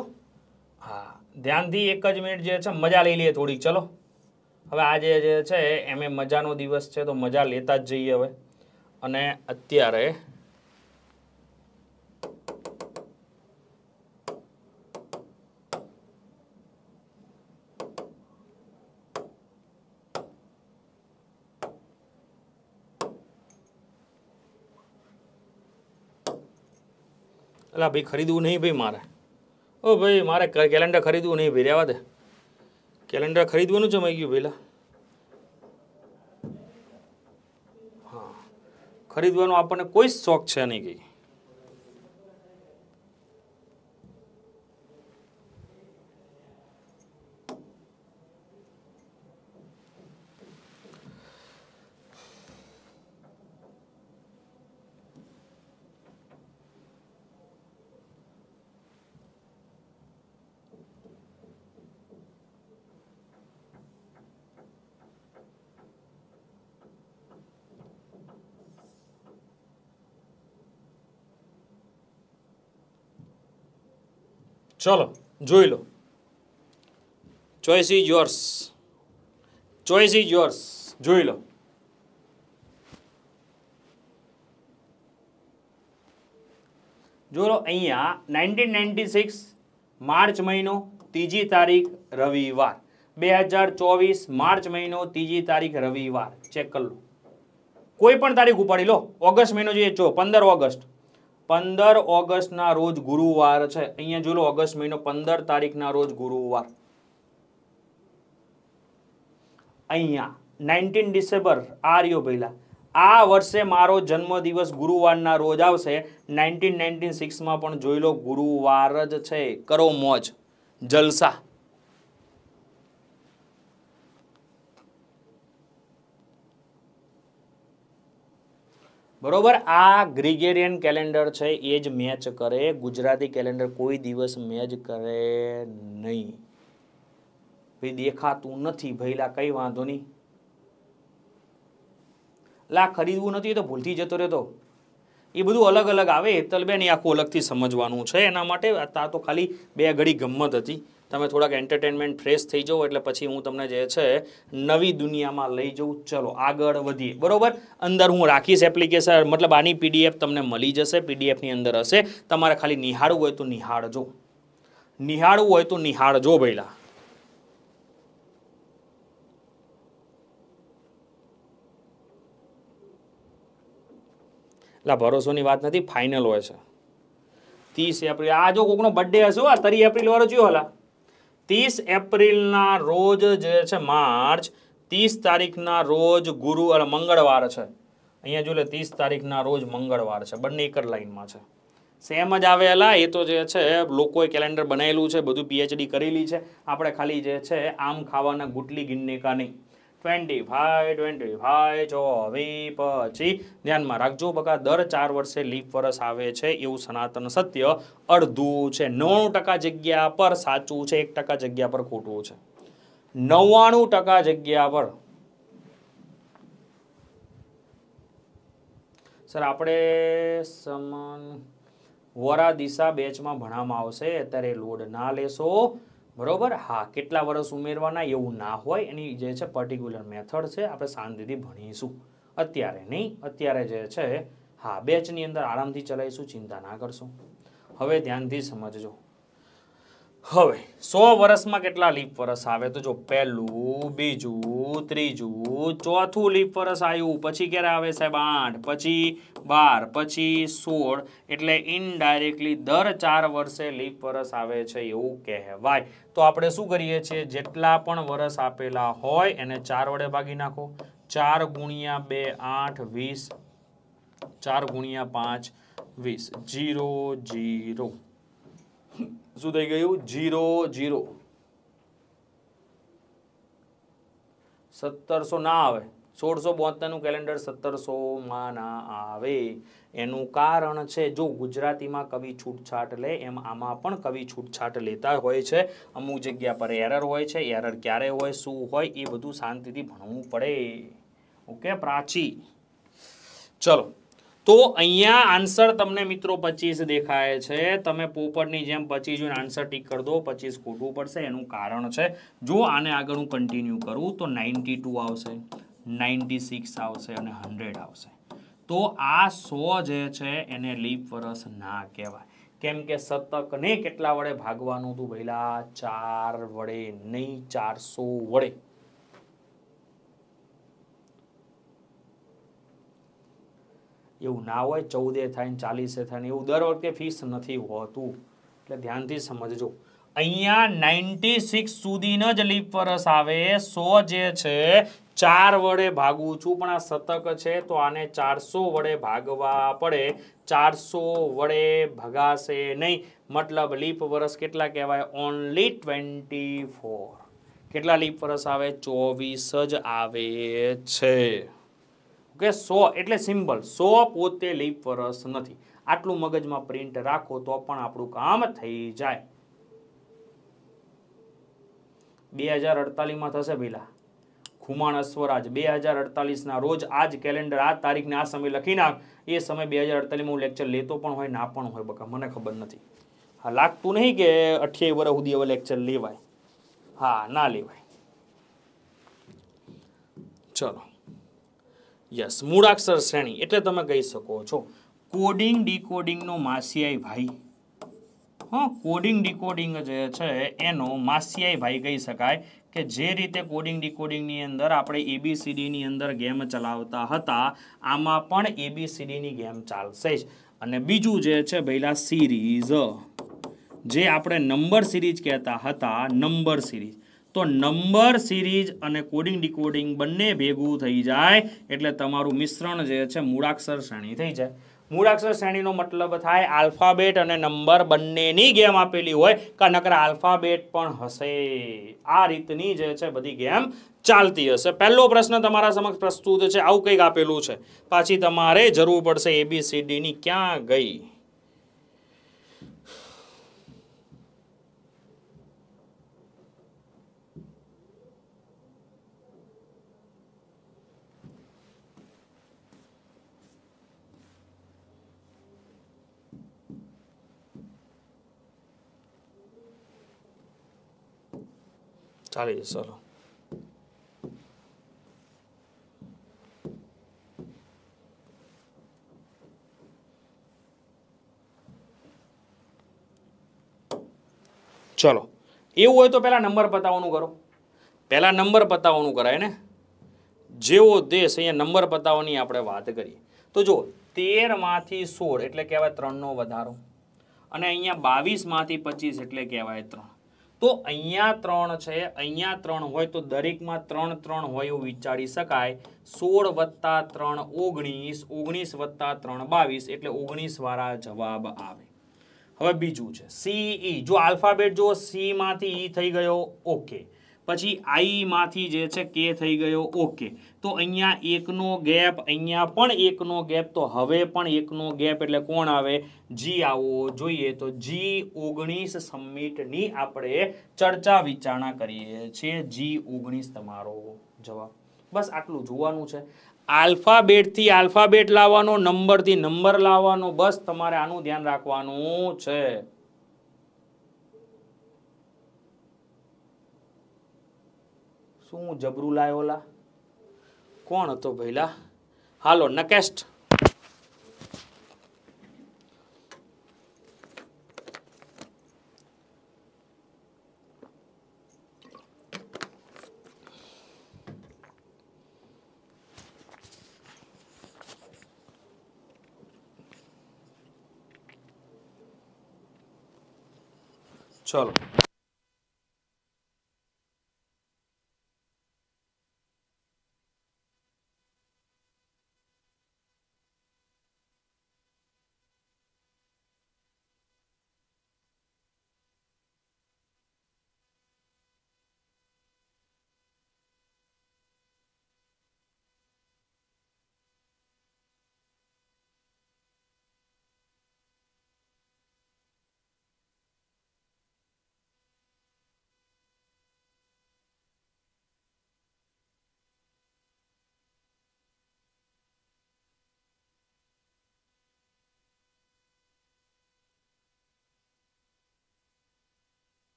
હા ધ્યાનથી એક જ મિનિટ જે છે મજા લઈ લઈએ થોડીક ચલો હવે આજે જે છે એમ એ મજાનો દિવસ છે તો મજા લેતા જ જઈએ હવે અને અત્યારે અલા ભાઈ ખરીદવું નહીં ભાઈ મારે ઓ ભાઈ મારે કેલેન્ડર ખરીદવું નહીં ભાઈ રહેવા દે કેલેન્ડર ખરીદવાનું જમાઈ ગયું પહેલાં હા ખરીદવાનો આપણને કોઈ જ શોખ છે નહીં કંઈ ચલો જોઈ લો choice is yours choice is yours જોઈ લો જો લો અહીંયા નાઇન્ટીન નાઇન્ટી સિક્સ માર્ચ મહિનો ત્રીજી તારીખ રવિવાર બે હજાર ચોવીસ માર્ચ મહિનો ત્રીજી તારીખ રવિવાર ચેક કરી કોઈ પણ તારીખ ઉપાડી લો ઓગસ્ટ મહિનો જોઈએ ચો પંદર ઓગસ્ટ પંદર ઓગસ્ટના રોજ ગુરુવાર છે અહીંયા જોલો ઓગસ્ટ મહિનો પંદર તારીખના રોજ ગુરુવાર અહીંયા નાઇન્ટીન ડિસેમ્બર આ રહ્યો પહેલા આ વર્ષે મારો જન્મદિવસ ગુરુવારના રોજ આવશે નાઇન્ટીન નાઇન્ટીન સિક્સમાં પણ જોઈ લો ગુરુવાર જ છે કરો મોજ જલસા બરોબર આ ગ્રિગેરિયન કેલેન્ડર છે એ જ મેચ કરે ગુજરાતી કેલેન્ડર કોઈ દિવસ મેચ કરે નહીં ભાઈ દેખાતું નથી ભઈલા કંઈ વાંધો નહીં લા ખરીદવું નથી તો ભૂલથી જતો રહેતો એ બધું અલગ અલગ આવે હેતલબેન એ આખું અલગથી સમજવાનું છે એના માટે આ તો ખાલી બે ઘડી ગમત હતી તમે થોડાક એન્ટરટેનમેન્ટ ફ્રેશ થઈ જાઓ એટલે પછી હું તમને જે છે નવી દુનિયામાં લઈ જાઉં ચલો આગળ વધીએ બરોબર અંદર હું રાખીશ એપ્લિકેશન મતલબ આની પીડીએફ તમને મળી જશે પીડીએફની અંદર હશે તમારે ખાલી નિહાળવું હોય તો નિહાળજો નિહાળવું હોય તો નિહાળજો પહેલાં એટલે ભરોસોની વાત નથી ફાઇનલ હોય છે ત્રીસ એપ્રિલ આ જો કોકનો બર્થડે હશે આ ત્રીસ એપ્રિલ વાળો જોયો હલા ત્રીસ એપ્રિલના રોજ જે છે માર્ચ ત્રીસ તારીખના રોજ ગુરુ અને મંગળવાર છે અહીંયા જોઈ લે ત્રીસ તારીખના રોજ મંગળવાર છે બંને એક જ લાઈનમાં છે સેમ જ આવેલા એ તો જે છે લોકોએ કેલેન્ડર બનાવેલું છે બધું પીએચડી કરેલી છે આપણે ખાલી જે છે આમ ખાવાના ગુટલી ગિન્ને નહીં ટ્વેન્ટી ફાઈવ ટ્વેન્ટી ફાઈવ ચોવી પછી ધ્યાનમાં રાખજો બકા દર ચાર વર્ષે લીપ વર્ષ આવે છે એવું સનાતન સત્ય અડધું છે નવ્વાણું ટકા જગ્યા પર સાચું છે એક જગ્યા પર ખોટું છે નવ્વાણું જગ્યા પર સર આપણે સમાન વરા દિશા બેચમાં ભણવામાં આવશે અત્યારે લોડ ના લેશો બરાબર હા કેટલા વર્ષ ઉમેરવાના એવું ના હોય એની જે છે પર્ટિક્યુલર મેથડ છે આપણે શાંતિથી ભણીશું અત્યારે નહીં અત્યારે જે છે હા બેચની અંદર આરામથી ચલાવીશું ચિંતા ના કરશો હવે ધ્યાનથી સમજજો હવે સો વર્ષમાં કેટલા લીપ વરસ આવે તો જો પહેલું બીજું ત્રીજું ચોથું લીપ વરસ આવ્યું પછી ક્યારે આવે સાહેબ આઠ પછી બાર પછી સોળ એટલે ઇનડાયરેક્ટલી દર ચાર વર્ષે લીપ વરસ આવે છે એવું કહેવાય તો આપણે શું કરીએ છીએ જેટલા પણ વર્ષ આપેલા હોય એને ચાર વડે ભાગી નાખો ચાર ગુણ્યા બે આઠ વીસ ચાર ગુણ્યા પાંચ વીસ જીરો જીરો શું થઈ ગયું જીરો જીરો સત્તરસો ના આવે સોળસો બોતેરનું કેલેન્ડર સત્તરસોમાં ના આવે એનું કારણ છે જો ગુજરાતીમાં કવિ છૂટછાટ લે એમ આમાં પણ કવિ છૂટછાટ લેતા હોય છે અમુક જગ્યા પર એરર હોય છે એરર ક્યારે હોય શું હોય એ બધું શાંતિથી ભણવું પડે ઓકે પ્રાચી ચલો તો અહીંયા આન્સર તમને મિત્રો પચીસ દેખાય છે તમે પોપટની જેમ પચીસ જોઈને આન્સર ટીક કરી દો પચીસ ખોટું પડશે એનું કારણ છે જો આને આગળ હું કન્ટિન્યુ કરું તો નાઇન્ટી આવશે નાઇન્ટી આવશે અને હંડ્રેડ આવશે તો આ સો જે છે એને લીપ વરસ ના કહેવાય કેમ કે શતકને કેટલા વડે ભાગવાનું હતું પહેલાં ચાર વડે નહીં ચારસો વડે એવું ના હોય ચૌદે થાય ને ચાલીસે થાય ને એવું દર વખતે ફિક્સ નથી હોતું એટલે ધ્યાનથી સમજજો અહીંયા નાઇન્ટી સિક્સ સુધીનો જ લીપ વરસ આવે સો જે છે ચાર વડે ભાગું છું પણ આ શતક છે તો આને ચારસો વડે ભાગવા પડે ચારસો વડે ભગાશે નહીં મતલબ લીપ વરસ કેટલા કહેવાય ઓનલી ટ્વેન્ટી કેટલા લીપ વરસ આવે ચોવીસ જ આવે છે કે સો એટલે સિમ્બલ સો પોતે લીપ વરસ નથી આટલું મગજમાં પ્રિન્ટ રાખો તો પણ આપણું કામ થઈ જાય બે હજાર અડતાલીસમાં થશે ભીલા ખુમાણ અશ્વરાજ બે હજાર અડતાલીસના રોજ આજ કેલેન્ડર આ તારીખને આ સમય લખી નાખ એ સમય બે હજાર અડતાલીસમાં હું લેક્ચર લેતો પણ હોય ના પણ હોય બકા મને ખબર નથી હા લાગતું નહીં કે અઠ્યાવીસ વર્ષ સુધી હવે લેક્ચર લેવાય હા ના લેવાય ચલો યસ મૂળાક્ષર શ્રેણી એટલે તમે કહી શકો છો કોડિંગ ડીકોડિંગનો માસિયાઈ ભાઈ હા કોડિંગ ડીકોડિંગ જે છે એનો માસિયાઈ ભાઈ કહી શકાય કે જે રીતે કોડિંગ ડીકોડિંગની અંદર આપણે એબીસીડીની અંદર ગેમ ચલાવતા હતા આમાં પણ એબીસીડીની ગેમ ચાલશે જ અને બીજું જે છે ભઈલા સિરીઝ જે આપણે નંબર સિરીઝ કહેતા હતા નંબર સિરીઝ તો નંબર સિરીઝ અને કોડિંગ ડીકોડિંગ બંને ભેગું થઈ જાય એટલે તમારું મિશ્રણ જે છે મૂળાક્ષર શ્રેણી થઈ જાય મૂળાક્ષર શ્રેણીનો મતલબ થાય આલ્ફાબેટ અને નંબર બંનેની ગેમ આપેલી હોય કે નકર આલ્ફાબેટ પણ હશે આ રીતની જે છે બધી ગેમ ચાલતી હશે પહેલો પ્રશ્ન તમારા સમક્ષ પ્રસ્તુત છે આવું કંઈક આપેલું છે પાછી તમારે જરૂર પડશે એબીસીડીની ક્યાં ગઈ ચાલીસ ચાલો ચલો એવું હોય તો પહેલાં નંબર પતાવવાનું કરો પહેલાં નંબર પતાવવાનું કરાય ને જેવો દેશ અહીંયા નંબર પતાવવાની આપણે વાત કરીએ તો જો તેરમાંથી સોળ એટલે કહેવાય ત્રણનો વધારો અને અહીંયા બાવીસમાંથી પચીસ એટલે કહેવાય ત્રણ તો અહીંયા ત્રણ છે અહીંયા ત્રણ હોય તો દરેકમાં ત્રણ ત્રણ હોય એવું વિચારી શકાય સોળ વત્તા ત્રણ ઓગણીસ ઓગણીસ વત્તા ત્રણ બાવીસ એટલે ઓગણીસ વાળા જવાબ આવે હવે બીજું છે સીઈ e. જો આલ્ફાબેટ જો સીમાંથી ઈ થઈ ગયો ઓકે પછી આઈમાંથી જે છે કે થઈ ગયો ઓકે તો અહીંયા એકનો ગેપ અહીંયા પણ એકનો ગેપ તો હવે પણ એકનો ગેપ એટલે કોણ આવે જી આવવો જોઈએ તો જી ઓગણીસ સમિટની આપણે ચર્ચા વિચારણા કરીએ છીએ જી ઓગણીસ તમારો જવાબ બસ આટલું જોવાનું છે આલ્ફાબેટથી આલ્ફાબેટ લાવવાનો નંબરથી નંબર લાવવાનો બસ તમારે આનું ધ્યાન રાખવાનું છે શું જબરું લાયોલા કોણ હતો ભૈલા હાલો નકેસ્ટ ચલો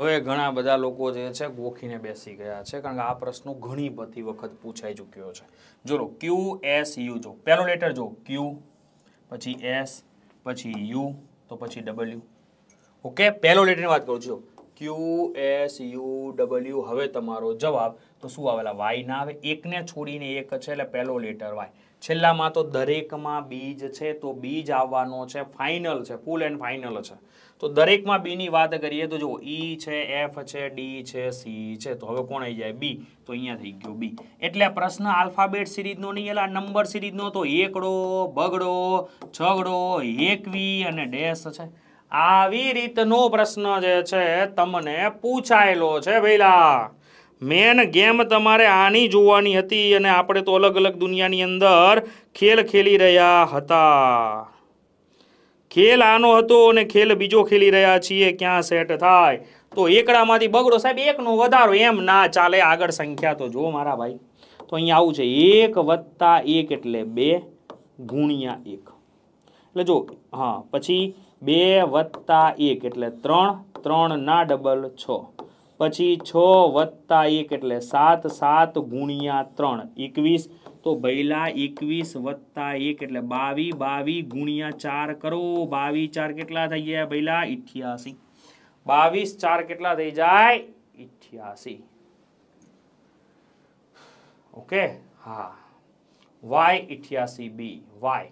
હવે ઘણા બધા લોકો જે છે ગોખીને બેસી ગયા છે કારણ કે આ પ્રશ્ન ઘણી બધી વખત પૂછાઈ ચૂક્યો છે જો ક્યુ એસ યુ જો પહેલો લેટર જો ક્યુ પછી એસ પછી યુ તો પછી ડબલ્યુ ઓકે પહેલો લેટરની વાત કરું છું ક્યુ એસ યુ ડબલ્યુ હવે તમારો જવાબ તો શું આવેલા વાય ના આવે એકને છોડીને એક છે એટલે પહેલો લેટર વાય છેલ્લામાં તો દરેકમાં બીજ છે તો બીજ આવવાનો છે ફાઇનલ છે ફૂલ એન્ડ ફાઇનલ છે તો દરેકમાં બીની વાત કરીએ તો જુઓ ઈ e છે એફ છે ડી છે સી છે તો હવે કોણ આવી જાય બી તો અહીંયા થઈ ગયો બી એટલે પ્રશ્ન આલ્ફાબેટ સિરીઝનો નહીં એટલે નંબર સિરીઝનો તો એકડો બગડો છગડો એકવી અને ડેશ છે આવી રીતનો પ્રશ્ન જે છે તમને પૂછાયેલો છે પહેલાં મેન ગેમ તમારે આની જોવાની હતી અને આપણે તો અલગ અલગ દુનિયાની અંદર ખેલ ખેલી રહ્યા હતા ખેલ આનો હતો અને ખેલ બીજો ખેલી રહ્યા છીએ ક્યાં સેટ થાય તો એકડામાંથી બગડો સાહેબ એકનો વધારો એમ ના ચાલે આગળ સંખ્યા તો જો મારા ભાઈ તો અહીંયા આવું છે એક વત્તા એક એટલે બે ગુણ્યા એક એટલે જો હા પછી બે વત્તા એક એટલે ત્રણ ત્રણ ના ડબલ છ પછી 6 + 1 એટલે 7 7 * 3 21 તો ભૈલા 21 + 1 એટલે 22 22 * 4 કરો 22 4 કેટલા થઈ ગયા ભૈલા 88 22 4 કેટલા થઈ જાય 88 ઓકે હા y 88 b y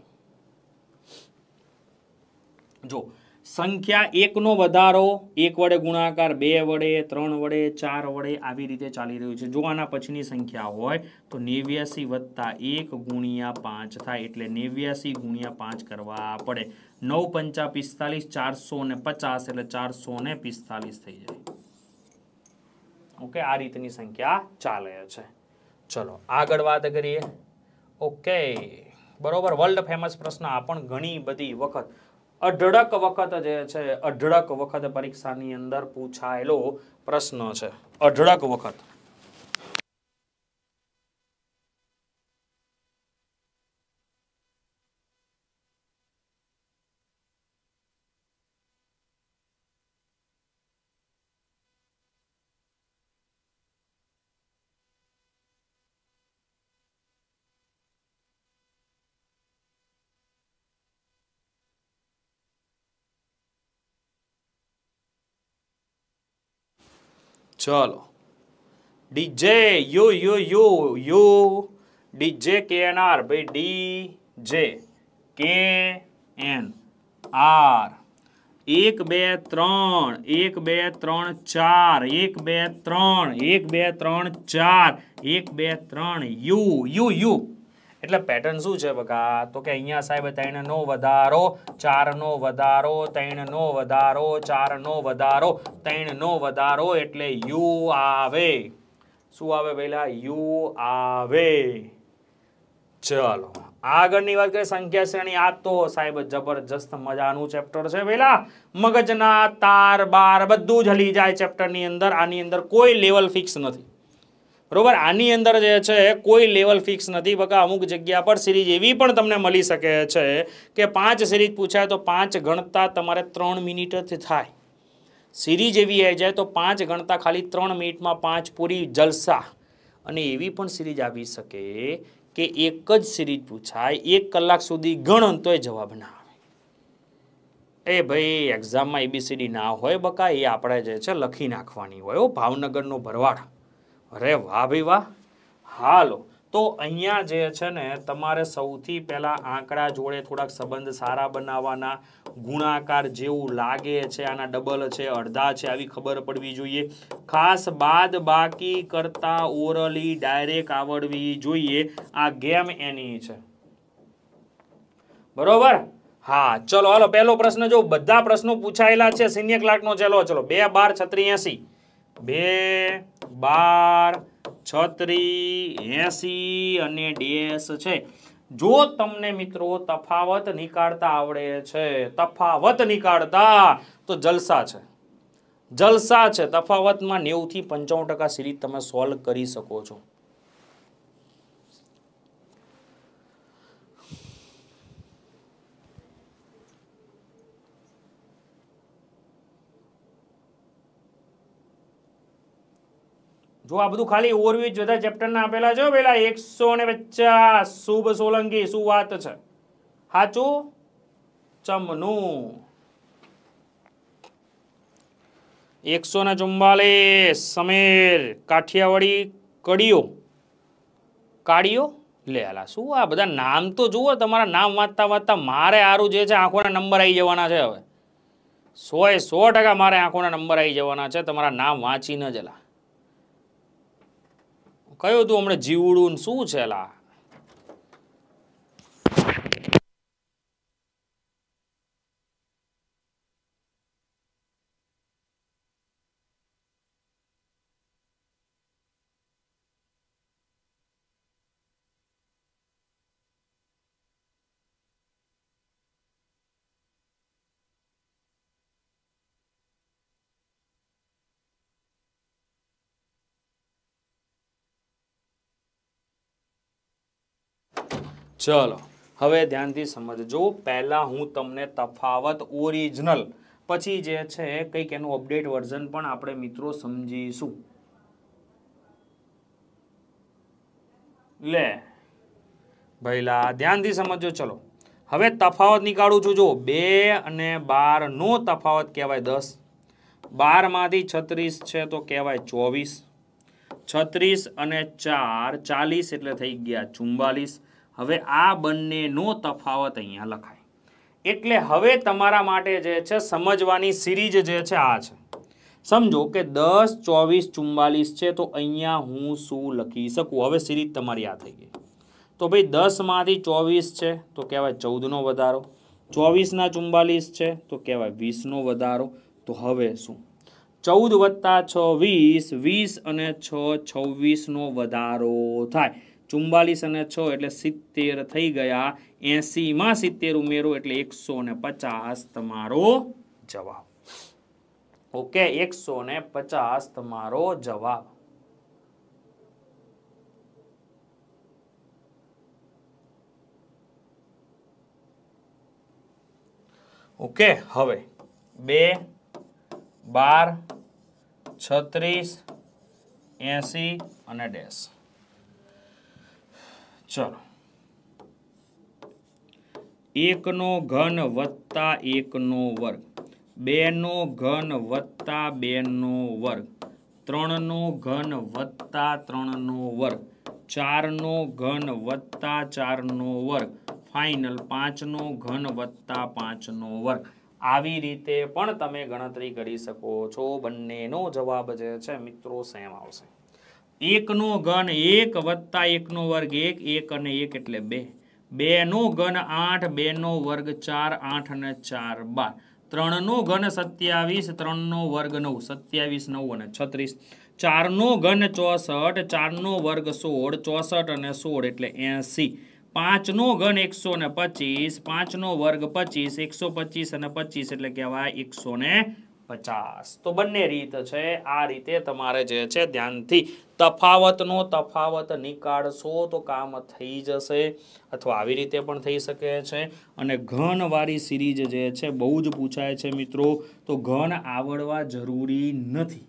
જો સંખ્યા એકનો વધારો એક વડે ગુણાકાર બે વડે ત્રણ વડે ચાર વડે આવી રીતે ચાલી રહ્યું છે જો આના પછીની સંખ્યા હોય તો નેવ્યાસી વત્તા એક ગુણ્યા પાંચ થાય એટલે નેવ્યાસી ગુણ્યા પાંચ કરવા પડે નવ પંચા પિસ્તાલીસ ચારસો ને પચાસ એટલે ચારસો ને પિસ્તાલીસ થઈ જાય ઓકે આ રીતની સંખ્યા ચાલે છે ચલો આગળ વાત કરીએ ઓકે બરોબર વર્લ્ડ ફેમસ પ્રશ્ન આ પણ ઘણી બધી વખત અઢળક વખત જે છે અઢળક વખત પરીક્ષાની અંદર પૂછાયેલો પ્રશ્ન છે અઢળક વખત चलो D J yo yo yo yo DJ K N R भाई D J K N are एक बे त्र एक बे त्र चार एक बे त्र एक बे त्र चार एक बे त्र यू यू, यू। એટલે પેટર્ન શું છે બકા તો કે અહીંયા સાહેબ ત્રણનો વધારો ચારનો વધારો ત્રણનો વધારો ચારનો વધારો ત્રણનો વધારો એટલે યુ આવે શું આવે પહેલા યુ આવે ચલો આગળની વાત કરીએ સંખ્યા શ્રેણી આ તો સાહેબ જબરજસ્ત મજાનું ચેપ્ટર છે પેલા મગજના તાર બાર બધું જ હલી જાય ચેપ્ટરની અંદર આની અંદર કોઈ લેવલ ફિક્સ નથી બરોબર આની અંદર જે છે કોઈ લેવલ ફિક્સ નથી બકા અમુક જગ્યા પર સિરીઝ એવી પણ તમને મળી શકે છે કે પાંચ સિરીઝ પૂછાય તો પાંચ ગણતા તમારે ત્રણ મિનિટથી થાય સિરીઝ એવી આવી જાય તો પાંચ ગણતા ખાલી ત્રણ મિનિટમાં પાંચ પૂરી જલસા અને એવી પણ સિરીઝ આવી શકે કે એક જ સિરીઝ પૂછાય એક કલાક સુધી ગણન તોય જવાબ ના આવે એ ભાઈ એક્ઝામમાં એબીસીડી ના હોય બકા એ આપણે જે છે લખી નાખવાની હોય ભાવનગરનો ભરવાડ અરે વાહ ભાઈ વાહ હાલો તો અહીંયા જે છે ને તમારે સૌથી પહેલાં આંકડા જોડે થોડાક સંબંધ સારા બનાવવાના ગુણાકાર જેવું લાગે છે આના ડબલ છે અડધા છે આવી ખબર પડવી જોઈએ ખાસ બાદ બાકી કરતાં ઓરલી ડાયરેક્ટ આવડવી જોઈએ આ ગેમ એની છે બરોબર હા ચલો હાલો પહેલો પ્રશ્ન જો બધા પ્રશ્નો પૂછાયેલા છે સિનિયર ક્લાર્કનો ચલો ચલો બે બાર છત્રી એસી બે બાર છત્રી એસી અને ડેસ છે જો તમને મિત્રો તફાવત નીકાળતા આવડે છે તફાવત નીકાળતા તો જલસા છે જલસા છે તફાવતમાં થી પંચાવન ટકા સિરીઝ તમે સોલ્વ કરી શકો છો જો આ બધું ખાલી ઓવરવ્યૂ બધા ચેપ્ટરના આપેલા છે પેલા એકસો ને પચાસ શુભ સોલંકી શું વાત છે સાચું ચમનું એકસો ને ચુમ્માલીસ સમીર કાઠિયાવાડી કડીઓ કાળીઓ લે આલા શું આ બધા નામ તો જુઓ તમારા નામ વાંચતા વાંચતા મારે આરું જે છે આંખોના નંબર આવી જવાના છે હવે સો એ સો ટકા મારે આંખોના નંબર આવી જવાના છે તમારા નામ વાંચીને જ જલા કયું તું હમણાં જીવડું શું છે લા ચલો હવે ધ્યાનથી સમજજો પહેલાં હું તમને તફાવત ઓરિજિનલ પછી જે છે કંઈક એનું અપડેટ વર્ઝન પણ આપણે મિત્રો સમજીશું લે ભઈલા ધ્યાનથી સમજો ચલો હવે તફાવત નીકાળું છું જો બે અને બારનો તફાવત કહેવાય દસ બારમાંથી છત્રીસ છે તો કહેવાય ચોવીસ છત્રીસ અને ચાર ચાલીસ એટલે થઈ ગયા ચુમ્બાલીસ હવે આ બંનેનો તફાવત અહીંયા લખાય એટલે હવે તમારા માટે જે છે સમજવાની સિરીજ જે છે આ છે સમજો કે દસ ચોવીસ ચુમ્માલીસ છે તો અહીંયા હું શું લખી શકું હવે સિરીજ તમારી આ થઈ ગઈ તો ભાઈ દસમાંથી ચોવીસ છે તો કહેવાય ચૌદનો વધારો ચોવીસના ચુમ્માલીસ છે તો કહેવાય વીસનો વધારો તો હવે શું ચૌદ વત્તા છ વીસ વીસ અને છ છવ્વીસનો વધારો થાય ચુમ્બાલીસ અને છ એટલે સિત્તેર થઈ ગયા એંસીમાં સિત્તેર ઉમેરો એટલે એકસો ને પચાસ તમારો જવાબ ઓકે એકસો ને પચાસ તમારો જવાબ ઓકે હવે બે બાર છત્રીસ એંસી અને ડેશ ચાલો એકનો ઘન વત્તા એકનો વર્ગ બેનો ઘન વત્તા બેનો વર્ગ ત્રણનો ઘન વત્તા ત્રણનો વર્ગ ચારનો ઘન વત્તા ચારનો વર્ગ ફાઇનલ પાંચનો ઘન વત્તા પાંચનો વર્ગ આવી રીતે પણ તમે ગણતરી કરી શકો છો બંનેનો જવાબ જે છે મિત્રો સેમ આવશે એકનો ઘન એક વત્તા એકનો વર્ગ એક એક અને એક એટલે બે બેનો ઘન આઠ બેનો વર્ગ ચાર આઠ અને ચાર બાર ત્રણનો ઘન સત્યાવીસ ત્રણનો વર્ગ નવ સત્યાવીસ નવ અને છત્રીસ ચારનો ઘન ચોસઠ ચારનો વર્ગ સોળ ચોસઠ અને સોળ એટલે એંસી પાંચનો ઘન એકસો ને પચીસ પાંચનો વર્ગ પચીસ એકસો પચીસ અને પચીસ એટલે કહેવાય એકસો ને પચાસ તો બંને રીત છે આ રીતે તમારે જે છે ધ્યાનથી તફાવતનો તફાવત નીકાળશો તો કામ થઈ જશે અથવા આવી રીતે પણ થઈ શકે છે અને ઘનવાળી સિરીજ જે છે બહુ જ પૂછાય છે મિત્રો તો ઘન આવડવા જરૂરી નથી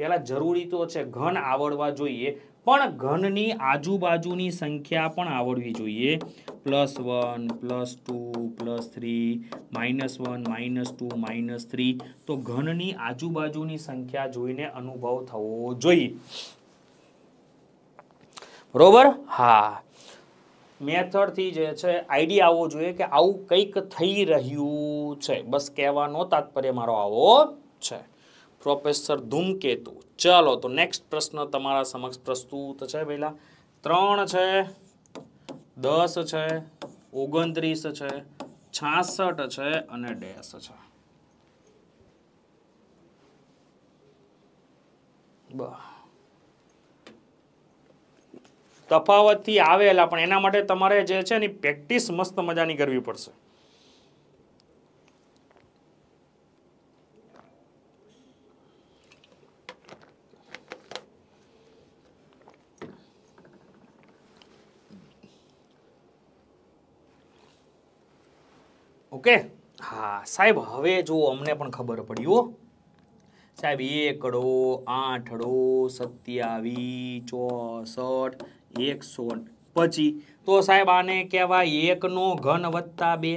પહેલાં જરૂરી તો છે ઘન આવડવા જોઈએ પણ ઘનની આજુબાજુની સંખ્યા પણ આવડવી જોઈએ plus one plus two plus three minus one minus two minus three તો ઘનની આજુબાજુની સંખ્યા જોઈને અનુભવ થવો જોઈએ બરોબર હા મેથડથી જે છે આઈડિયા આવવો જોઈએ કે આવું કંઈક થઈ રહ્યું છે બસ કહેવાનો તાત્પર્ય મારો આવો છે પ્રોફેસર ધૂમકેતુ ચાલો તો નેક્સ્ટ પ્રશ્ન તમારા સમક્ષ પ્રસ્તુત છે પહેલાં ત્રણ છે દસ છે ઓગણત્રીસ છે છાસઠ છે અને ડેશ છે તફાવતથી આવેલા પણ એના માટે તમારે જે છે ને પ્રેક્ટિસ મસ્ત મજાની કરવી પડશે ઓકે હા સાહેબ હવે જો અમને પણ ખબર પડી હો સાહેબ એકડો આઠડો સત્યાવીસ ચોસઠ એકસો પછી તો સાહેબ આને કહેવાય એકનો ઘન વત્તા બે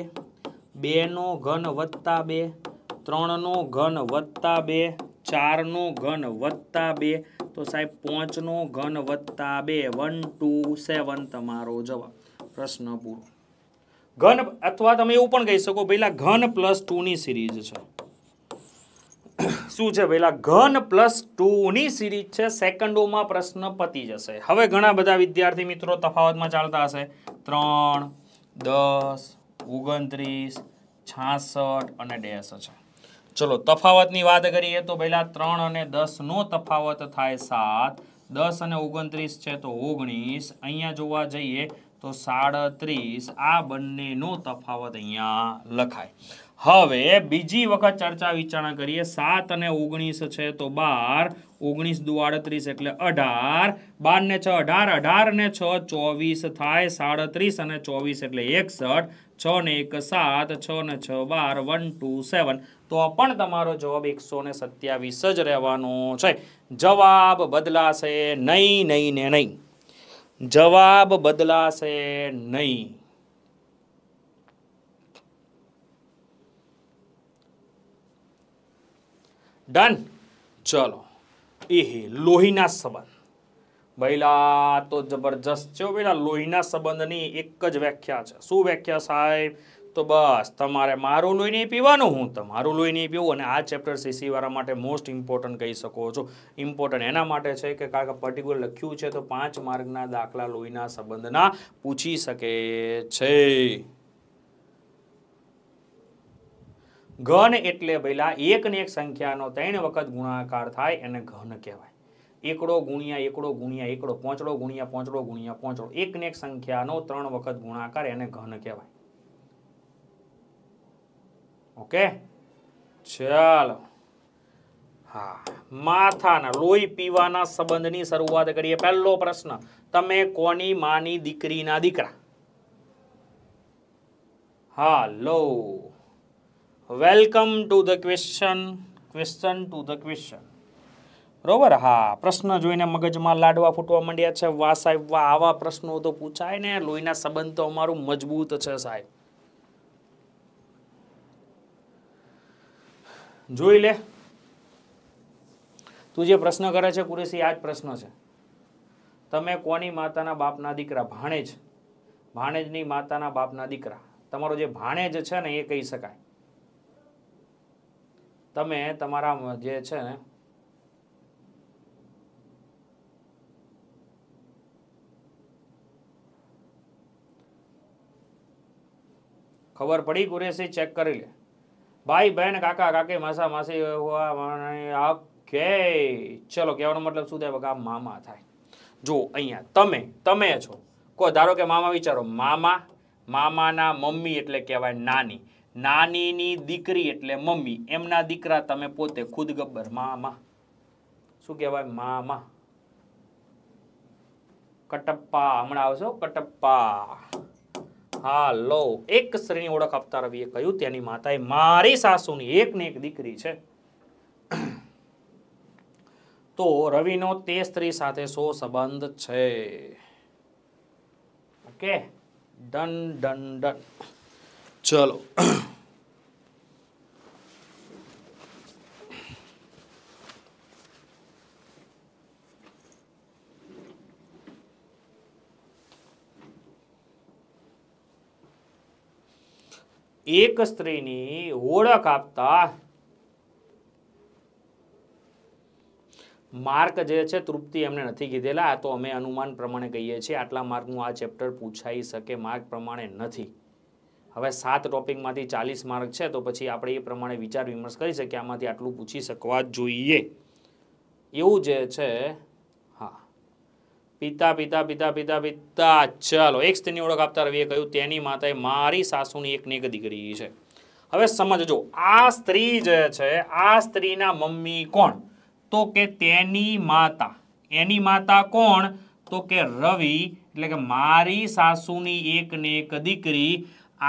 બેનો ઘન વત્તા બે ત્રણનો ઘન વત્તા બે ચારનો ઘન વત્તા બે તો સાહેબ પાંચનો ઘન વત્તા બે વન ટુ સેવન તમારો જવાબ પ્રશ્ન પૂરો ઘન અથવા તમે એવું પણ કહી શકો પહેલાં ઘન પ્લસ ટુની સિરીઝ છે શું છે પહેલાં ઘન પ્લસ ટુની સિરીઝ છે સેકન્ડોમાં પ્રશ્ન પતી જશે હવે ઘણા બધા વિદ્યાર્થી મિત્રો તફાવતમાં ચાલતા હશે ત્રણ દસ ઓગણત્રીસ છાસઠ અને ડેસ છે ચલો તફાવતની વાત કરીએ તો પહેલાં ત્રણ અને દસનો તફાવત થાય સાત દસ અને ઓગણત્રીસ છે તો ઓગણીસ અહીંયા જોવા જઈએ તો સાડત્રીસ આ બંનેનો તફાવત અહીંયા લખાય હવે બીજી વખત ચર્ચા વિચારણા કરીએ સાત અને ઓગણીસ છે તો બાર ઓગણીસ દુ આડત્રીસ એટલે અઢાર બાર ને છ અઢાર અઢાર ને છ ચોવીસ થાય સાડત્રીસ અને ચોવીસ એટલે એકસઠ છ ને એક સાત છ ને છ બાર વન ટુ સેવન તો પણ તમારો જવાબ એકસો ને સત્યાવીસ જ રહેવાનો છે જવાબ બદલાશે નહીં નહીં ને નહીં જવાબ બદલાશે નહીં ડન ચલો એ લોહીના સંબંધ બૈલા તો જબરજસ્ત છે બેલા લોહીના સંબંધની એક જ વ્યાખ્યા છે શું વ્યાખ્યા સાહેબ તો બસ તમારે મારું લોહી નહીં પીવાનું હું તમારું લોહી નહીં પીવું અને આ ચેપ્ટર સીસીવાળા માટે મોસ્ટ ઇમ્પોર્ટન્ટ કહી શકો છો ઇમ્પોર્ટન્ટ એના માટે છે કે કારણ કે પર્ટિક્યુલર લખ્યું છે તો પાંચ માર્ગના દાખલા લોહીના સંબંધના પૂછી શકે છે ઘન એટલે પહેલા એકને એક સંખ્યાનો ત્રણ વખત ગુણાકાર થાય એને ઘન કહેવાય એકડો ગુણ્યા એકડો ગુણ્યા એકડો પોંચડો ગુણ્યા પોંચડો ગુણ્યા પોંચડો એકને એક સંખ્યાનો ત્રણ વખત ગુણાકાર એને ઘન કહેવાય ઓકે ચાલો હા માથાના લોહી પીવાના સંબંધની શરૂઆત કરીએ પહેલો પ્રશ્ન તમે કોની માની દીકરીના દીકરા હાલો welcome to the question question to the question બરોબર હા પ્રશ્ન જોઈને મગજમાં લાડવા ફૂટવા માંડ્યા છે વાહ સાહેબ વાહ આવા પ્રશ્નો તો પૂછાય ને લોહીના સંબંધ તો અમારું મજબૂત છે સાહેબ જોઈ લે તું જે પ્રશ્ન કરે છે કુરેશી આ જ પ્રશ્ન છે તમે કોની માતાના બાપના દીકરા ભાણેજ ભાણેજની માતાના બાપના દીકરા તમારો જે ભાણેજ છે ને એ કહી શકાય તમે તમારા જે છે ને ખબર પડી કુરેશી ચેક કરી લે ભાઈ બહેન કાકા કાકી માસા માસી ઓકે ચલો કહેવાનો મતલબ શું થાય કાકા મામા થાય જો અહીંયા તમે તમે છો કહો ધારો કે મામા વિચારો મામા મામાના મમ્મી એટલે કહેવાય નાની નાનીની દીકરી એટલે મમ્મી એમના દીકરા તમે પોતે ખુદ ગબ્બર મામા શું કહેવાય મામા કટપ્પા હમણાં આવશો કટપ્પા હાલો એક સ્ત્રીની ઓળખ આપતા રવિએ કહ્યું તેની માતાએ મારી સાસુની એક ને એક દીકરી છે તો રવિનો તે સ્ત્રી સાથે શો સંબંધ છે ઓકે ડન ડન ડન ચલો એક સ્ત્રીની ઓળખ આપતા માર્ક જે છે તૃપ્તિ એમને નથી કીધેલા તો અમે અનુમાન પ્રમાણે કહીએ છીએ આટલા માર્કનું આ ચેપ્ટર પૂછાઈ શકે માર્ક પ્રમાણે નથી હવે સાત ટોપિકમાંથી ચાલીસ માર્ક છે તો પછી આપણે એ પ્રમાણે વિચાર વિમર્શ કરી શકીએ આમાંથી આટલું પૂછી શકવા જોઈએ એવું જે છે પિતા પિતા પિતા પિતા પિતા ચલો એક સ્ત્રીની ઓળખ આપતા રવિએ કહ્યું તેની માતાએ મારી સાસુની એક નેક દીકરી છે હવે સમજો આ સ્ત્રી જે છે આ સ્ત્રીના મમ્મી કોણ તો કે તેની માતા એની માતા કોણ તો કે રવિ એટલે કે મારી સાસુની એક નેક દીકરી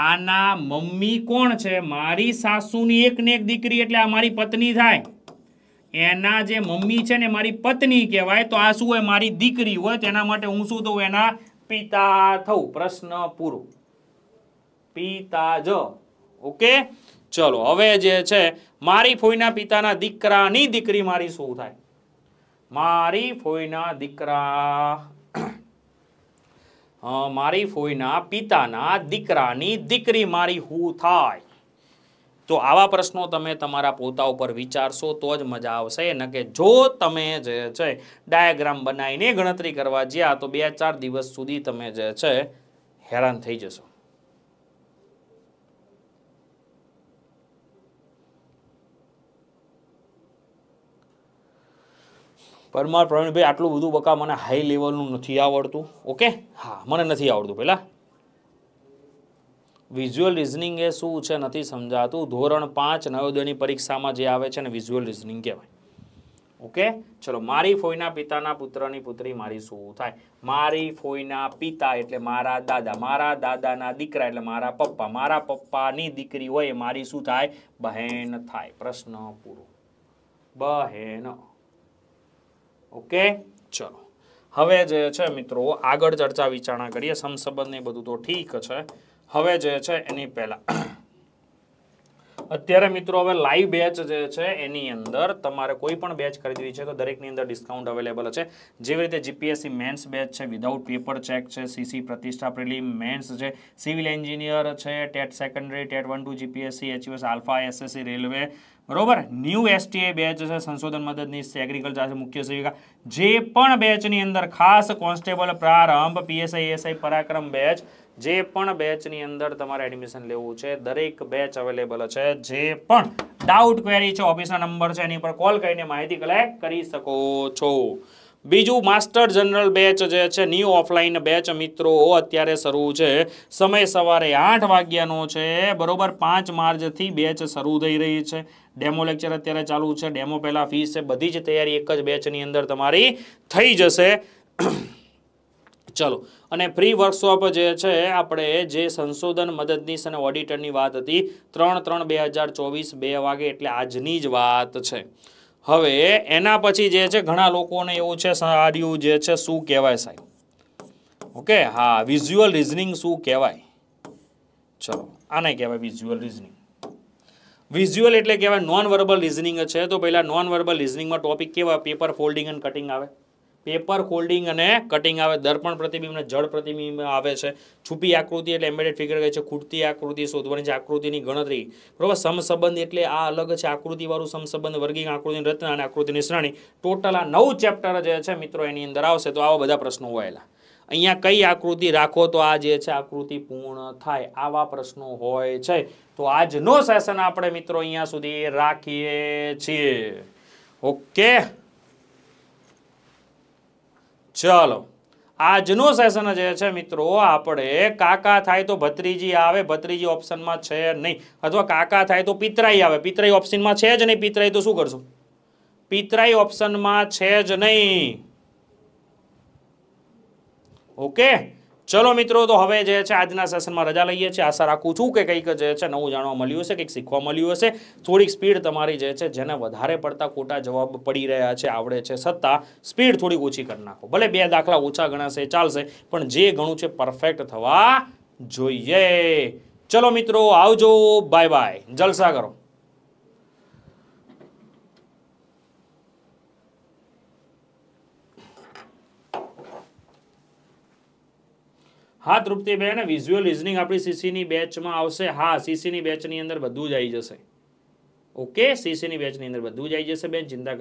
આના મમ્મી કોણ છે મારી સાસુની એક નેક દીકરી એટલે આ મારી પત્ની થાય એના જે મમ્મી છે ને મારી પત્ની કહેવાય તો આ શું હોય મારી દીકરી હોય તેના માટે હું શું થઉં એના પિતા થઉં પ્રશ્ન પૂરો જ ઓકે ચલો હવે જે છે મારી ફોઈના પિતાના દીકરાની દીકરી મારી શું થાય મારી ફોઈના દીકરા મારી ફોઈના પિતાના દીકરાની દીકરી મારી હું થાય તો આવા પ્રશ્નો તમે તમારા પોતા ઉપર વિચારશો તો જ મજા આવશે ન કે જો તમે જે છે ડાયાગ્રામ બનાવીને ગણતરી કરવા જ્યાં તો બે ચાર દિવસ સુધી તમે જે છે હેરાન થઈ જશો પરમાર પ્રવીણભાઈ આટલું બધું બકા મને હાઈ લેવલનું નથી આવડતું ઓકે હા મને નથી આવડતું પહેલાં વિઝ્યુઅલ રિઝનિંગ એ શું છે નથી સમજાતું ધોરણ પાંચ નવોદયની પરીક્ષામાં જે આવે છે ને વિઝ્યુઅલ રિઝનિંગ કહેવાય ઓકે ચલો મારી ફોઈના પિતાના પુત્રની પુત્રી મારી શું થાય મારી ફોઈના પિતા એટલે મારા દાદા મારા દાદાના દીકરા એટલે મારા પપ્પા મારા પપ્પાની દીકરી હોય મારી શું થાય બહેન થાય પ્રશ્ન પૂરો બહેન ઓકે ચલો હવે જે છે મિત્રો આગળ ચર્ચા વિચારણા કરીએ સમસંબંધ ને બધું તો ઠીક છે હવે જે છે એની પહેલા અત્યારે મિત્રો હવે લાઈવ બેચ જે છે એની અંદર તમારે કોઈ પણ બેચ ખરીદવી છે તો દરેકની અંદર ડિસ્કાઉન્ટ અવેલેબલ છે જેવી રીતે જીપીએસસી મેન્સ બેચ છે વિધાઉટ પેપર ચેક છે સીસી પ્રતિષ્ઠા પ્રિલિમ મેન્સ છે સિવિલ એન્જિનિયર છે TET secondary TET one two GPSC HUS alpha SSC railway બરોબર ન્યૂ એસટીઆઈ બેચ છે સંશોધન મદદની એગ્રીકલ્ચર છે મુખ્ય સેવિકા જે પણ બેચની અંદર ખાસ કોન્સ્ટેબલ પ્રારંભ પીએસઆઈ એસઆઈ પરાક્રમ બેચ જે પણ બેચની અંદર તમારે એડમિશન લેવું છે દરેક બેચ અવેલેબલ છે જે પણ ડાઉટ ક્વેરી છે ઓફિસના નંબર છે એની પર કોલ કરીને માહિતી કલેક્ટ કરી શકો છો બીજું માસ્ટર જનરલ બેચ જે છે ન્યૂ ઓફલાઈન બેચ મિત્રો અત્યારે શરૂ છે સમય સવારે આઠ વાગ્યાનો છે બરોબર પાંચ માર્ચથી બેચ શરૂ થઈ રહી છે ડેમો લેક્ચર અત્યારે ચાલુ છે ડેમો પહેલાં ફીસ છે બધી જ તૈયારી એક જ બેચની અંદર તમારી થઈ જશે ચલો અને ફ્રી વર્કશોપ જે છે આપણે જે સંશોધન મદદનીશ અને ઓડિટરની વાત હતી ત્રણ ત્રણ બે હજાર ચોવીસ બે વાગે એટલે આજની જ વાત છે હવે એના પછી જે છે ઘણા લોકોને એવું છે સારું જે છે શું કહેવાય સાહેબ ઓકે હા વિઝ્યુઅલ રિઝનિંગ શું કહેવાય ચલો આને કહેવાય વિઝ્યુઅલ રિઝનિંગ વિઝ્યુઅલ એટલે કહેવાય નોન વર્બલ રિઝનિંગ છે તો પહેલાં નોન વર્બલ રિઝનિંગમાં ટોપિક કેવા પેપર ફોલ્ડિંગ એન્ડ કટિંગ આવે પેપર હોલ્ડિંગ અને કટિંગ આવે દર્પણ પ્રતિબિંબ અને જળ પ્રતિબિંબ આવે છે છુપી આકૃતિ એટલે એમ્બેડેડ ફિગર કહે છે ખૂટતી આકૃતિ શોધવાની છે આકૃતિની ગણતરી બરોબર સમસંબંધ એટલે આ અલગ છે આકૃતિવાળું સમસંબંધ વર્ગીકરણ આકૃતિની રચના અને આકૃતિની શ્રેણી ટોટલ આ નવ ચેપ્ટર જે છે મિત્રો એની અંદર આવશે તો આવા બધા પ્રશ્નો હોવાયેલા અહીંયા કઈ આકૃતિ રાખો તો આ જે છે આકૃતિ પૂર્ણ થાય આવા પ્રશ્નો હોય છે તો આજનો સેશન આપણે મિત્રો અહીંયા સુધી રાખીએ છીએ ઓકે ચલો આજનું સેશન જે છે મિત્રો આપણે કાકા થાય તો ભત્રીજી આવે ભત્રીજી ઓપ્શનમાં છે નહીં અથવા કાકા થાય તો પિતરાઈ આવે પિતરાઈ ઓપ્શનમાં છે જ નહીં પિતરાઈ તો શું કરશું પિતરાઈ ઓપ્શનમાં છે જ નહીં ઓકે ચલો મિત્રો તો હવે જે છે આજના સેશનમાં રજા લઈએ છીએ આશા રાખું છું કે કંઈક જે છે નવું જાણવા મળ્યું હશે કંઈક શીખવા મળ્યું હશે થોડીક સ્પીડ તમારી જે છે જેને વધારે પડતા ખોટા જવાબ પડી રહ્યા છે આવડે છે સત્તા સ્પીડ થોડીક ઓછી કરી નાખો ભલે બે દાખલા ઓછા ગણાશે ચાલશે પણ જે ઘણું છે પરફેક્ટ થવા જોઈએ ચલો મિત્રો આવજો બાય બાય જલસા કરો હા તૃપ્તિ ને વિઝ્યુઅલ રિઝનિંગ આપણી સીસીની બેચમાં આવશે હા સીસીની બેચની અંદર બધું જ આવી જશે ઓકે સીસીની બેચની અંદર બધું જ આવી જશે બેન ચિંતા